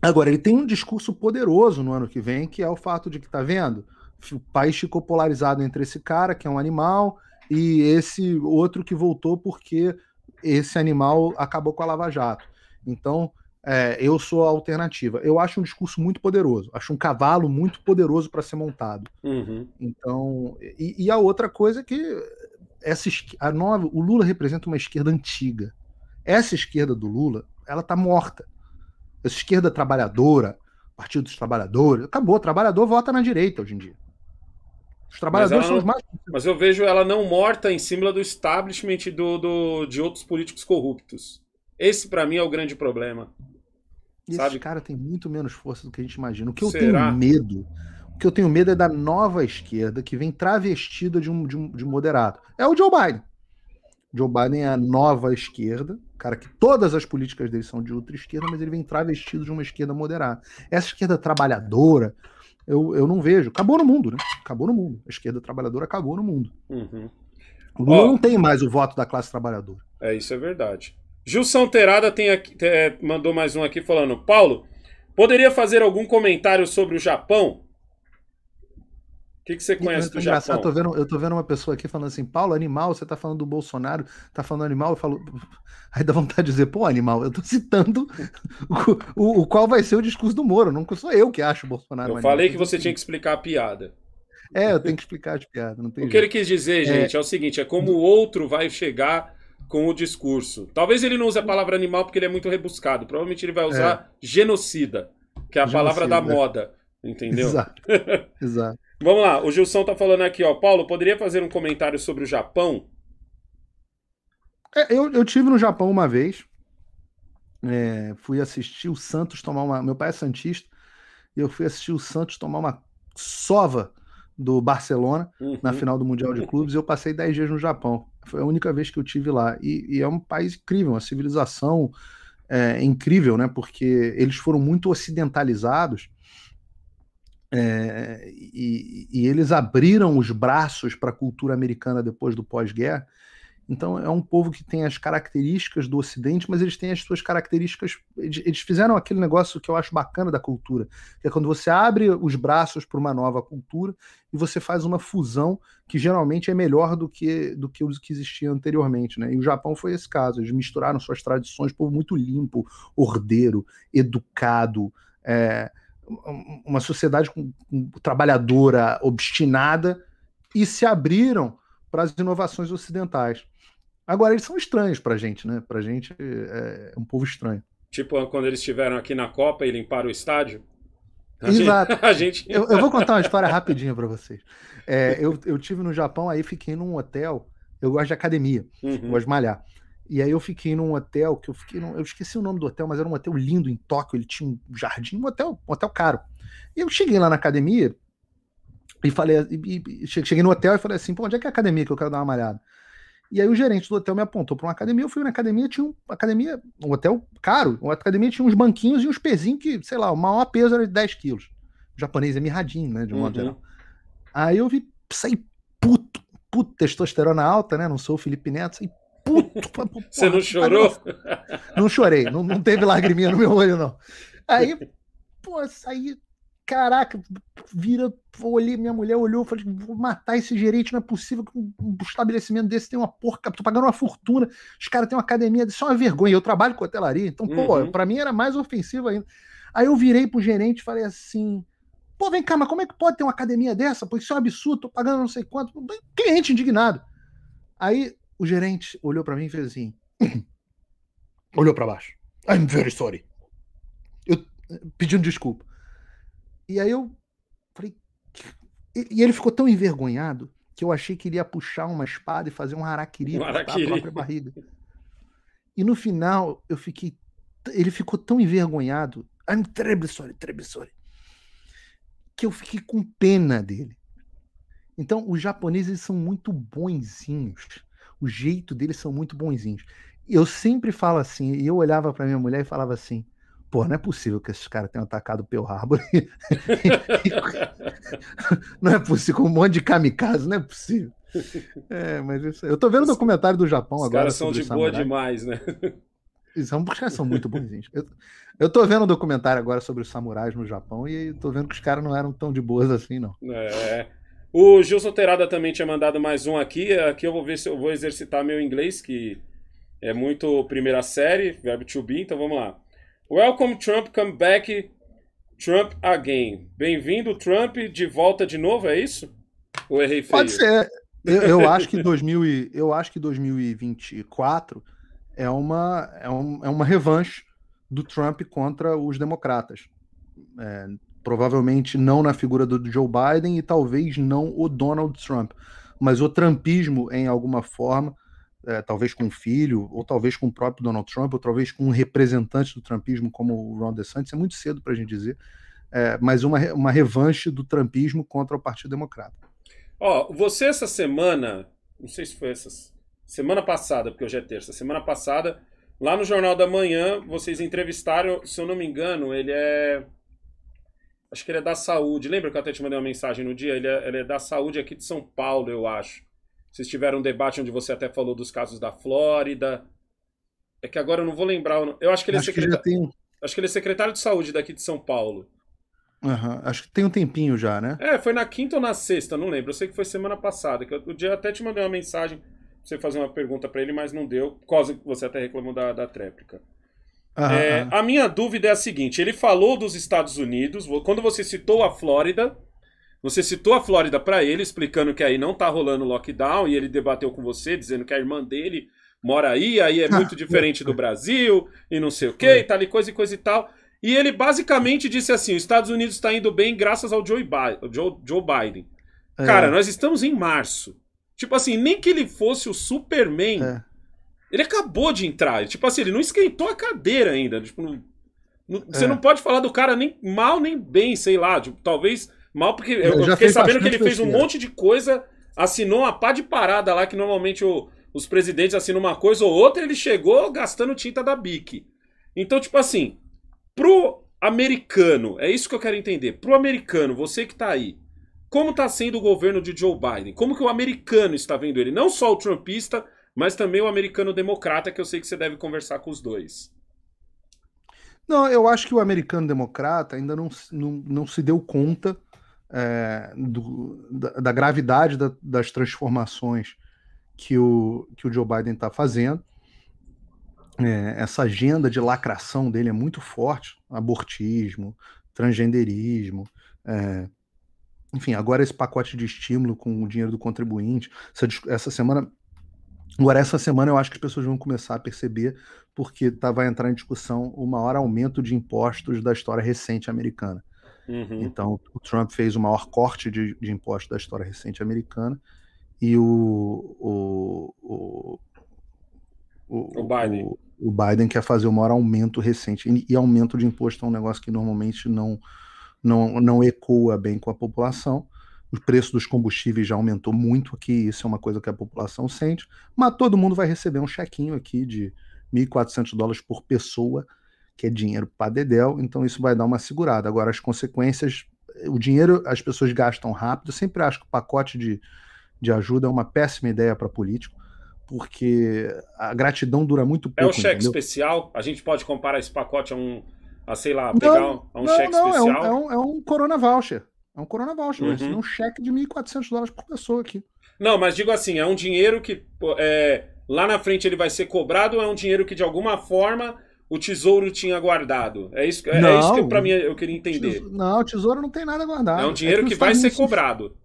agora, ele tem um discurso poderoso no ano que vem, que é o fato de que, tá vendo? o país ficou polarizado entre esse cara, que é um animal, e esse outro que voltou porque esse animal acabou com a Lava Jato. Então, é, eu sou a alternativa. Eu acho um discurso muito poderoso, acho um cavalo muito poderoso para ser montado. Uhum. Então, e, e, a outra coisa é que essa, a nova, o Lula representa uma esquerda antiga. Essa esquerda do Lula, ela tá morta. Essa esquerda trabalhadora, Partido dos Trabalhadores, acabou. O trabalhador vota na direita hoje em dia. Os trabalhadores não, são os mais. Mas eu vejo ela não morta em cima do establishment do, do de outros políticos corruptos. Esse, para mim, é o grande problema. Esse sabe? cara tem muito menos força do que a gente imagina. O que eu Será? tenho medo. O que eu tenho medo é da nova esquerda que vem travestida de um, de um de moderado. É o Joe Biden. Joe Biden é a nova esquerda, cara que todas as políticas dele são de outra esquerda, mas ele vem travestido de uma esquerda moderada. Essa esquerda trabalhadora, eu, eu não vejo. Acabou no mundo, né? Acabou no mundo. A esquerda trabalhadora acabou no mundo. Uhum. O Lula não tem mais o voto da classe trabalhadora. É, isso é verdade. Gilson Terada tem aqui, é, mandou mais um aqui falando: Paulo, poderia fazer algum comentário sobre o Japão? O que, que você conhece do Japão? Eu tô, vendo, eu tô vendo uma pessoa aqui falando assim, Paulo, animal, você tá falando do Bolsonaro, tá falando animal, eu falo. (laughs) Aí dá vontade de dizer, pô, animal, eu tô citando o, o, o qual vai ser o discurso do Moro, não sou eu que acho o Bolsonaro. Eu falei que você tinha que explicar a piada. É, eu tenho que explicar as piada. o que ele quis dizer, é. gente, é... é... o seguinte: é como o outro vai chegar com o discurso. Talvez ele não use a palavra animal porque ele é muito rebuscado. Provavelmente ele vai usar é. genocida, que é a genocida, palavra da moda, entendeu? Exato. (laughs) Exato. Vamos lá, o Gilson tá falando aqui, ó. Paulo, poderia fazer um comentário sobre o Japão? É, eu, eu tive no Japão uma vez. É, fui assistir o Santos tomar uma. Meu pai é Santista, e eu fui assistir o Santos tomar uma sova do Barcelona uhum. na final do Mundial de Clubes. E eu passei 10 dias no Japão. Foi a única vez que eu tive lá. E, e é um país incrível, uma civilização é, incrível, né? Porque eles foram muito ocidentalizados é, e, e, eles abriram os braços para a cultura americana depois do pós-guerra. Então é um povo que tem as características do Ocidente, mas eles têm as suas características. Eles, fizeram aquele negócio que eu acho bacana da cultura, que é quando você abre os braços para uma nova cultura e você faz uma fusão que geralmente é melhor do que do que os que existiam anteriormente, né? E o Japão foi esse caso. Eles misturaram suas tradições, povo muito limpo, ordeiro, educado. É, uma sociedade com, com, trabalhadora obstinada e se abriram para as inovações ocidentais. Agora, eles são estranhos para a gente, né? Para a gente é, é um povo estranho. Tipo quando eles estiveram aqui na Copa e limparam o estádio? A Exato. Gente, (laughs) a gente... eu, eu, vou contar uma história rapidinha para vocês. É, eu, eu tive no Japão, aí fiquei num hotel. Eu gosto de academia, uhum. gosto de malhar. E aí eu fiquei num hotel que eu fiquei, num, eu esqueci o nome do hotel, mas era um hotel lindo em Tóquio, ele tinha um jardim, um hotel, um hotel caro. E eu cheguei lá na academia e falei, e, e, cheguei no hotel e falei assim, pô, onde é que é a academia que eu quero dar uma malhada? E aí o gerente do hotel me apontou para uma academia, eu fui na academia, tinha uma academia, um hotel caro, uma academia tinha uns banquinhos e uns pezinhos que, sei lá, o maior peso era de 10 quilos. O japonês é mirradinho, né, de um uhum. modo geral. Aí eu vi, saí puto, puto, testosterona alta, né, não sou o Felipe Neto, saí puto. Porra, Você não tá chorou? Não, não chorei, não, não teve lagriminha no meu olho, não. Aí, pô, saí, caraca, vira, olhei, minha mulher olhou, falei, vou matar esse gerente, não é possível que um estabelecimento desse tenha uma porca, tô pagando uma fortuna, os caras têm uma academia, isso é uma vergonha, eu trabalho com hotelaria, então, uhum. pô, pra mim era mais ofensivo ainda. Aí eu virei pro gerente e falei assim, pô, vem cá, mas como é que pode ter uma academia dessa? Pô, isso é um absurdo, tô pagando não sei quanto, cliente indignado. Aí o gerente olhou para mim e fez assim. (clears throat) olhou para baixo. I'm very sorry. Eu pedindo desculpa. E aí eu falei. E, ele ficou tão envergonhado que eu achei que ele ia puxar uma espada e fazer um harakiri na própria barriga. E no final eu fiquei, ele ficou tão envergonhado, I'm terribly sorry, terribly sorry, que eu fiquei com pena dele. Então os japoneses são muito bonzinhos o jeito deles são muito bonzinhos. Eu sempre falo assim, e eu olhava para minha mulher e falava assim, pô, não é possível que esses caras tenham atacado o Pearl Harbor. (laughs) não é possível, com um monte de kamikaze, não é possível. É, mas isso, eu tô vendo o documentário do Japão Os agora. Os caras são de boa demais, né? São, os caras são muito bonzinhos. Eu, eu tô vendo um documentário agora sobre os samurais no Japão e tô vendo que os caras não eram tão de boas assim, não. É. O Gilson Terada também tinha mandado mais um aqui. Aqui eu vou ver se eu vou exercitar meu inglês, que é muito primeira série, verbo to be, então vamos lá. Welcome Trump, come back Trump again. Bem-vindo Trump, de volta de novo, é isso? Ou errei feio? Pode ser. Eu, eu acho que 2000 e, eu acho que 2024 é uma é, um, é uma revanche do Trump contra os democratas. É, Provavelmente não na figura do Joe Biden e talvez não o Donald Trump. Mas o trumpismo, em alguma forma, é, talvez com o filho, ou talvez com o próprio Donald Trump, ou talvez com um representante do trumpismo como o Ron DeSantis, é muito cedo para a gente dizer, é, mas uma, uma revanche do trumpismo contra o Partido Democrata. Ó, oh, você essa semana, não sei se foi essa semana passada, porque hoje é terça, semana passada, lá no Jornal da Manhã, vocês entrevistaram, se eu não me engano, ele é Acho que ele é da saúde. Lembra que eu até te mandei uma mensagem no dia? Ele é, ele é da saúde aqui de São Paulo, eu acho. Vocês tiveram um debate onde você até falou dos casos da Flórida. É que agora eu não vou lembrar. Eu acho que ele é secretário. Tem... Acho que ele é secretário de saúde daqui de São Paulo. Uhum. Acho que tem um tempinho já, né? É, foi na quinta ou na sexta, não lembro. Eu sei que foi semana passada. Que eu, o dia até te mandei uma mensagem pra você fazer uma pergunta para ele, mas não deu. Por causa que você até reclamou da, da tréplica. Uhum. É, a minha dúvida é a seguinte: ele falou dos Estados Unidos, quando você citou a Flórida, você citou a Flórida para ele, explicando que aí não tá rolando lockdown, e ele debateu com você, dizendo que a irmã dele mora aí, aí é (laughs) muito diferente do Brasil, e não sei o que, tal e coisa e coisa e tal. E ele basicamente disse assim: os Estados Unidos está indo bem graças ao Joe Biden. É. Cara, nós estamos em março. Tipo assim, nem que ele fosse o Superman. É ele acabou de entrar. Tipo assim, ele não esquentou a cadeira ainda. Tipo, não, não, é. Você não pode falar do cara nem mal nem bem, sei lá. Tipo, talvez mal, porque eu, eu fiquei sabendo que ele fez um monte de coisa, assinou uma pá de parada lá, que normalmente o, os presidentes assinam uma coisa ou outra, ele chegou gastando tinta da BIC. Então, tipo assim, pro americano, é isso que eu quero entender. Pro americano, você que tá aí, como tá sendo o governo de Joe Biden? Como que o americano está vendo ele? Não só o trumpista, mas também o americano democrata, que eu sei que você deve conversar com os dois. Não, eu acho que o americano democrata ainda não, não, não se deu conta é, do, da, da, gravidade da, das transformações que o, que o Joe Biden está fazendo. É, essa agenda de lacração dele é muito forte abortismo, transgenderismo. É, enfim, agora esse pacote de estímulo com o dinheiro do contribuinte. Essa, essa semana Agora, essa semana eu acho que as pessoas vão começar a perceber, porque tá, vai entrar em discussão o maior aumento de impostos da história recente americana. Uhum. Então, o Trump fez o maior corte de, de impostos da história recente americana e o, o, o, o, o Biden. O, o, Biden quer fazer o maior aumento recente. E, e aumento de imposto é um negócio que normalmente não, não, não ecoa bem com a população o preço dos combustíveis já aumentou muito aqui, isso é uma coisa que a população sente, mas todo mundo vai receber um chequinho aqui de 1.400 dólares por pessoa, que é dinheiro para dedéu, então isso vai dar uma segurada. Agora, as consequências, o dinheiro as pessoas gastam rápido, eu sempre acho que o pacote de, de ajuda é uma péssima ideia para político, porque a gratidão dura muito pouco. É um cheque entendeu? especial, a gente pode comparar esse pacote a um, a sei lá, pegar não, um, a um não, cheque não, é especial? Não, é um, é um Corona Voucher. É um Corona Voucher, uhum. um cheque de 1.400 dólares por pessoa aqui. Não, mas digo assim, é um dinheiro que é, lá na frente ele vai ser cobrado, é um dinheiro que de alguma forma o tesouro tinha guardado. É isso, é, não, é isso que para mim eu queria entender. Tesouro, não, o tesouro não tem nada guardado. É um é dinheiro é que, que vai ser cobrado.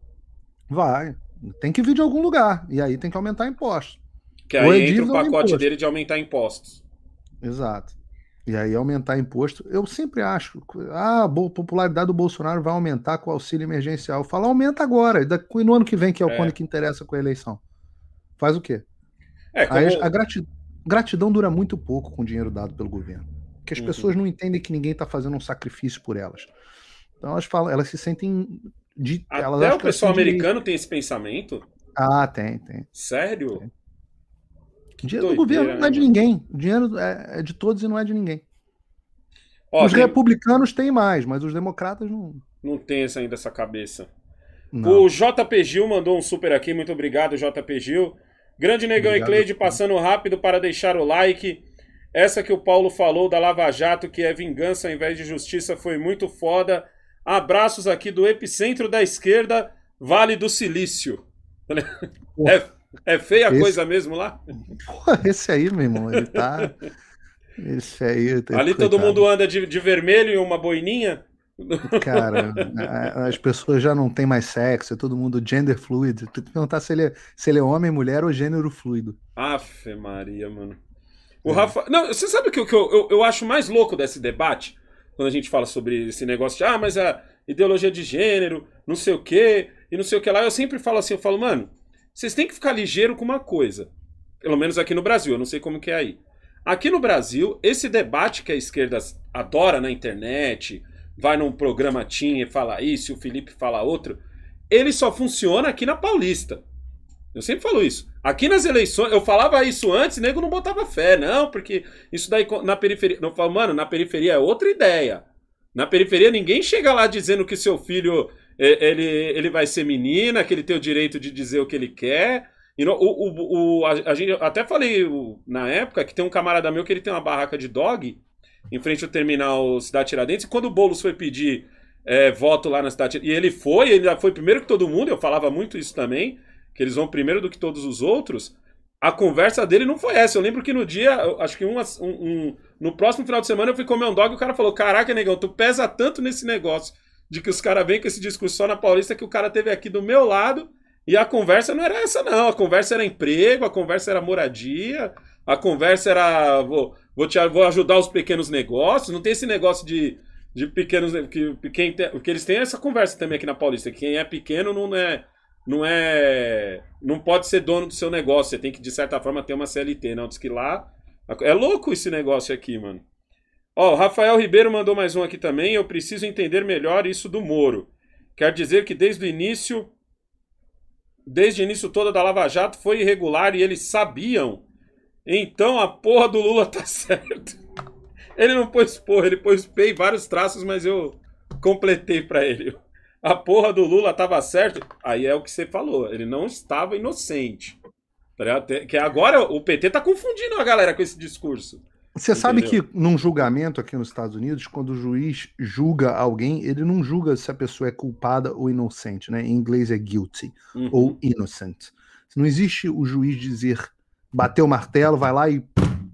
Vai. Tem que vir de algum lugar. E aí tem que aumentar impostos. Que aí é entra o pacote dele de aumentar impostos. Exato e aí aumentar imposto. Eu sempre acho, ah, a popularidade do Bolsonaro vai aumentar com o auxílio emergencial. Fala, aumenta agora, e no ano que vem, que é o é. quando que interessa com a eleição. Faz o quê? É, como... aí, a gratidão, gratidão dura muito pouco com o dinheiro dado pelo governo. Porque as uhum. pessoas não entendem que ninguém está fazendo um sacrifício por elas. Então elas falam, elas se sentem. De, Até o pessoal americano de... tem esse pensamento? Ah, tem, tem. Sério? Tem dinheiro doideira, do governo não é né, de ninguém. O dinheiro é, é, de todos e não é de ninguém. Ó, os tem... republicanos têm mais, mas os democratas não. Não tem ainda essa cabeça. Não. O JP Gil mandou um super aqui. Muito obrigado, JP Gil. Grande Negão obrigado, e Cleide passando rápido para deixar o like. Essa que o Paulo falou da Lava Jato, que é vingança ao invés de justiça, foi muito foda. Abraços aqui do epicentro da esquerda, Vale do Silício. (laughs) É, é feia a esse... coisa mesmo lá? Porra, esse aí, meu irmão, ele tá. Esse aí. Tá Ali coitado. todo mundo anda de, de vermelho e uma boininha? Cara, (laughs) as pessoas já não têm mais sexo, é todo mundo gender fluid. Tu perguntar se ele, é, se ele é homem, mulher ou gênero fluido. Afe Maria, mano. O é. Rafa. Não, você sabe o que, que eu, eu, eu, acho mais louco desse debate? Quando a gente fala sobre esse negócio de, ah, mas a ideologia de gênero, não sei o quê, e não sei o que lá. Eu sempre falo assim, eu falo, mano, vocês têm que ficar ligeiro com uma coisa. Pelo menos aqui no Brasil, eu não sei como que é aí. Aqui no Brasil, esse debate que a esquerda adora na internet, vai num programa Tim e fala isso, o Felipe fala outro, ele só funciona aqui na Paulista. Eu sempre falo isso. Aqui nas eleições, eu falava isso antes, nego não botava fé, não, porque isso daí na periferia. Não falo, mano, na periferia é outra ideia. Na periferia ninguém chega lá dizendo que seu filho é, ele, ele vai ser menina, que ele tem o direito de dizer o que ele quer. E no, o, o, o a, a, gente até falei na época que tem um camarada meu que ele tem uma barraca de dog em frente ao terminal Cidade Tiradentes. E quando o Boulos foi pedir é, voto lá na Cidade e ele foi, ele foi primeiro que todo mundo, eu falava muito isso também, que eles vão primeiro do que todos os outros. A conversa dele não foi essa. Eu lembro que no dia, acho que um, um, um no próximo final de semana eu fui comer um dog e o cara falou: Caraca, negão, tu pesa tanto nesse negócio de que os caras vêm com esse discurso só na Paulista que o cara teve aqui do meu lado e a conversa não era essa, não. A conversa era emprego, a conversa era moradia, a conversa era vou, vou, te, vou ajudar os pequenos negócios. Não tem esse negócio de, de pequenos. Que, quem tem, que eles têm essa conversa também aqui na Paulista. Quem é pequeno não é. Não é. Não pode ser dono do seu negócio. Você tem que, de certa forma, ter uma CLT. Não, diz que lá. É louco esse negócio aqui, mano. Ó, o Rafael Ribeiro mandou mais um aqui também. Eu preciso entender melhor isso do Moro. Quer dizer que desde o início, desde o início toda da Lava Jato foi irregular e eles sabiam. Então a porra do Lula tá (laughs) certo. Ele não pôs porra, ele pôs P vários traços, mas eu completei para ele. A porra do Lula tava certo. Aí é o que você falou, ele não estava inocente. Que agora o PT tá confundindo a galera com esse discurso. Você sabe que num julgamento aqui nos Estados Unidos, quando o juiz julga alguém, ele não julga se a pessoa é culpada ou inocente, né? Em inglês é guilty uhum. ou innocent. Não existe o juiz dizer bateu o martelo, vai lá e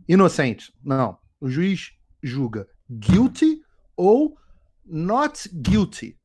inocente. Não. O juiz julga guilty ou not guilty.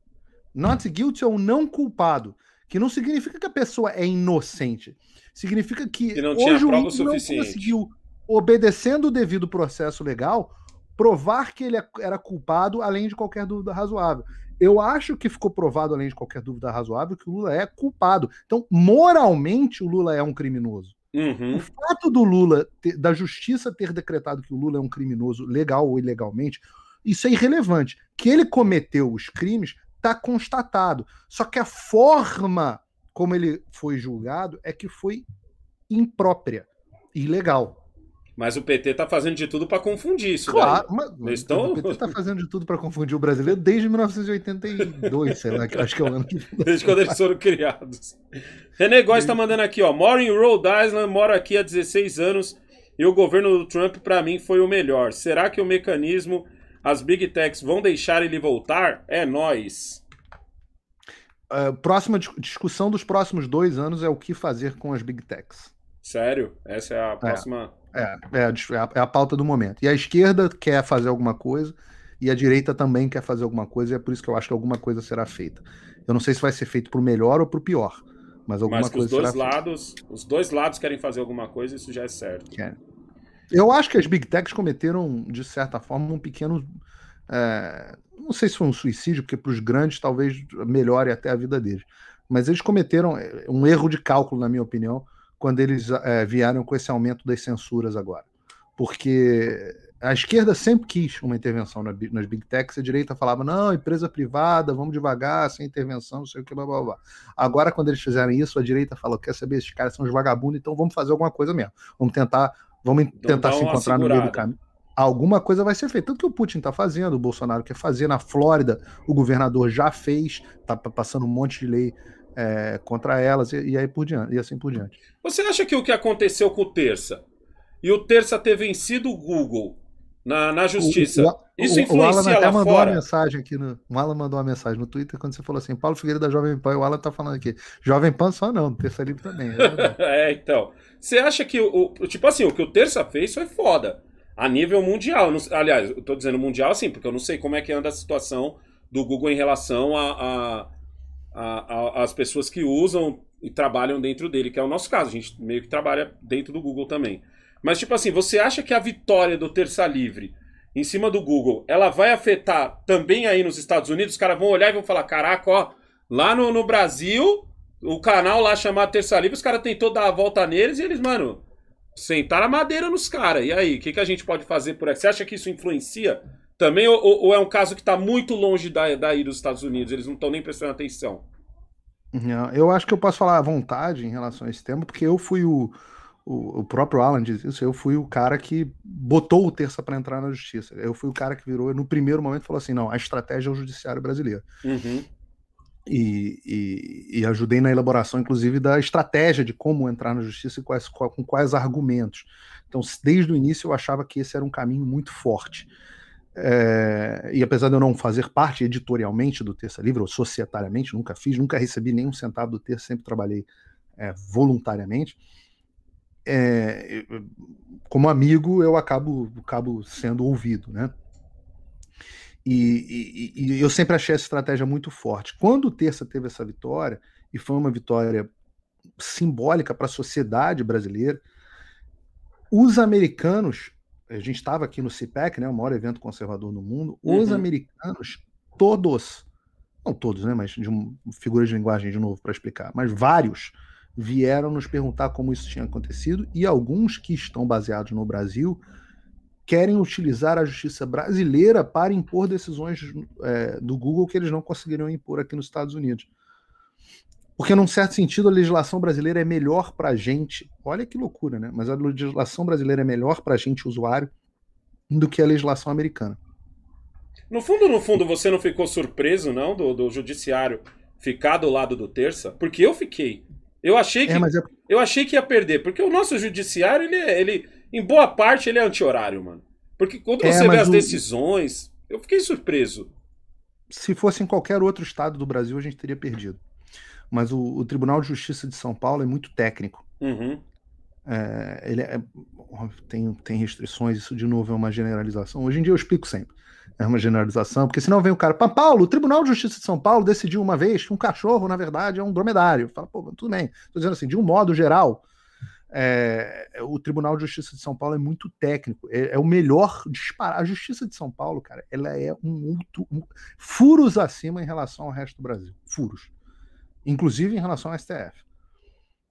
Not guilty ou é não culpado. Que não significa que a pessoa é inocente. Significa que, que não tinha o juiz prova não suficiente. conseguiu obedecendo o devido processo legal, provar que ele é, era culpado além de qualquer dúvida razoável. Eu acho que ficou provado, além de qualquer dúvida razoável, que o Lula é culpado. Então, moralmente, o Lula é um criminoso. Uhum. O fato do Lula, ter, da justiça ter decretado que o Lula é um criminoso, legal ou ilegalmente, isso é irrelevante. Que ele cometeu os crimes está constatado. Só que a forma como ele foi julgado é que foi imprópria, ilegal. Mas o PT está fazendo de tudo para confundir isso. Claro, mas, mas estão... o PT está (laughs) fazendo de tudo para confundir o brasileiro desde 1982, sei lá, que acho que é o ano que... Desde quando eles foram criados. René Góes está mandando aqui, ó. Moro em Rhode Island, moro aqui há 16 anos e o governo do Trump, para mim, foi o melhor. Será que o mecanismo, as big techs vão deixar ele voltar? É nós. Uh, é, próxima discussão dos próximos dois anos é o que fazer com as big techs. Sério? Essa é a é. próxima... É. É, é, é, a, é a pauta do momento. E a esquerda quer fazer alguma coisa, e a direita também quer fazer alguma coisa, e é por isso que eu acho que alguma coisa será feita. Eu não sei se vai ser feito para o melhor ou para o pior, mas alguma mas coisa os dois será lados, feita. Os dois lados querem fazer alguma coisa, isso já é certo. É. Eu acho que as big techs cometeram, de certa forma, um pequeno. É, não sei se foi um suicídio, porque para os grandes talvez melhore até a vida deles. Mas eles cometeram é, um erro de cálculo, na minha opinião, quando eles é, vieram com esse aumento das censuras agora. Porque a esquerda sempre quis uma intervenção na, nas big techs, a direita falava, não, empresa privada, vamos devagar, sem intervenção, não sei o que, blá blá blá. Agora, quando eles fizeram isso, a direita falou, quer saber, esses caras são os vagabundos, então vamos fazer alguma coisa mesmo. Vamos tentar, vamos então tentar se encontrar segurada. no meio do caminho. Alguma coisa vai ser feita. Tanto que o Putin está fazendo, o Bolsonaro quer fazer, na Flórida, o governador já fez, está passando um monte de lei é, contra elas e, e, aí por diante, e assim por diante. Você acha que o que aconteceu com o Terça e o Terça ter vencido o Google na, na justiça, o, o, isso influencia o Alan até mandou fora? uma mensagem aqui no, o Alan mandou uma mensagem no Twitter quando você falou assim, Paulo Figueiredo da Jovem Pan, o Alan tá falando aqui, Jovem Pan só não, Terça Livre também. É, (laughs) é então. Você acha que o, tipo assim, o que o Terça fez foi foda a nível mundial. aliás, eu estou dizendo mundial assim, porque eu não sei como é que anda a situação do Google em relação a, a a, a, as pessoas que usam e trabalham dentro dele, que é o nosso caso. A gente meio que trabalha dentro do Google também. Mas, tipo assim, você acha que a vitória do Terça Livre em cima do Google, ela vai afetar também aí nos Estados Unidos? Os caras vão olhar e vão falar, caraca, ó, lá no, no Brasil, o canal lá chamado Terça Livre, os caras tentou dar a volta neles e eles, mano, sentaram a madeira nos caras. E aí, o que, que a gente pode fazer por aqui? Você acha que isso influencia também? Ou, ou é um caso que está muito longe da, daí dos Estados Unidos? Eles não estão nem prestando atenção. Não, eu acho que eu posso falar à vontade em relação a esse tema, porque eu fui o, o, o próprio Alan diz isso, eu fui o cara que botou o terça para entrar na justiça. Eu fui o cara que virou, no primeiro momento, falou assim: não, a estratégia é o judiciário brasileiro. Uhum. E, e, e, ajudei na elaboração, inclusive, da estratégia de como entrar na justiça e quais, com quais argumentos. Então, desde o início, eu achava que esse era um caminho muito forte. É, e apesar de eu não fazer parte editorialmente do Terça Livre, ou societariamente, nunca fiz, nunca recebi nenhum centavo do Terça, sempre trabalhei é, voluntariamente. É, como amigo, eu acabo, acabo sendo ouvido, né? E, e, e eu sempre achei essa estratégia muito forte. Quando o Terça teve essa vitória, e foi uma vitória simbólica para a sociedade brasileira, os americanos a gente estava aqui no CIPEC, né, o maior evento conservador no mundo, os uhum. americanos, todos, não todos, né, mas de um, figura de linguagem de novo para explicar, mas vários vieram nos perguntar como isso tinha acontecido e alguns que estão baseados no Brasil querem utilizar a justiça brasileira para impor decisões é, do Google que eles não conseguiriam impor aqui nos Estados Unidos. Porque, num certo sentido, a legislação brasileira é melhor para a gente. Olha que loucura, né? Mas a legislação brasileira é melhor para a gente, usuário, do que a legislação americana. No fundo, no fundo, você não ficou surpreso, não, do, do judiciário ficar do lado do terça? Porque eu fiquei. Eu achei que, é, é... eu achei que ia perder. Porque o nosso judiciário, ele, é, ele em boa parte, ele é anti-horário, mano. Porque quando é, você é, vê as o... decisões, eu fiquei surpreso. Se fosse em qualquer outro estado do Brasil, a gente teria perdido mas o, o Tribunal de Justiça de São Paulo é muito técnico. Uhum. É, ele é, tem, tem restrições, isso de novo é uma generalização. Hoje em dia eu explico sempre. É uma generalização, porque senão vem o cara, Paulo, o Tribunal de Justiça de São Paulo decidiu uma vez que um cachorro, na verdade, é um dromedário. Fala, pô, tudo bem. Estou dizendo assim, de um modo geral, é, o Tribunal de Justiça de São Paulo é muito técnico, é, é o melhor disparar. A Justiça de São Paulo, cara, ela é um, um furos acima em relação ao resto do Brasil. Furos inclusive em relação ao STF.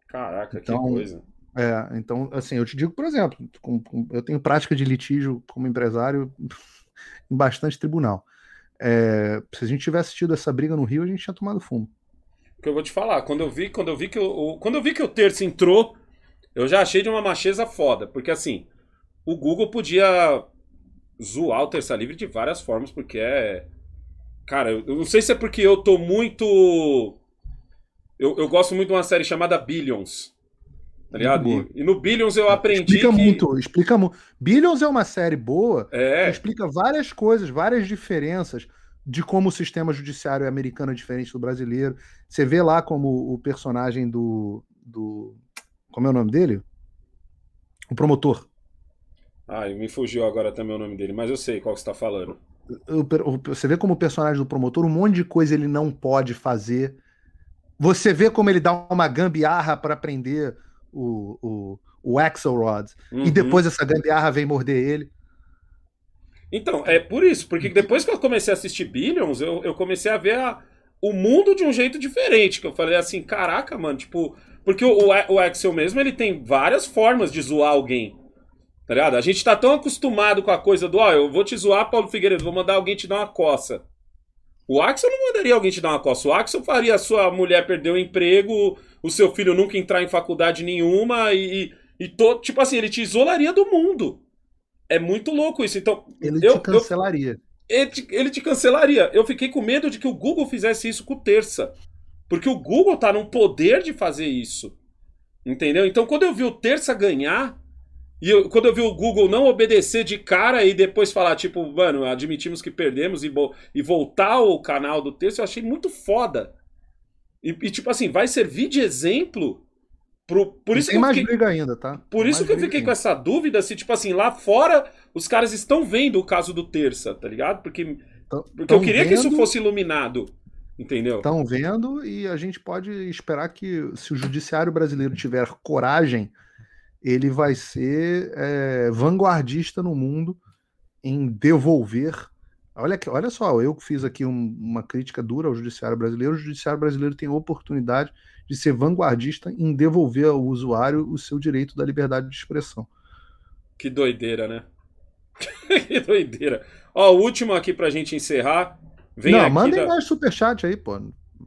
Caraca, então, que coisa. É, então, assim, eu te digo, por exemplo, com, com, eu tenho prática de litígio como empresário (laughs) em bastante tribunal. É, se a gente tivesse tido essa briga no Rio, a gente tinha tomado fumo. Porque eu vou te falar, quando eu vi, quando eu vi que o, quando eu vi que o terço entrou, eu já achei de uma macheza foda, porque assim, o Google podia zoar o terça livre de várias formas, porque é cara, eu não sei se é porque eu tô muito eu, eu gosto muito de uma série chamada Billions. Tá ligado? E, e, no Billions eu aprendi. Explica que... muito, explica muito. Billions é uma série boa é. que explica várias coisas, várias diferenças de como o sistema judiciário americano é diferente do brasileiro. Você vê lá como o personagem do. do como é o nome dele? O promotor. Ah, me fugiu agora também o nome dele, mas eu sei qual que você está falando. Você vê como o personagem do promotor, um monte de coisa ele não pode fazer você vê como ele dá uma gambiarra para prender o, o, o Axelrod. Uhum. E depois essa gambiarra vem morder ele. Então, é por isso, porque depois que eu comecei a assistir Billions, eu, eu comecei a ver a, o mundo de um jeito diferente. Que eu falei assim, caraca, mano, tipo. Porque o, o, o Axel mesmo, ele tem várias formas de zoar alguém. Tá ligado? A gente tá tão acostumado com a coisa do, ó, oh, eu vou te zoar, Paulo Figueiredo, vou mandar alguém te dar uma coça. O Axel não mandaria alguém te dar uma coça. O Axel faria a sua mulher perder o emprego, o seu filho nunca entrar em faculdade nenhuma e. e, todo, tipo assim, ele te isolaria do mundo. É muito louco isso. Então. Ele eu, te cancelaria. Eu, ele, te, ele te cancelaria. Eu fiquei com medo de que o Google fizesse isso com o terça. Porque o Google tá no poder de fazer isso. Entendeu? Então, quando eu vi o terça ganhar, e eu, quando eu vi o Google não obedecer de cara e depois falar, tipo, mano, admitimos que perdemos e, e voltar o canal do texto, eu achei muito foda. E, e, tipo assim, vai servir de exemplo. Pro, por isso tem mais fiquei, briga ainda, tá? Por tem isso que eu fiquei com essa dúvida se, tipo assim, lá fora os caras estão vendo o caso do Terça, tá ligado? Porque, tão, porque tão eu queria vendo, que isso fosse iluminado, entendeu? Estão vendo e a gente pode esperar que, se o judiciário brasileiro tiver coragem ele vai ser é, vanguardista no mundo em devolver. Olha, aqui, olha só, eu fiz aqui um, uma crítica dura ao judiciário brasileiro. O judiciário brasileiro tem oportunidade de ser vanguardista em devolver ao usuário o seu direito da liberdade de expressão. Que doideira, né? (laughs) que doideira. Ó, o último aqui pra gente encerrar. Vem Não, mandem da... mais superchat aí, pô.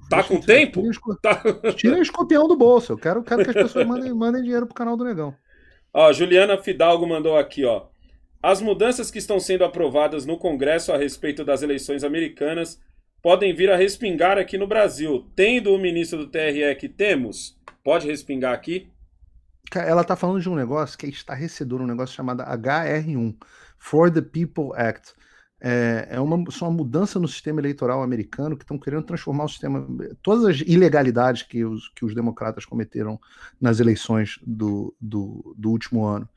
Tá com tempo? Tá. Tira, o escorpião do bolso. Eu quero, quero que as pessoas mandem, (laughs) mandem dinheiro pro canal do Negão. Ó, Juliana Fidalgo mandou aqui, ó. As mudanças que estão sendo aprovadas no Congresso a respeito das eleições americanas podem vir a respingar aqui no Brasil. Tendo o ministro do TRE que temos, pode respingar aqui? Ela tá falando de um negócio que é estarrecedor, um negócio chamado HR1, For the People Act é, é uma, são uma mudança no sistema eleitoral americano que estão querendo transformar o sistema. Todas as ilegalidades que os, que os democratas cometeram nas eleições do, do, do último ano,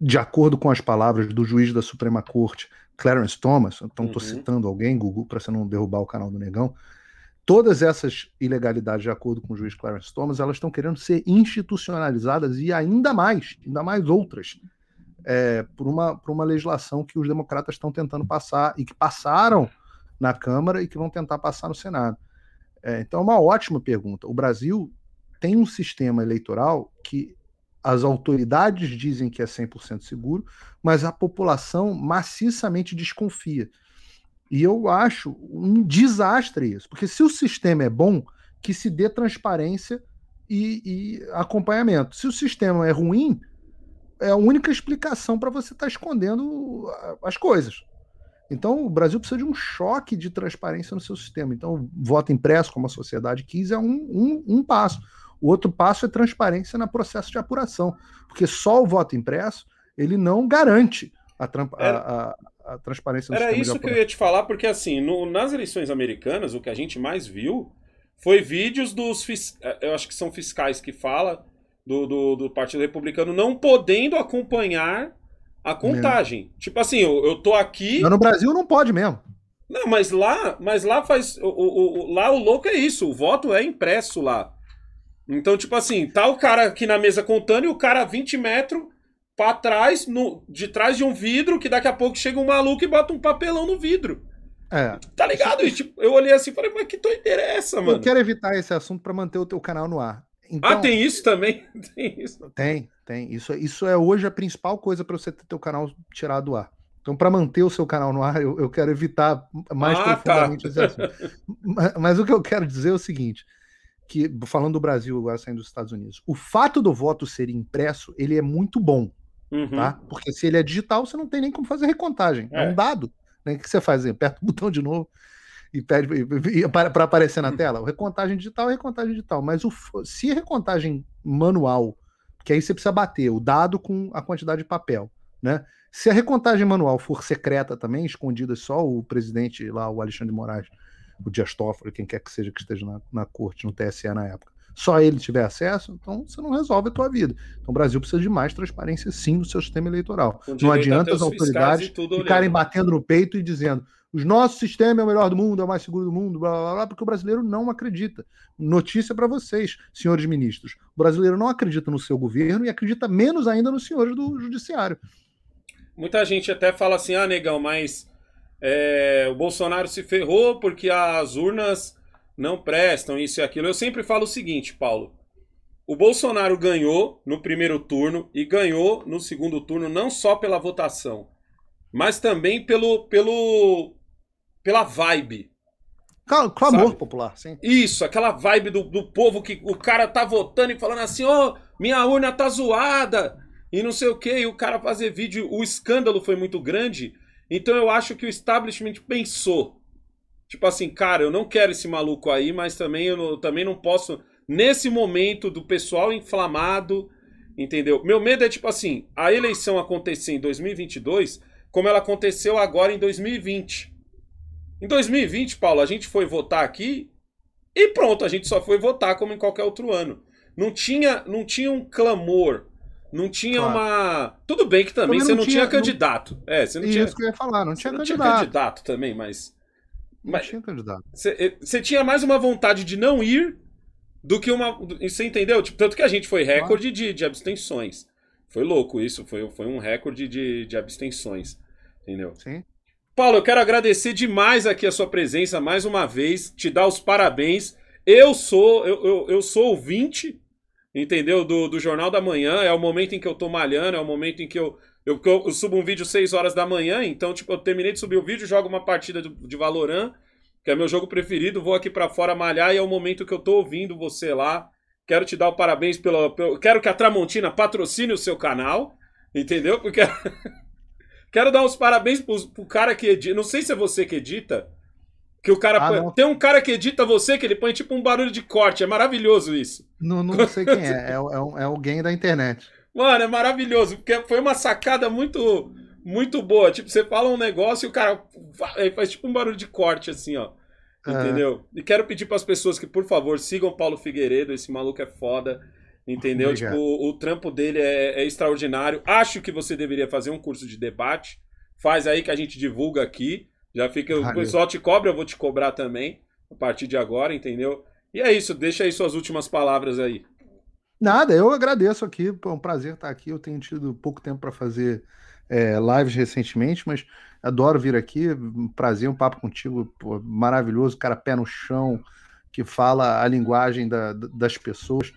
de acordo com as palavras do juiz da Suprema Corte, Clarence Thomas, então estou uhum. citando alguém, Google, para você não derrubar o canal do Negão. Todas essas ilegalidades, de acordo com o juiz Clarence Thomas, elas estão querendo ser institucionalizadas e ainda mais, ainda mais outras é, por, uma, por uma legislação que os democratas estão tentando passar e que passaram na Câmara e que vão tentar passar no Senado. É, então é uma ótima pergunta. O Brasil tem um sistema eleitoral que as autoridades dizem que é 100% seguro, mas a população maciçamente desconfia. E eu acho um desastre isso, porque se o sistema é bom, que se dê transparência e, e acompanhamento. Se o sistema é ruim, é a única explicação para você estar tá escondendo as coisas. Então, o Brasil precisa de um choque de transparência no seu sistema. Então, voto impresso, como a sociedade quis, é um, um, um passo. O outro passo é transparência no processo de apuração, porque só o voto impresso ele não garante a, a, a, a transparência no Era isso que eu ia te falar, porque assim, no, nas eleições americanas, o que a gente mais viu foi vídeos dos. Eh, eu acho que são fiscais que fala do, do, do Partido Republicano não podendo acompanhar a contagem. Mesmo. Tipo assim, eu, eu tô aqui. Mas no Brasil não pode mesmo. Não, mas lá, mas lá faz. O, o, o, lá o louco é isso, o voto é impresso lá. Então, tipo assim, tá o cara aqui na mesa contando e o cara a 20 metros pra trás, no, de trás de um vidro, que daqui a pouco chega um maluco e bota um papelão no vidro. É. Tá ligado? E, tipo, eu olhei assim e falei, mas que doideira interessa, é mano? Eu quero evitar esse assunto para manter o teu canal no ar. Ah, então, ah, tem isso também? (laughs) Tem isso. Tem, tem. Isso, isso é hoje a principal coisa para você ter seu canal tirado do ar. Então, para manter o seu canal no ar, eu, eu quero evitar mais ah, tá. profundamente tá. esse assunto. mas, mas o que eu quero dizer é o seguinte: que falando do Brasil agora saindo dos Estados Unidos, o fato do voto ser impresso, ele é muito bom, uhum. tá? Porque se ele é digital, você não tem nem como fazer recontagem, é, é um dado, né? Que você faz, assim, aperta o botão de novo e pede para aparecer na hum. tela. Recontagem digital é recontagem digital, mas o, se a é recontagem manual, que aí você precisa bater o dado com a quantidade de papel, né? Se a recontagem manual for secreta também, escondida só o presidente lá, o Alexandre de Moraes, o Dias Toffoli, quem quer que seja que esteja na, na corte, no TSE na época, só ele tiver acesso, então você não resolve a tua vida. Então o Brasil precisa de mais transparência sim no seu sistema eleitoral. Não adianta as autoridades ficarem batendo no peito e dizendo os nosso sistema é o melhor do mundo, é o mais seguro do mundo, blá blá blá, porque o brasileiro não acredita. Notícia para vocês, senhores ministros. O brasileiro não acredita no seu governo e acredita menos ainda nos senhores do judiciário. Muita gente até fala assim, ah, negão, mas é, o Bolsonaro se ferrou porque as urnas não prestam, isso e aquilo. Eu sempre falo o seguinte, Paulo. O Bolsonaro ganhou no primeiro turno e ganhou no segundo turno não só pela votação, mas também pelo, pelo pela vibe. Clamor sabe? popular, sim. Isso, aquela vibe do, do povo que o cara tá votando e falando assim, ô, oh, minha urna tá zoada, e não sei o quê, e o cara fazer vídeo, o escândalo foi muito grande, então eu acho que o establishment pensou, tipo assim, cara, eu não quero esse maluco aí, mas também eu, não, eu também não posso, nesse momento do pessoal inflamado, entendeu? Meu medo é tipo assim, a eleição acontecer em 2022, como ela aconteceu agora em 2020, em 2020, Paulo, a gente foi votar aqui e pronto, a gente só foi votar como em qualquer outro ano. Não tinha, não tinha um clamor, não tinha claro. uma. Tudo bem que também, também você não, não tinha, tinha, candidato. Não... É, você não Isso tinha. Isso que eu ia falar, não tinha não candidato. Tinha candidato também, mas. Não tinha candidato. Você, eh, você tinha mais uma vontade de não ir do que uma. Você entendeu? Tipo, tanto que a gente foi recorde de, de abstenções. Foi louco isso, foi, foi um recorde de, de abstenções. Entendeu? Sim. Paulo, eu quero agradecer demais aqui a sua presença mais uma vez, te dar os parabéns. Eu sou, eu, eu, eu sou ouvinte, entendeu? Do, do Jornal da Manhã, é o momento em que eu tô malhando, é o momento em que eu, eu, eu subo um vídeo 6 horas da manhã, então, tipo, eu terminei de subir o vídeo, jogo uma partida de, de Valorant, que é meu jogo preferido, vou aqui para fora malhar e é o momento que eu tô ouvindo você lá. Quero te dar o parabéns pelo, pelo quero que a Tramontina patrocine o seu canal, entendeu? Porque (laughs) Quero dar uns parabéns pro, pro cara que edita. Não sei se é você que edita. Que o cara ah, põe... Tem um cara que edita você que ele põe tipo um barulho de corte. É maravilhoso isso. Não, não sei quem é. É, é. é, alguém da internet. Mano, é maravilhoso. Porque foi uma sacada muito muito boa. Tipo, você fala um negócio e o cara faz tipo um barulho de corte assim, ó. Entendeu? Uhum. E quero pedir para as pessoas que, por favor, sigam Paulo Figueiredo. Esse maluco é foda. Entendeu? Obrigado. Tipo, o, trampo dele é, é, extraordinário. Acho que você deveria fazer um curso de debate. Faz aí que a gente divulga aqui. Já fica. Valeu. O pessoal te cobra, eu vou te cobrar também. A partir de agora, entendeu? E é isso, deixa aí suas últimas palavras aí. Nada, eu agradeço aqui. É um prazer estar aqui. Eu tenho tido pouco tempo para fazer é, lives recentemente, mas adoro vir aqui. Prazer, um papo contigo pô, maravilhoso. Cara, pé no chão, que fala a linguagem da, das pessoas.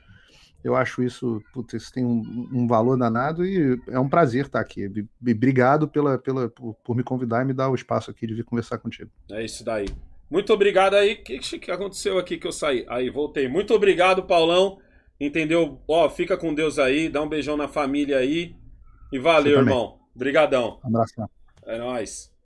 Eu acho isso, putz, isso tem um, um, valor danado e é um prazer estar aqui. obrigado pela, pela, por, por, me convidar e me dar o espaço aqui de vir conversar contigo. É isso daí. Muito obrigado aí. O que, que aconteceu aqui que eu saí? Aí, voltei. Muito obrigado, Paulão. Entendeu? Ó, fica com Deus aí, dá um beijão na família aí. E valeu, irmão. Obrigadão. Um abraço. É nóis.